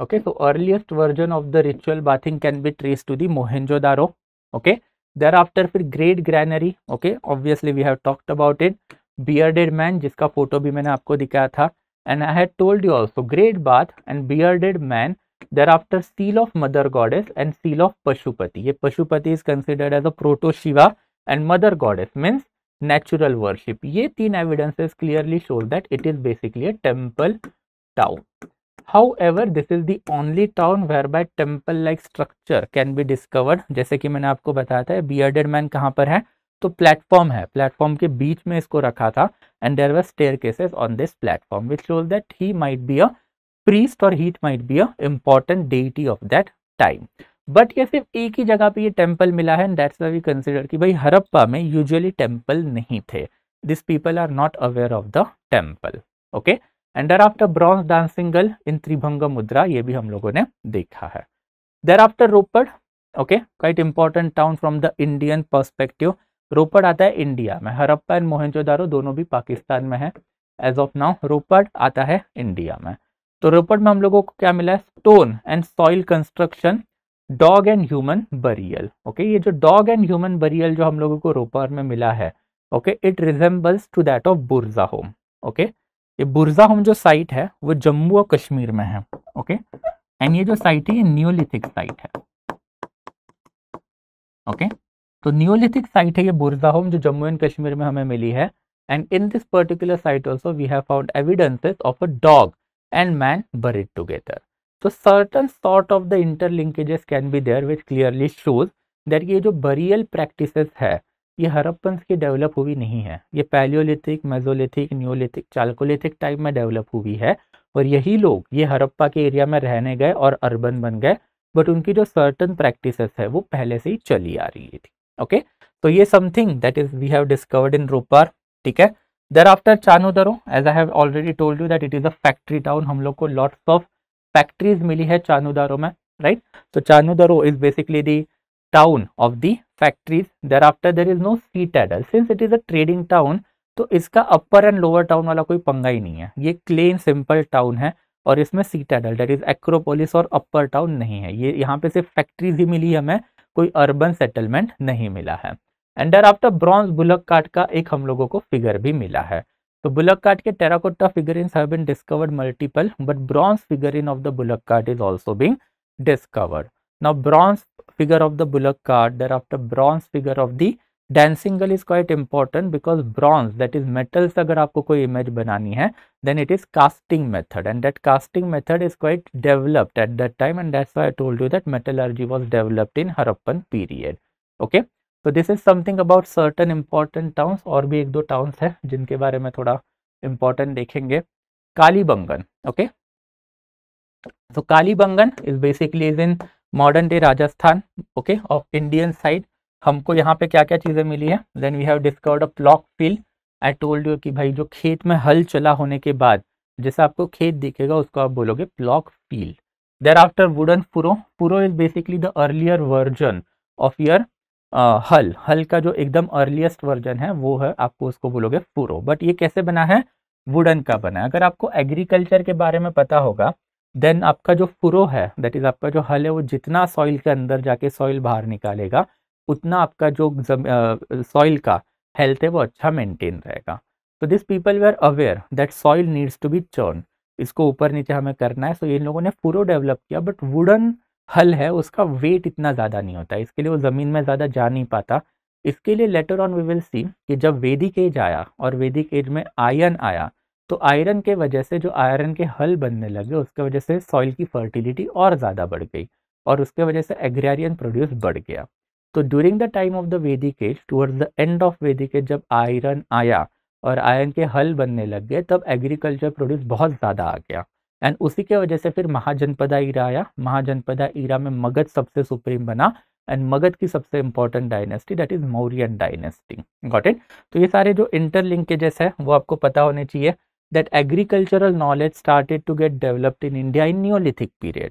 Okay, so earliest version of the ritual bathing can be traced to the Mohenjo-daro. Okay, thereafter fir great granary. Okay, obviously we have talked about it. Bearded man jiska photo bhi maine aapko dikhaya tha And I had told you also great bath and bearded man. Thereafter seal of mother goddess and seal of Pashupati. ye Pashupati is considered as a proto Shiva and mother goddess means natural worship. ye teen evidences clearly show that it is basically a temple town. However, this is the only town whereby temple-like structure can be discovered. जैसे कि मैंने आपको बताया था bearded man कहाँ पर है तो platform है platform के बीच में इसको रखा था and there were staircases on this platform, which shows that he might be a priest or he might be a important deity of that time. Time but ये सिर्फ एक ही जगह पे ये टेम्पल मिला है एंड दैट्स वी कंसिडर कि भाई हरप्पा में यूजुअली टेम्पल नहीं थे this people are not aware of the temple okay and there thereafter bronze dancing girl in tribhanga mudra ये भी हम लोगों ने देखा है देर thereafter Ropar okay quite important town from the Indian perspective Ropar आता है इंडिया में हरप्पा एंड मोहनजोदारो दोनों भी पाकिस्तान में है एज ऑफ नाउ रोपड़ आता है इंडिया में तो रोपड़ में हम लोगों को क्या मिला है stone and soil construction dog and human burial okay ये जो डॉग एंड ह्यूमन बरियल जो हम लोगों को रोपड़ में मिला है okay it resembles to that of Burzahom okay ये बुरजा हम जो साइट है वो जम्मू और कश्मीर में है ओके एंड ये जो साइट है ये न्योलिथिक साइट है ओके तो न्योलिथिक साइट है ये बुरजा होम जो जम्मू एंड कश्मीर में हमें मिली है and in this particular site also we have found evidences of a dog and man buried together तो certain sort of the interlinkages can be there which clearly shows that ये जो बरियल प्रैक्टिस है ये हरप्पन्स की डेवलप हुई नहीं है ये palaeolithic mesolithic neolithic chalcolithic type में डेवलप हुई है और यही लोग ये हरप्पा के एरिया में रहने गए और अर्बन बन गए बट उनकी जो सर्टन प्रैक्टिस है वो पहले से ही चली आ रही थी ओके तो ये something that is we have discovered in Ropar ठीक है thereafter Chanhudaro as I have already told you that it is a factory town हम लोग को लॉट्स ऑफ फैक्ट्रीज मिली है चानोदारो में राइट तो Chanhudaro is basically the town of the factories thereafter there is no citadel since it is a trading town तो इसका अपर एंड लोअर टाउन वाला कोई पंगा ही नहीं है ये क्लेन सिंपल टाउन है और इसमें citadel that is acropolis और अपर टाउन नहीं है ये यहाँ पे सिर्फ फैक्ट्रीज ही मिली हमें कोई अर्बन सेटलमेंट नहीं मिला है एंड डर आफ्टर ब्रॉन्ज बुलक काट का एक हम लोगों को फिगर भी मिला है तो बुलक काट के terracotta figure in have been discovered multiple but bronze figurine of the bullock cart is also being discovered now bronze figure of the bullock cart, thereafter bronze figure of the dancing girl is quite important because bronze that is metal अगर आपको कोई इमेज बनानी है then it is casting method and that casting method is quite developed at that time and that's I told you that metallurgy was developed in Harappan period okay तो this is something about certain important towns और भी एक दो टाउन्स हैं जिनके बारे में थोड़ा इम्पोर्टेंट देखेंगे Kalibangan okay so Kalibangan is basically is in modern day Rajasthan okay of Indian side हमको यहाँ पे क्या क्या चीज़ें मिली है then we have discovered a प्लॉक field I told you कि भाई जो खेत में हल चला होने के बाद जैसा आपको खेत दिखेगा उसको आप बोलोगे plough field thereafter wooden furrow furrow is basically the earlier version of your hal हल का जो एकदम अर्लीस्ट वर्जन है वो है आपको उसको बोलोगे पुरो बट ये कैसे बना है वुडन का बना है अगर आपको एग्रीकल्चर के बारे में पता होगा देन आपका जो फुरो है दैट इज़ आपका जो हल है वो जितना सॉइल के अंदर जाके सॉइल बाहर निकालेगा उतना आपका जो सॉइल का हेल्थ है वो अच्छा मेंटेन रहेगा तो this people way are aware that soil needs to be churn इसको ऊपर नीचे हमें करना है सो so, इन लोगों ने फुरो डेवलप किया बट वुडन हल है उसका वेट इतना ज़्यादा नहीं होता इसके लिए वो ज़मीन में ज़्यादा जा नहीं पाता इसके लिए later on we will see कि जब वैदिक एज आया और वैदिक एज में आयन आया तो आयरन के वजह से जो आयरन के हल बनने लगे उसके वजह से सॉइल की फर्टिलिटी और ज़्यादा बढ़ गई और उसके वजह से एग्रेरियन प्रोड्यूस बढ़ गया तो during the time of the Vedic age towards the end of Vedic age जब आयरन आया और आयरन के हल बनने लग गए तब एग्रीकल्चर प्रोड्यूस बहुत ज़्यादा आ गया एंड उसी के वजह से फिर महाजनपदा ईरा आया महाजनपदा ईरा में मगध सबसे सुप्रीम बना एंड मगध की सबसे important dynasty that is Mauryan dynasty got it तो ये सारे जो इंटरलिंकेजेस है वो आपको पता होने चाहिए that agricultural knowledge started to get developed in India in Neolithic period.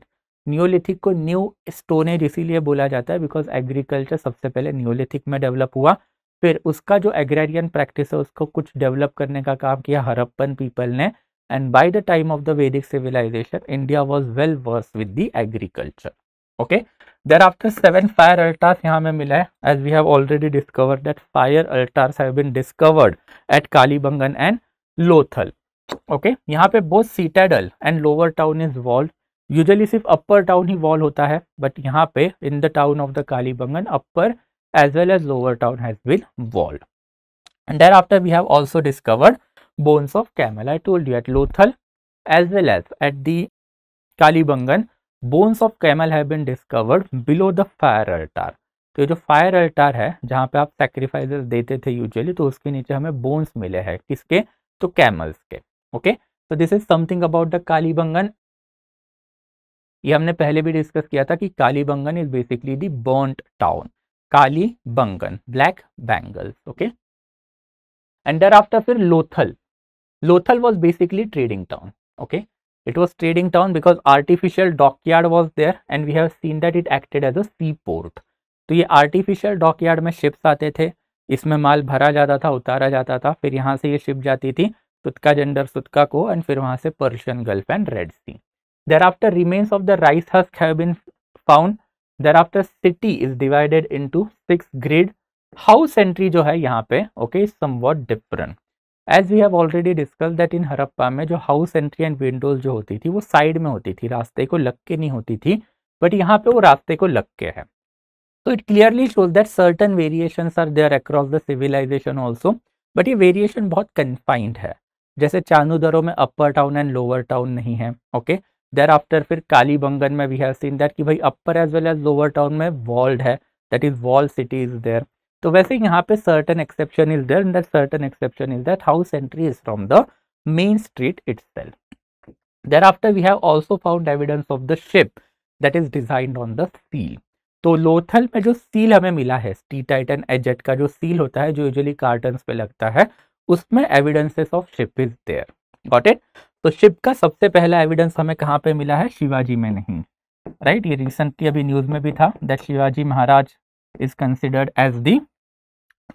Neolithic को न्यू स्टोन एज इसीलिए बोला जाता है बिकॉज एग्रीकल्चर सबसे पहले न्योलिथिक में डेवलप हुआ फिर उसका जो एग्रेरियन प्रैक्टिस है उसको कुछ डेवलप करने का काम किया हरप्पन पीपल ने and by the time of the Vedic civilization India was well versed with the agriculture okay there thereafter seven fire altars यहाँ में मिला है as we have already discovered that fire altars have been discovered at Kalibangan and Lothal okay यहाँ पे both citadel and lower town is walled usually सिर्फ अपर टाउन ही वॉल होता है बट यहाँ पे in the town of the Kalibangan upper as well as lower town has been walled and there after we have also discovered bones of camel I told you at Lothal as well as at the Kalibangan bones of camel have been discovered below the fire altar तो जो फायर अल्टार है जहाँ पे आप सेक्रीफाइजेस देते थे यूजली तो उसके नीचे हमें बोन्स मिले हैं किसके तो कैमल्स के ओके तो this is something about the Kalibangan ये हमने पहले भी डिस्कस किया था कि Kalibangan is basically the burnt town Kalibangan black bangles okay and there after फिर Lothal Lothal was basically trading town okay it was trading town because artificial dock yard was there and we have seen that it acted as a sea port तो ये आर्टिफिशियल डॉक यार्ड में शिप्स आते थे इसमें माल भरा जाता था उतारा जाता था फिर यहाँ से ये शिप जाती थी सुतका जेंडर सुतका को एंड फिर वहां से Persian Gulf and Red Sea thereafter remains of the rice husk have thereafter city is divided to six grade house entry जो है यहाँ पे okay somewhat different as we have already discuss that in Harappa में जो हाउस एंट्री एंड विंडोज जो होती थी वो साइड में होती थी रास्ते को लग के नहीं होती थी बट यहाँ पे वो रास्ते को लग के है तो it clearly shows that certain variation are there across the civilization also but ये वेरिएशन बहुत कन्फाइंड है जैसे चांदूदरों में upper town and lower town नहीं है ओके देर आफ्टर फिर कालीबंगन में वी हैव सीन दैट कि भाई upper as well as lower town में वॉल्ड है that is walled city is there तो वैसे यहाँ पे certain exception is there that certain exception is that house entry is from the main street itself there after we have also found evidence of the ship that is designed on the seal तो लोथल में जो सील हमें मिला है स्टी टाइट एंड एजेट का जो सील होता है जो यूजली कार्टन पे लगता है उसमें evidences of ship is there got it तो शिप का सबसे पहला एविडेंस हमें कहाँ पे मिला है शिवाजी में नहीं राइट right? ये रिसेंटली अभी न्यूज़ में भी था that Shivaji Maharaj is considered as the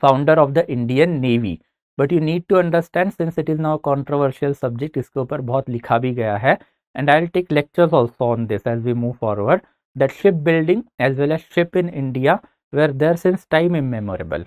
founder of the Indian navy but you need to understand since it is now controversial subject इसके ऊपर बहुत लिखा भी गया है and I take lectures also on this as we move forward that ship building as well as ship in India were there since time immemorial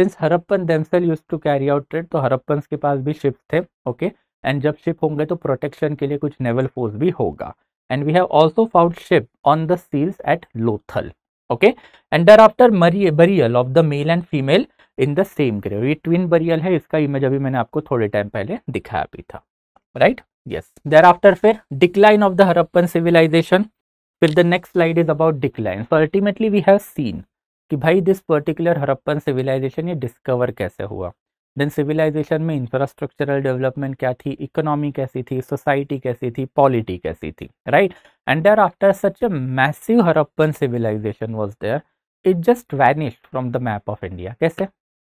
since Harappan themselves use to carry out trade तो हरप्पन के पास भी शिप थे ओके एंड जब शिप होंगे तो प्रोटेक्शन के लिए कुछ नेवल फोर्स भी होगा and we have also found ship on the seals at Lothal okay and there after burial of the male and female in the same grave ये ट्विन बरियल है इसका इमेज अभी मैंने आपको थोड़े टाइम पहले दिखाया भी था राइट यस देर आफ्टर फिर decline of the Harappan civilization फिर the next slide is about decline so ultimately we have seen कि भाई दिस पर्टिकुलर हरप्पन सिविलाइजेशन ये डिस्कवर कैसे हुआ देन सिविलाइजेशन में इंफ्रास्ट्रक्चरल डेवलपमेंट क्या थी इकोनॉमी कैसी थी सोसाइटी कैसी थी पॉलिटी कैसी थी right and there after such a massive Harappan civilisation was there it just vanish from the map of India कैसे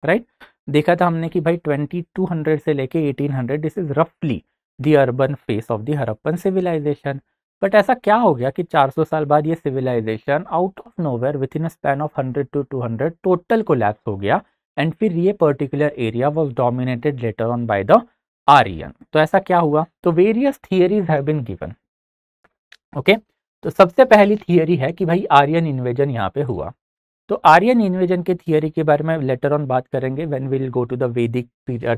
राइट right? देखा था हमने कि भाई 2200 से लेके 1800 दिस इज रफली the urban phase of the Harappan civilization but ऐसा क्या हो गया कि 400 साल बाद ये civilization out of nowhere within a span of 100 to 200 total collapse हो गया एंड फिर ये particular area was dominated later on by the Aryan तो ऐसा क्या हुआ तो various theories have been given okay तो सबसे पहली थियरी है कि भाई आर्यन इन्वेजन यहाँ पे हुआ तो आर्यन इन्वेजन के थियरी के बारे में लेटर ऑन बात करेंगे when will go to the Vedic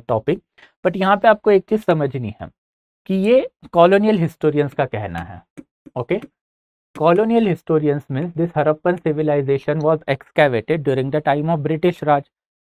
topic but यहाँ पे आपको एक चीज समझनी है कि ये कॉलोनियल हिस्टोरियंस का कहना है okay colonial historians mean this Harappan civilisation was excavated during the time of British Raj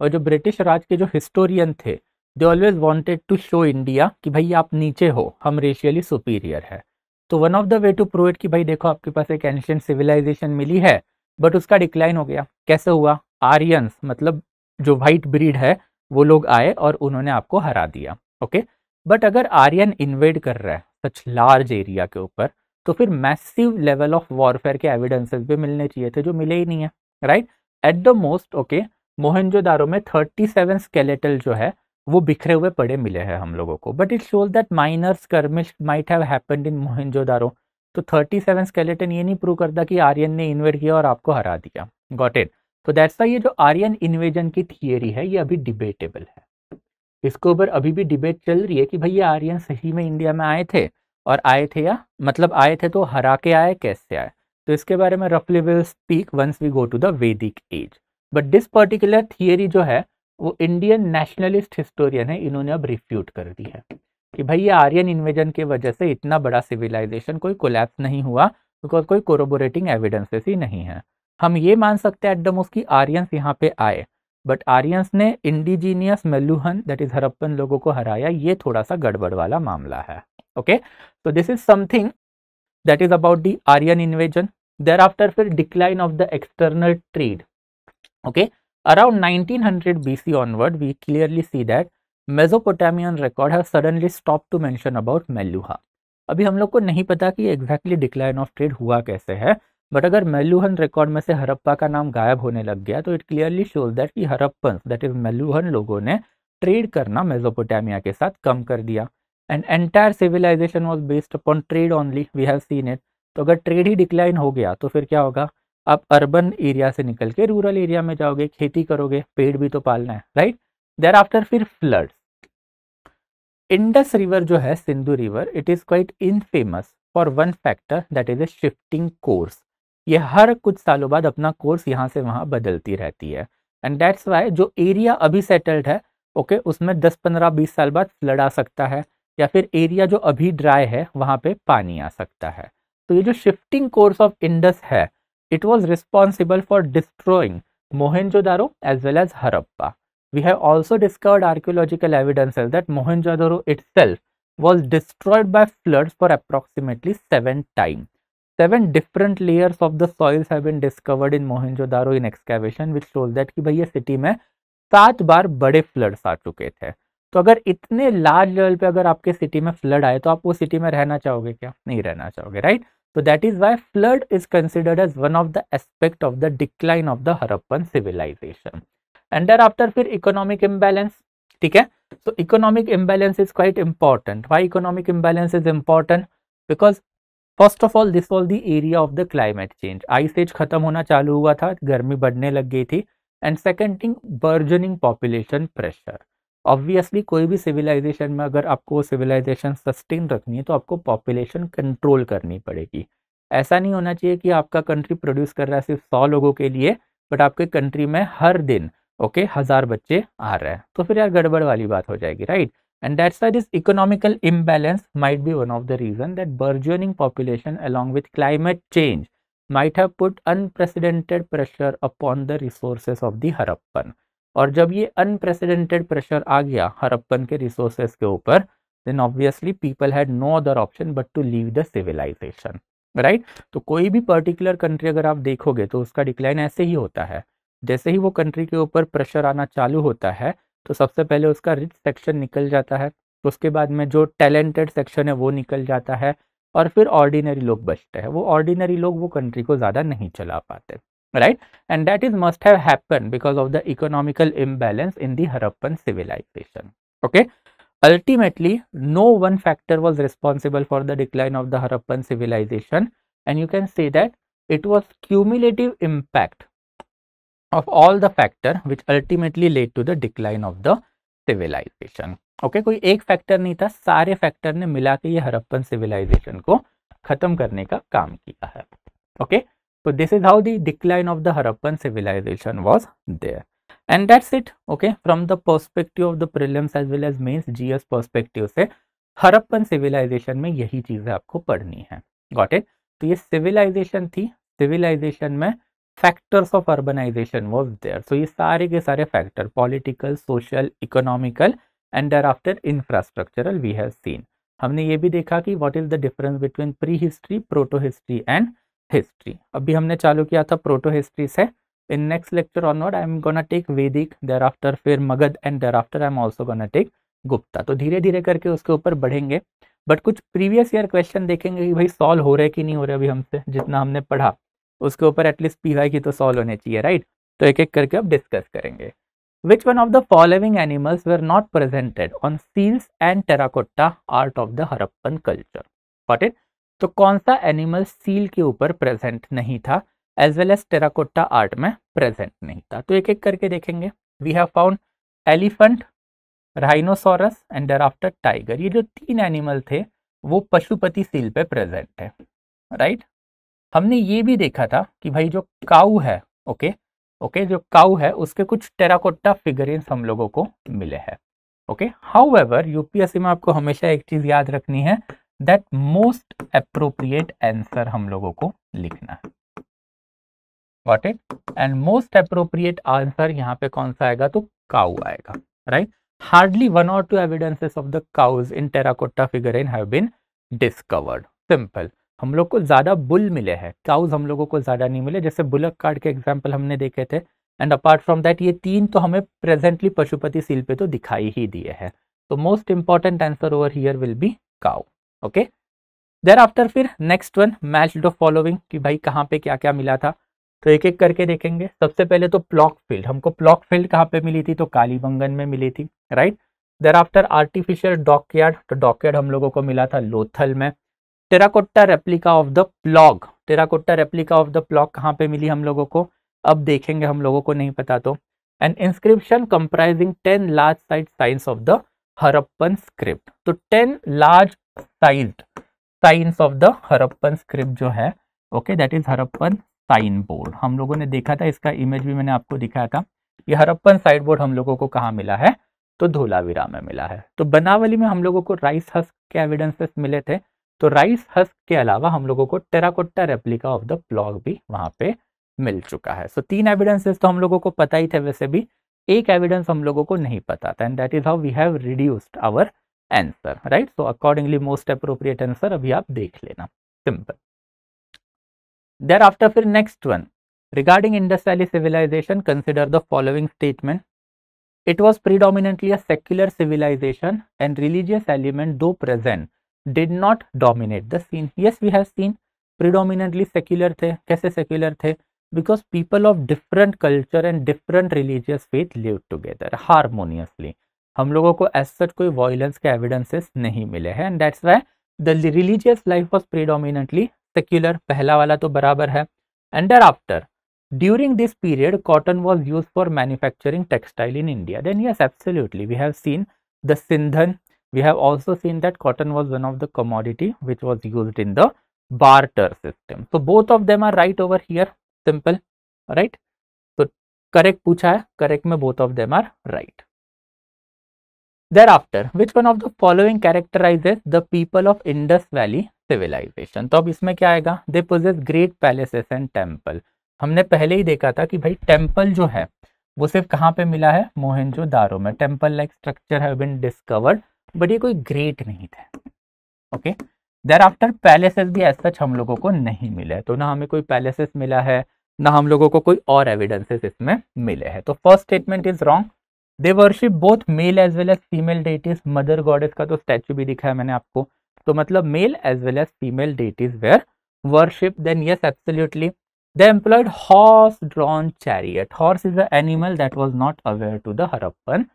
और जो ब्रिटिश राज के जो हिस्टोरियन थे they always wanted to show India कि भाई आप नीचे हो हम रेशियली सुपीरियर है तो one of the way to prove it कि भाई देखो आपके पास एक एंशियंट सिविलाइजेशन मिली है बट उसका डिक्लाइन हो गया कैसे हुआ आर्यंस मतलब जो वाइट ब्रीड है वो लोग आए और उन्होंने आपको हरा दिया ओके okay? बट अगर आर्यन इन्वेड कर रहा है सच लार्ज एरिया के ऊपर तो फिर मैसिव लेवल ऑफ वॉरफेयर के एविडेंसेस भी मिलने चाहिए थे जो मिले ही नहीं है right at the most okay Mohenjodaro में 37 स्केलेटल जो है वो बिखरे हुए पड़े मिले हैं हम लोगों को but it shows that minor skirmish might have happened in Mohenjodaro तो 37 स्केलेटन ये नहीं प्रूव करता कि आर्यन ने इन्वेड किया और आपको हरा दिया गॉट इट तो दैट्स ये जो आर्यन इन्वेजन की थियोरी है ये अभी डिबेटेबल है इसके ऊपर अभी भी डिबेट चल रही है कि भैया आर्यन सही में इंडिया में आए थे और आए थे या मतलब आए थे तो हरा के आए कैसे आए तो इसके बारे में रफली will speak once we go to the वैदिक age but this particular theory जो है वो इंडियन नेशनलिस्ट हिस्टोरियन है इन्होंने अब रिफ्यूट कर दी है कि भाई ये आर्यन इन्वेजन की वजह से इतना बड़ा सिविलाइजेशन कोई कोलैप्स नहीं हुआ बिकॉज कोई कोरोबोरेटिंग एविडेंसेस ही नहीं है हम ये मान सकते हैं एट द मोस्ट कि यहाँ पे आए बट आर्यंस ने indigenous Meluhan that is Harappan लोगों को हराया ये थोड़ा सा गड़बड़ वाला मामला है ओके तो this is something that is about the Aryan invasion there after फिर decline of the external trade okay around 1900 hundred B C onward we clearly see that Mesopotamian record है suddenly stop to mention about Meluha अभी हम लोग को नहीं पता कि एग्जैक्टली डिक्लाइन ऑफ ट्रेड हुआ कैसे है बट अगर मेलुहन रिकॉर्ड में से हरप्पा का नाम गायब होने लग गया तो इट क्लियरली शोज दैट कि हरप्पन दैट इज मेलुहन लोगों ने ट्रेड करना मेजोपोटामिया के साथ कम कर दिया and entire civilization was based upon trade only we have seen it तो अगर ट्रेड ही डिक्लाइन हो गया तो फिर क्या होगा आप अर्बन एरिया से निकल के रूरल एरिया में जाओगे खेती करोगे पेड़ भी तो पालना है राइट देर आफ्टर फिर फ्लड इंडस रिवर जो है Sindhu river it is quite infamous for one factor that is a shifting course ये हर कुछ सालों बाद अपना कोर्स यहाँ से वहाँ बदलती रहती है एंड दैट्स वाई जो एरिया अभी सेटल्ड है ओके okay, उसमें दस पंद्रह बीस साल बाद फ्लड आ सकता है या फिर एरिया जो अभी ड्राई है वहाँ पे पानी आ सकता है तो ये जो शिफ्टिंग कोर्स ऑफ इंडस है it was responsible for destroying Mohenjodaro as well as Harappa have also discovered archaeological evidence evidences that Mohenjodaro itself was destroyed by flood for approximately seven times seven different layers of the soils have been discovered in Mohenjodaro in excavation which told that कि भाई ये सिटी में सात बार बड़े फ्लड्स आ चुके थे तो अगर इतने लार्ज लेवल पे अगर आपके सिटी में फ्लड आए तो आप वो सिटी में रहना चाहोगे क्या नहीं रहना चाहोगे राइट तो that is why flood is considered as one of the aspect of the decline of the Harappan civilisation and there after फिर इकोनॉमिक इम्बेलेंस ठीक है so economic imbalance is quite important why economic imbalance is important because first of all this was the area of the climate change ice age खत्म होना चालू हुआ था गर्मी बढ़ने लग गई थी and second thing burgeoning population pressure obviously कोई भी सिविलाइजेशन में अगर आपको सिविलाइजेशन सस्टेन रखनी है तो आपको पॉपुलेशन कंट्रोल करनी पड़ेगी ऐसा नहीं होना चाहिए कि आपका कंट्री प्रोड्यूस कर रहा है सिर्फ सौ लोगों के लिए बट आपके कंट्री में हर दिन ओके okay, हज़ार बच्चे आ रहे हैं तो फिर यार गड़बड़ वाली बात हो जाएगी right and that's why this economical imbalance might be one of the reason that burgeoning population along with climate change might have put unprecedented pressure upon the resources of the harappan और जब ये अनप्रेसिडेंटेड प्रेशर आ गया हरप्पन के रिसोर्सेज के ऊपर then obviously people had no other option but to leave the civilization right तो कोई भी पर्टिकुलर कंट्री अगर आप देखोगे तो उसका डिक्लाइन ऐसे ही होता है जैसे ही वो कंट्री के ऊपर प्रेशर आना चालू होता है तो सबसे पहले उसका रिच सेक्शन निकल जाता है उसके बाद में जो टैलेंटेड सेक्शन है वो निकल जाता है और फिर ऑर्डिनरी लोग बचते हैं वो ऑर्डिनरी लोग वो कंट्री को ज़्यादा नहीं चला पाते right and that is must have happen because of the economical imbalance in the Harappan civilization okay ultimately no one factor was responsible for the decline of the Harappan civilisation and you can say that it was cumulative impact of all the factor which ultimately led to the decline of the civilization. Okay okay, कोई एक फैक्टर नहीं था सारे फैक्टर ने मिला के ये हरप्पन सिविलाइजेशन को खत्म करने का काम किया है ओके तो this is how the decline of the Harappan civilization was there and that's it okay from the perspective of the prelims as well as mains GS perspective से हरप्पन सिविलाइजेशन में यही चीजें आपको पढ़नी है गॉट इट तो ये सिविलाइजेशन थी सिविलाइजेशन में factors of urbanization was there so ये सारे के सारे factor political social economical and डर after infrastructural we have seen हमने ये भी देखा कि what is the difference between pre history proto history and history अभी हमने चालू किया था प्रोटो हिस्ट्री से in next lecture on not I am gonna take Vedic there after फिर Magadh and there after I am also gonna take Gupta तो धीरे धीरे करके उसके ऊपर बढ़ेंगे बट कुछ प्रीवियस ईयर क्वेश्चन देखेंगे कि भाई सॉल्व हो रहे कि नहीं हो रहे अभी हमसे जितना हमने पढ़ा उसके ऊपर एटलीस्ट पी वाई की तो सॉल्व होने चाहिए राइट तो एक एक करके अब डिस्कस करेंगे which one of the following animals were not presented on seals and terracotta art of the Harappan culture what it तो कौन सा एनिमल सील के ऊपर प्रेजेंट नहीं था as well as terracotta art में प्रेजेंट नहीं था तो एक एक करके देखेंगे we have found elephant rhinoceros and after tiger ये जो तीन एनिमल थे वो पशुपति सील पे प्रेजेंट है राइट right? हमने ये भी देखा था कि भाई जो काऊ है ओके ओके जो काऊ है उसके कुछ टेराकोटा फिगरेंस हम लोगों को मिले हैं ओके हाउ एवर यूपीएससी में आपको हमेशा एक चीज याद रखनी है दैट मोस्ट अप्रोप्रिएट आंसर हम लोगों को लिखना है what it and most appropriate answer यहाँ पे कौन सा आएगा तो काऊ आएगा राइट हार्डली वन और two evidences of the cows in terracotta figure in have been discovered simple हम लोग को ज़्यादा बुल मिले हैं काउज हम लोगों को ज़्यादा नहीं मिले जैसे बुलक कार्ड के एग्जाम्पल हमने देखे थे एंड अपार्ट फ्रॉम दैट ये तीन तो हमें प्रेजेंटली पशुपति सील पे तो दिखाई ही दिए हैं तो most important answer over here will be cow okay there after फिर next one match the following कि भाई कहाँ पे क्या क्या मिला था तो एक एक करके देखेंगे सबसे पहले तो प्लॉक फील्ड हमको प्लॉक फील्ड कहाँ पे मिली थी तो कालीबंगन में मिली थी right there after artificial dockyard तो डॉकयार्ड हम लोगों को मिला था लोथल में terracotta replica of the plough terracotta replica of the plough कहाँ पे मिली हम लोगों को अब देखेंगे हम लोगों को नहीं पता तो an inscription comprising ten large size signs of the Harappan script तो ten large size signs of the Harappan script जो है okay that is Harappan sign board हम लोगों ने देखा था इसका इमेज भी मैंने आपको दिखाया था ये हरप्पन साइन बोर्ड हम लोगों को कहाँ मिला है तो धोलावीरा में मिला है तो बनावली में हम लोगों को राइस हस्क के एविडेंसेस मिले थे तो राइस हस्क के अलावा हम लोगों को terracotta replica of the plough भी वहां पे मिल चुका है सो so, तीन एविडेंसेस तो हम लोगों को पता ही थे वैसे भी एक एविडेंस हम लोगों को नहीं पता था and that is how we have reduced our answer right so accordingly most appropriate answer अभी आप देख लेना सिंपल देर आफ्टर फिर next one regarding valley civilization consider the following statement it was predominantly a secular civilization and religious element though present did not dominate the scene. Yes, we have seen predominantly secular the. Kaise secular the? Because people of different culture and different religious faith lived together harmoniously. हम लोगों ko as such koi violence ke evidences nahi mile hai, and that's why the religious life was predominantly secular. Pehla wala to barabar hai, and thereafter during this period cotton was used for manufacturing textile in india then yes absolutely we have seen the sindhan We have also seen that cotton was one of the commodity which was used in the barter system. So both of them are right over here. Simple, right? So correct pucha hai Correct में both of them are right. Thereafter, which one of the following characterizes the people of Indus Valley civilization? to ab isme kya aayega They possess great palaces and temple. हमने पहले ही देखा था कि भाई टेम्पल जो है वो सिर्फ कहाँ पे मिला है मोहनजोदारो में temple like structure have been discovered but ये कोई ग्रेट नहीं थे ओके देर आफ्टर पैलेसेस भी एज सच हम लोगों को नहीं मिले तो ना हमें कोई पैलेसेस मिला है ना हम लोगों को कोई और एविडेंसेस इसमें मिले हैं तो first statement is wrong they worship both male as well as female deities mother goddess का तो स्टैचू भी दिखा है मैंने आपको तो मतलब male as well as female deities were worship then yes absolutely the employed horse drawn chariot horse is a animal that was not aware to the Harappan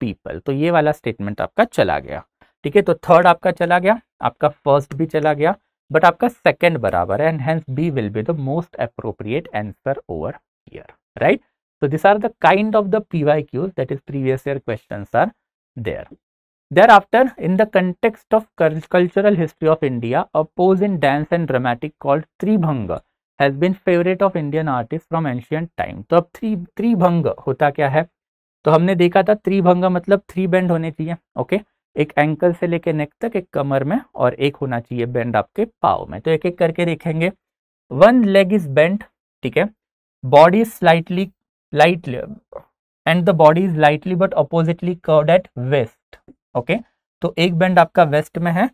people तो ये वाला स्टेटमेंट आपका चला गया ठीक है तो थर्ड आपका चला गया आपका फर्स्ट भी चला गया बट आपका सेकेंड बराबर है and B will be the most appropriate answer over year right so this are the kind of the PY Qs that is previous year question are there there after in the context of cultural history of India a pose in dance and dramatic called Tribhanga has been favourite of Indian artist from ancient time तो अब त्रिभंग होता क्या है तो हमने देखा था त्रिभंगा मतलब थ्री बैंड होने चाहिए ओके एक एंकल से लेके नेक तक एक कमर में और एक होना चाहिए बैंड आपके पाव में तो एक एक करके देखेंगे वन लेग इज बेंट ठीक है body slightly lightly and the body is lightly but oppositely curved at waist okay तो एक बैंड आपका वेस्ट में है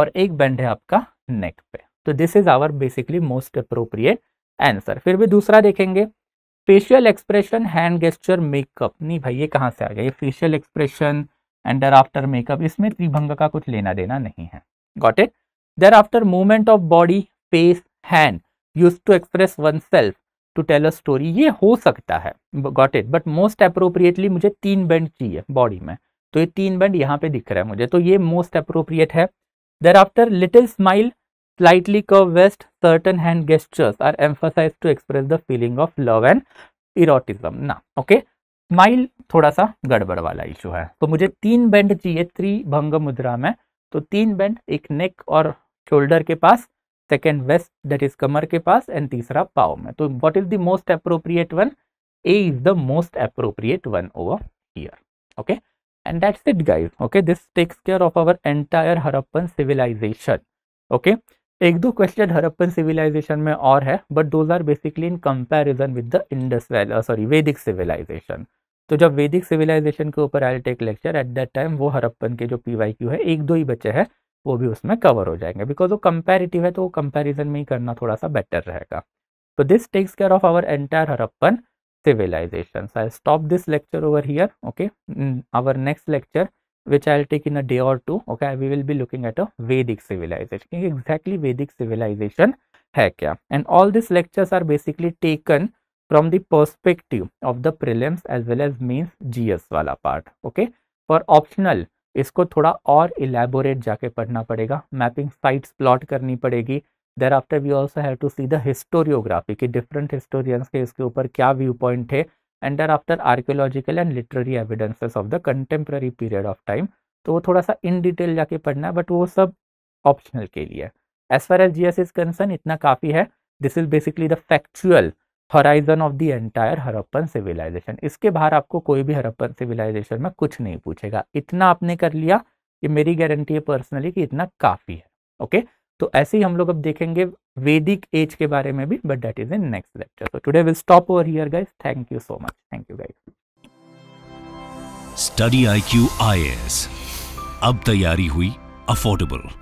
और एक बैंड है आपका नेक पे तो this is our basically most appropriate answer फिर भी दूसरा देखेंगे facial expression hand gesture makeup नहीं भाई ये कहाँ से आ गया ये facial expression and there after makeup इसमें त्रिभंग का कुछ लेना देना नहीं है got it there after movement of body face hand use to express oneself to tell a story ये हो सकता है got it but most appropriately मुझे तीन बैंड चाहिए बॉडी में तो ये तीन बैंड यहाँ पे दिख रहा है मुझे तो ये मोस्ट अप्रोप्रिएट है देर after little smile Slightly curved waist certain hand gestures are emphasized to express the feeling of love and erotism na okay? smile thoda sa gadbad wala issue hai to mujhe teen bend chahiye three bhanga mudra mein to teen bend ek neck aur shoulder ke paas second waist that is kamar ke paas and teesra पाव mein to what is the most appropriate one a is the most appropriate one over here okay and that's it guys okay this takes care of our entire harappan civilization okay एक दो क्वेश्चन हरप्पन सिविलाइजेशन में और है but those are basically in comparison with the Indus sorry Vedic civilisation तो जब वैदिक सिविलाइजेशन के ऊपर I take lecture at that time वो हरप्पन के जो पी वाई क्यू है एक दो ही बच्चे हैं वो भी उसमें कवर हो जाएंगे बिकॉज वो कंपेरिटिव है तो वो कंपेरिजन में ही करना थोड़ा सा बेटर रहेगा तो this takes care of our entire Harappan civilisation I stop this lecture over here okay our next lecture which I'll take in a day or two. Okay, we will be looking at a Vedic civilization. Exactly, Vedic civilization hai kya and all these lectures are basically taken from the perspective of the prelims as well as means gs wala part okay for optional इसको थोड़ा और इलेबोरेट जाके पढ़ना पड़ेगा मैपिंग साइट्स प्लॉट करनी पड़ेगी there after we also have to see the historiography कि डिफरेंट हिस्टोरियंस के इसके ऊपर क्या व्यू पॉइंट है and there after archaeological and literary evidences of the contemporary period of time तो वो थोड़ा सा इन डिटेल जाके पढ़ना है बट वो सब ऑप्शनल के लिए as far as G S is concern इतना काफ़ी है this is basically the factual horizon of the entire Harappan civilisation इसके बाहर आपको कोई भी हरप्पन सिविलाइजेशन में कुछ नहीं पूछेगा इतना आपने कर लिया कि मेरी गारंटी है पर्सनली कि इतना काफ़ी है ओके okay? तो ऐसे ही हम लोग अब देखेंगे वैदिक एज के बारे में भी but that is in next lecture तो today will stop over here guys thank you so much thank you guys study I Q I S अब तैयारी हुई अफोर्डेबल